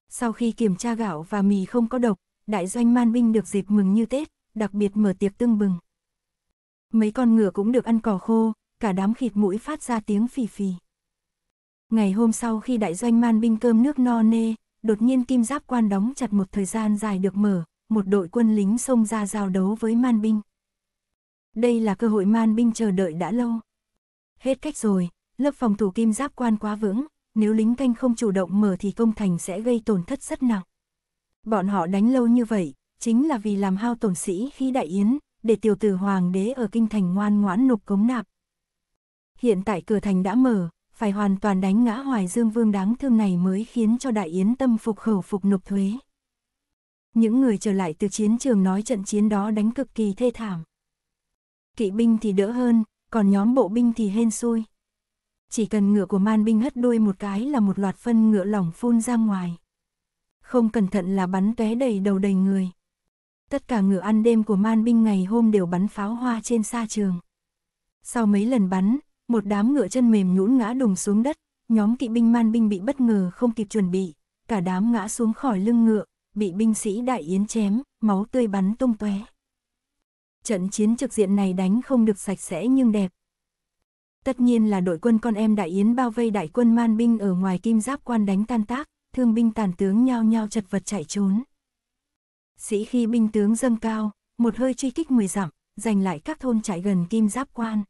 Sau khi kiểm tra gạo và mì không có độc, đại doanh man binh được dịp mừng như Tết, đặc biệt mở tiệc tương bừng. Mấy con ngựa cũng được ăn cỏ khô, cả đám khịt mũi phát ra tiếng phì phì. Ngày hôm sau khi đại doanh man binh cơm nước no nê, đột nhiên kim giáp quan đóng chặt một thời gian dài được mở, một đội quân lính xông ra giao đấu với man binh. Đây là cơ hội man binh chờ đợi đã lâu. Hết cách rồi, lớp phòng thủ kim giáp quan quá vững, nếu lính canh không chủ động mở thì công thành sẽ gây tổn thất rất nặng. Bọn họ đánh lâu như vậy, chính là vì làm hao tổn sĩ khi đại yến, để tiểu tử hoàng đế ở kinh thành ngoan ngoãn nộp cống nạp. Hiện tại cửa thành đã mở, phải hoàn toàn đánh ngã Hoài Dương Vương đáng thương này mới khiến cho Đại Yến tâm phục khẩu phục nộp thuế. Những người trở lại từ chiến trường nói trận chiến đó đánh cực kỳ thê thảm. Kỵ binh thì đỡ hơn, còn nhóm bộ binh thì hên xui. Chỉ cần ngựa của man binh hất đuôi một cái là một loạt phân ngựa lỏng phun ra ngoài. Không cẩn thận là bắn tóe đầy đầu đầy người. Tất cả ngựa ăn đêm của man binh ngày hôm đều bắn pháo hoa trên xa trường. Sau mấy lần bắn, một đám ngựa chân mềm nhũn ngã đùng xuống đất, nhóm kỵ binh man binh bị bất ngờ không kịp chuẩn bị, cả đám ngã xuống khỏi lưng ngựa, bị binh sĩ đại yến chém, máu tươi bắn tung tóe. Trận chiến trực diện này đánh không được sạch sẽ nhưng đẹp. Tất nhiên là đội quân con em đại yến bao vây đại quân man binh ở ngoài kim giáp quan đánh tan tác, thương binh tàn tướng nhao nhao chật vật chạy trốn. Sĩ khi binh tướng dâng cao, một hơi truy kích 10 dặm, giành lại các thôn trại gần kim giáp quan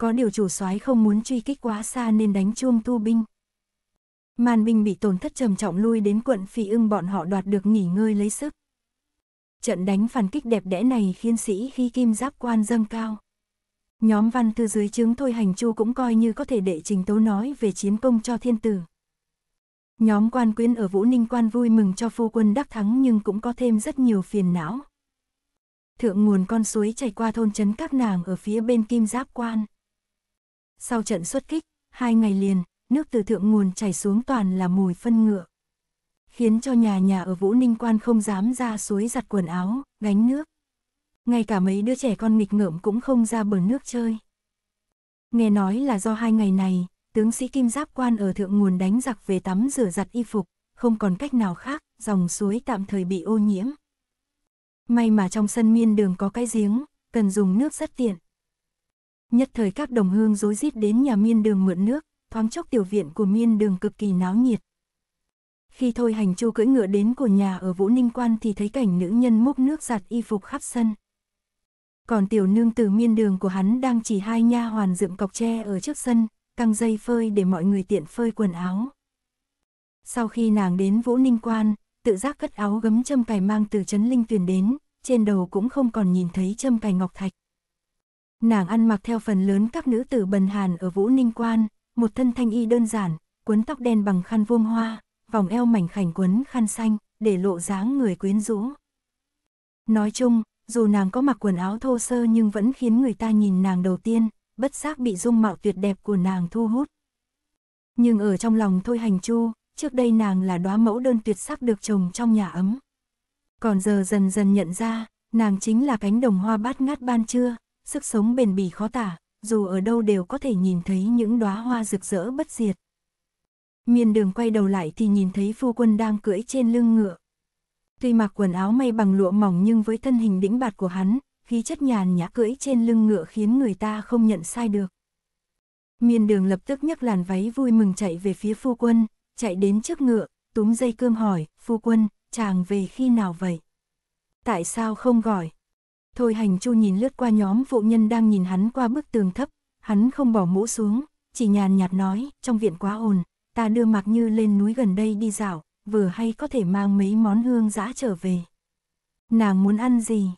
có điều chủ soái không muốn truy kích quá xa nên đánh chuông thu binh. Man binh bị tổn thất trầm trọng lui đến quận Phi ưng bọn họ đoạt được nghỉ ngơi lấy sức. Trận đánh phản kích đẹp đẽ này khiến sĩ khi kim giáp quan dâng cao. Nhóm văn thư dưới chứng Thôi Hành Chu cũng coi như có thể đệ trình tấu nói về chiến công cho thiên tử. Nhóm quan quyến ở Vũ Ninh quan vui mừng cho phu quân đắc thắng nhưng cũng có thêm rất nhiều phiền não. Thượng nguồn con suối chảy qua thôn trấn các nàng ở phía bên kim giáp quan. Sau trận xuất kích, hai ngày liền, nước từ thượng nguồn chảy xuống toàn là mùi phân ngựa. Khiến cho nhà nhà ở Vũ Ninh Quan không dám ra suối giặt quần áo, gánh nước. Ngay cả mấy đứa trẻ con nghịch ngợm cũng không ra bờ nước chơi. Nghe nói là do hai ngày này, tướng sĩ Kim Giáp Quan ở thượng nguồn đánh giặc về tắm rửa giặt y phục, không còn cách nào khác, dòng suối tạm thời bị ô nhiễm. May mà trong sân miên đường có cái giếng, cần dùng nước rất tiện, Nhất thời các đồng hương rối rít đến nhà miên đường mượn nước, thoáng chốc tiểu viện của miên đường cực kỳ náo nhiệt. Khi thôi hành chu cưỡi ngựa đến của nhà ở Vũ Ninh Quan thì thấy cảnh nữ nhân múc nước giặt y phục khắp sân. Còn tiểu nương từ miên đường của hắn đang chỉ hai nha hoàn dựng cọc tre ở trước sân, căng dây phơi để mọi người tiện phơi quần áo. Sau khi nàng đến Vũ Ninh Quan, tự giác cất áo gấm châm cài mang từ trấn linh Tuyền đến, trên đầu cũng không còn nhìn thấy châm cài ngọc thạch. Nàng ăn mặc theo phần lớn các nữ tử bần hàn ở Vũ Ninh Quan, một thân thanh y đơn giản, cuốn tóc đen bằng khăn vuông hoa, vòng eo mảnh khảnh quấn khăn xanh, để lộ dáng người quyến rũ. Nói chung, dù nàng có mặc quần áo thô sơ nhưng vẫn khiến người ta nhìn nàng đầu tiên, bất giác bị dung mạo tuyệt đẹp của nàng thu hút. Nhưng ở trong lòng Thôi Hành Chu, trước đây nàng là đóa mẫu đơn tuyệt sắc được trồng trong nhà ấm. Còn giờ dần dần nhận ra, nàng chính là cánh đồng hoa bát ngát ban trưa, sức sống bền bỉ khó tả, dù ở đâu đều có thể nhìn thấy những đóa hoa rực rỡ bất diệt. Miên đường quay đầu lại thì nhìn thấy phu quân đang cưỡi trên lưng ngựa. Tuy mặc quần áo may bằng lụa mỏng nhưng với thân hình đĩnh bạt của hắn, khí chất nhàn nhã cưỡi trên lưng ngựa khiến người ta không nhận sai được. Miên đường lập tức nhấc làn váy vui mừng chạy về phía phu quân, chạy đến trước ngựa, túm dây cơm hỏi, phu quân, chàng về khi nào vậy? Tại sao không gọi? Thôi hành chu nhìn lướt qua nhóm phụ nhân đang nhìn hắn qua bức tường thấp, hắn không bỏ mũ xuống, chỉ nhàn nhạt nói, trong viện quá ồn, ta đưa Mạc Như lên núi gần đây đi dạo, vừa hay có thể mang mấy món hương giã trở về. Nàng muốn ăn gì?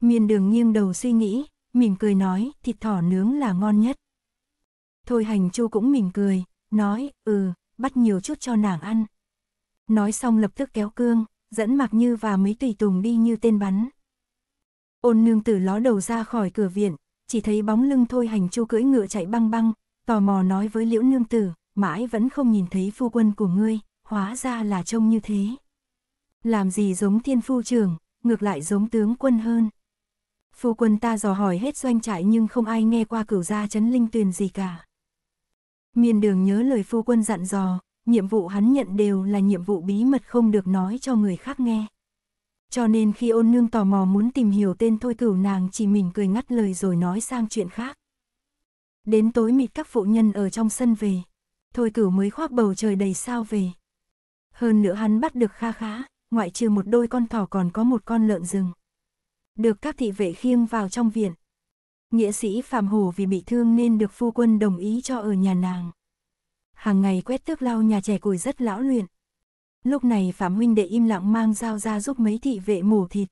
Miền đường nghiêng đầu suy nghĩ, mỉm cười nói, thịt thỏ nướng là ngon nhất. Thôi hành chu cũng mỉm cười, nói, ừ, bắt nhiều chút cho nàng ăn. Nói xong lập tức kéo cương, dẫn Mạc Như và mấy tùy tùng đi như tên bắn. Ôn nương tử ló đầu ra khỏi cửa viện, chỉ thấy bóng lưng thôi hành chu cưỡi ngựa chạy băng băng, tò mò nói với liễu nương tử, mãi vẫn không nhìn thấy phu quân của ngươi, hóa ra là trông như thế. Làm gì giống thiên phu trường ngược lại giống tướng quân hơn. Phu quân ta dò hỏi hết doanh trại nhưng không ai nghe qua cửu gia chấn linh tuyền gì cả. Miền đường nhớ lời phu quân dặn dò, nhiệm vụ hắn nhận đều là nhiệm vụ bí mật không được nói cho người khác nghe. Cho nên khi ôn nương tò mò muốn tìm hiểu tên thôi cửu nàng chỉ mình cười ngắt lời rồi nói sang chuyện khác. Đến tối mịt các phụ nhân ở trong sân về. Thôi cửu mới khoác bầu trời đầy sao về. Hơn nữa hắn bắt được kha khá, ngoại trừ một đôi con thỏ còn có một con lợn rừng. Được các thị vệ khiêng vào trong viện. Nghĩa sĩ Phạm Hổ vì bị thương nên được phu quân đồng ý cho ở nhà nàng. Hàng ngày quét tước lau nhà trẻ củi rất lão luyện. Lúc này Phạm huynh đệ im lặng mang dao ra giúp mấy thị vệ mổ thịt.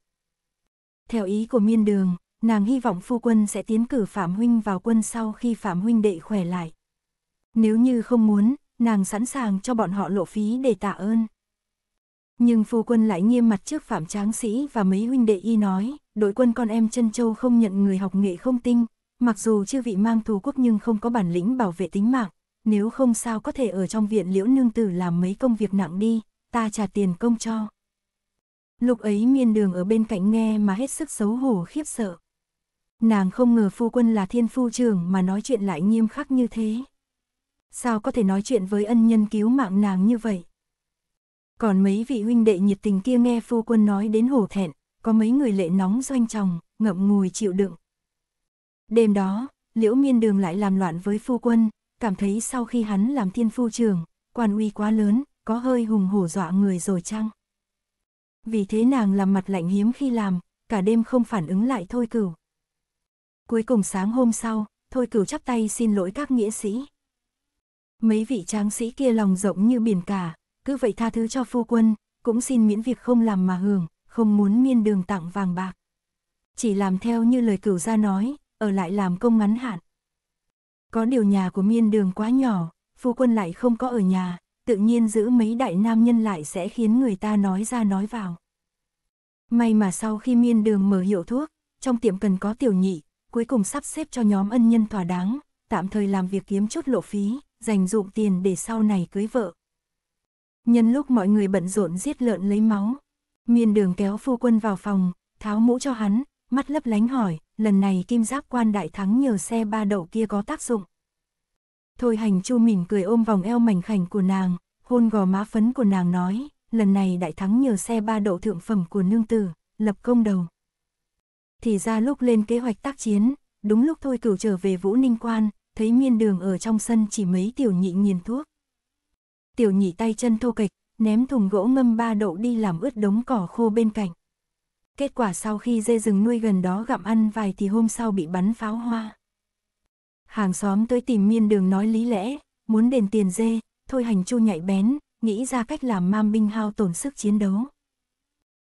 Theo ý của miên đường, nàng hy vọng phu quân sẽ tiến cử Phạm huynh vào quân sau khi Phạm huynh đệ khỏe lại. Nếu như không muốn, nàng sẵn sàng cho bọn họ lộ phí để tạ ơn. Nhưng phu quân lại nghiêm mặt trước Phạm Tráng Sĩ và mấy huynh đệ y nói, đội quân con em chân Châu không nhận người học nghệ không tinh, mặc dù chưa vị mang thù quốc nhưng không có bản lĩnh bảo vệ tính mạng, nếu không sao có thể ở trong viện liễu nương tử làm mấy công việc nặng đi, ta trả tiền công cho. Lúc ấy miên đường ở bên cạnh nghe mà hết sức xấu hổ khiếp sợ. Nàng không ngờ phu quân là thiên phu trưởng mà nói chuyện lại nghiêm khắc như thế. Sao có thể nói chuyện với ân nhân cứu mạng nàng như vậy? Còn mấy vị huynh đệ nhiệt tình kia nghe phu quân nói đến hổ thẹn, có mấy người lệ nóng doanh chồng, ngậm ngùi chịu đựng. Đêm đó, liễu miên đường lại làm loạn với phu quân, cảm thấy sau khi hắn làm thiên phu trường quan uy quá lớn, có hơi hùng hổ dọa người rồi chăng? Vì thế nàng làm mặt lạnh hiếm khi làm, cả đêm không phản ứng lại thôi cửu. Cuối cùng sáng hôm sau, thôi cửu chắp tay xin lỗi các nghĩa sĩ. Mấy vị tráng sĩ kia lòng rộng như biển cả, cứ vậy tha thứ cho phu quân, cũng xin miễn việc không làm mà hưởng, không muốn miên đường tặng vàng bạc. Chỉ làm theo như lời cửu gia nói, ở lại làm công ngắn hạn. Có điều nhà của miên đường quá nhỏ, phu quân lại không có ở nhà, tự nhiên giữ mấy đại nam nhân lại sẽ khiến người ta nói ra nói vào. May mà sau khi miên đường mở hiệu thuốc, trong tiệm cần có tiểu nhị, cuối cùng sắp xếp cho nhóm ân nhân thỏa đáng, tạm thời làm việc kiếm chút lộ phí, dành dụng tiền để sau này cưới vợ. Nhân lúc mọi người bận rộn giết lợn lấy máu, miên đường kéo phu quân vào phòng, tháo mũ cho hắn, mắt lấp lánh hỏi, lần này kim giáp quan đại thắng nhờ xe ba đậu kia có tác dụng. Thôi hành chu mỉm cười ôm vòng eo mảnh khảnh của nàng, hôn gò má phấn của nàng nói, lần này đại thắng nhờ xe ba đậu thượng phẩm của nương tử, lập công đầu. Thì ra lúc lên kế hoạch tác chiến, đúng lúc thôi cửu trở về Vũ Ninh Quan, thấy miên đường ở trong sân chỉ mấy tiểu nhị nghiền thuốc. Tiểu nhị tay chân thô kịch, ném thùng gỗ ngâm ba đậu đi làm ướt đống cỏ khô bên cạnh. Kết quả sau khi dê rừng nuôi gần đó gặm ăn vài thì hôm sau bị bắn pháo hoa. Hàng xóm tới tìm miên đường nói lý lẽ, muốn đền tiền dê, thôi hành chu nhạy bén, nghĩ ra cách làm mam binh hao tổn sức chiến đấu.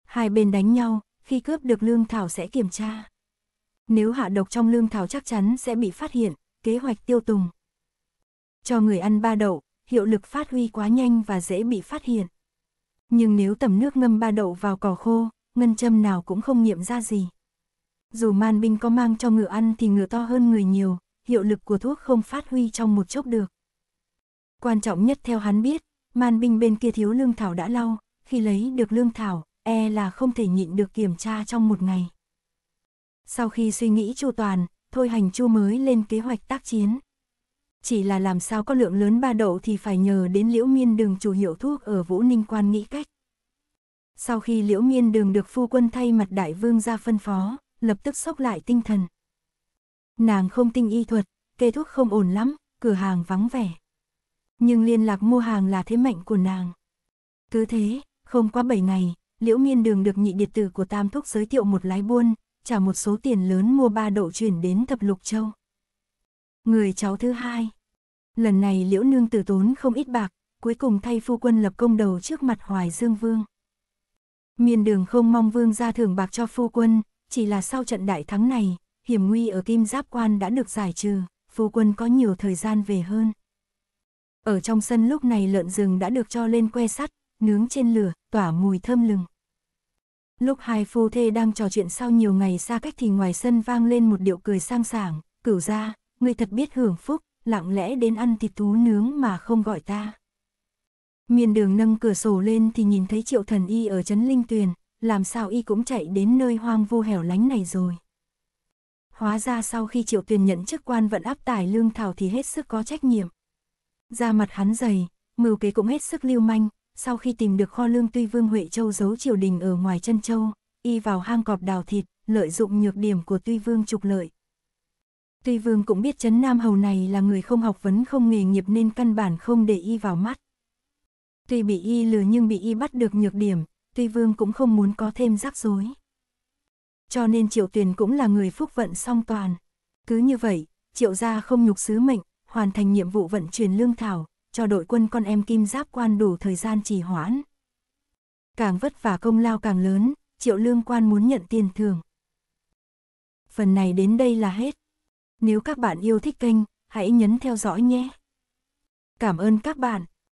Hai bên đánh nhau, khi cướp được lương thảo sẽ kiểm tra. Nếu hạ độc trong lương thảo chắc chắn sẽ bị phát hiện, kế hoạch tiêu tùng. Cho người ăn ba đậu, hiệu lực phát huy quá nhanh và dễ bị phát hiện. Nhưng nếu tẩm nước ngâm ba đậu vào cỏ khô, ngân châm nào cũng không nghiệm ra gì. Dù man binh có mang cho ngựa ăn thì ngựa to hơn người nhiều, hiệu lực của thuốc không phát huy trong một chốc được. Quan trọng nhất theo hắn biết, man binh bên kia thiếu lương thảo đã lâu. khi lấy được lương thảo, e là không thể nhịn được kiểm tra trong một ngày. Sau khi suy nghĩ chu toàn, thôi hành chu mới lên kế hoạch tác chiến. Chỉ là làm sao có lượng lớn ba đậu thì phải nhờ đến liễu miên đường chủ hiệu thuốc ở Vũ Ninh Quan nghĩ cách. Sau khi liễu miên đường được phu quân thay mặt đại vương ra phân phó, lập tức sốc lại tinh thần, Nàng không tinh y thuật, kê thuốc không ổn lắm, cửa hàng vắng vẻ. Nhưng liên lạc mua hàng là thế mạnh của nàng. Cứ thế, không quá 7 ngày, Liễu Miên Đường được nhị điệt tử của Tam Thúc giới thiệu một lái buôn, trả một số tiền lớn mua ba độ chuyển đến Thập Lục Châu. Người cháu thứ hai. Lần này Liễu Nương tử tốn không ít bạc, cuối cùng thay phu quân lập công đầu trước mặt Hoài Dương Vương. Miên Đường không mong Vương ra thưởng bạc cho phu quân, chỉ là sau trận đại thắng này, hiểm nguy ở Kim Giáp Quan đã được giải trừ, phu quân có nhiều thời gian về hơn. Ở trong sân lúc này lợn rừng đã được cho lên que sắt, nướng trên lửa, tỏa mùi thơm lừng. Lúc hai phu thê đang trò chuyện sau nhiều ngày xa cách thì ngoài sân vang lên một điệu cười sang sảng, cửu ra, người thật biết hưởng phúc, lặng lẽ đến ăn thịt thú nướng mà không gọi ta. Miền đường nâng cửa sổ lên thì nhìn thấy triệu thần y ở Trấn Linh Tuyền, làm sao y cũng chạy đến nơi hoang vu hẻo lánh này rồi hóa ra sau khi Triệu Tuyền nhận chức quan vận áp tải lương thảo thì hết sức có trách nhiệm. Da mặt hắn dày, mưu kế cũng hết sức lưu manh, sau khi tìm được kho lương tuy Vương Huệ Châu giấu triều đình ở ngoài chân châu, y vào hang cọp đào thịt, lợi dụng nhược điểm của tuy Vương trục lợi. Tuy Vương cũng biết Trấn Nam Hầu này là người không học vấn không nghề nghiệp nên căn bản không để y vào mắt. Tuy bị y lừa nhưng bị y bắt được nhược điểm, Tuy Vương cũng không muốn có thêm rắc rối cho nên Triệu Tuyền cũng là người phúc vận song toàn. Cứ như vậy, Triệu gia không nhục sứ mệnh, hoàn thành nhiệm vụ vận chuyển lương thảo, cho đội quân con em kim giáp quan đủ thời gian trì hoãn. Càng vất vả công lao càng lớn, Triệu lương quan muốn nhận tiền thưởng. Phần này đến đây là hết. Nếu các bạn yêu thích kênh, hãy nhấn theo dõi nhé. Cảm ơn các bạn.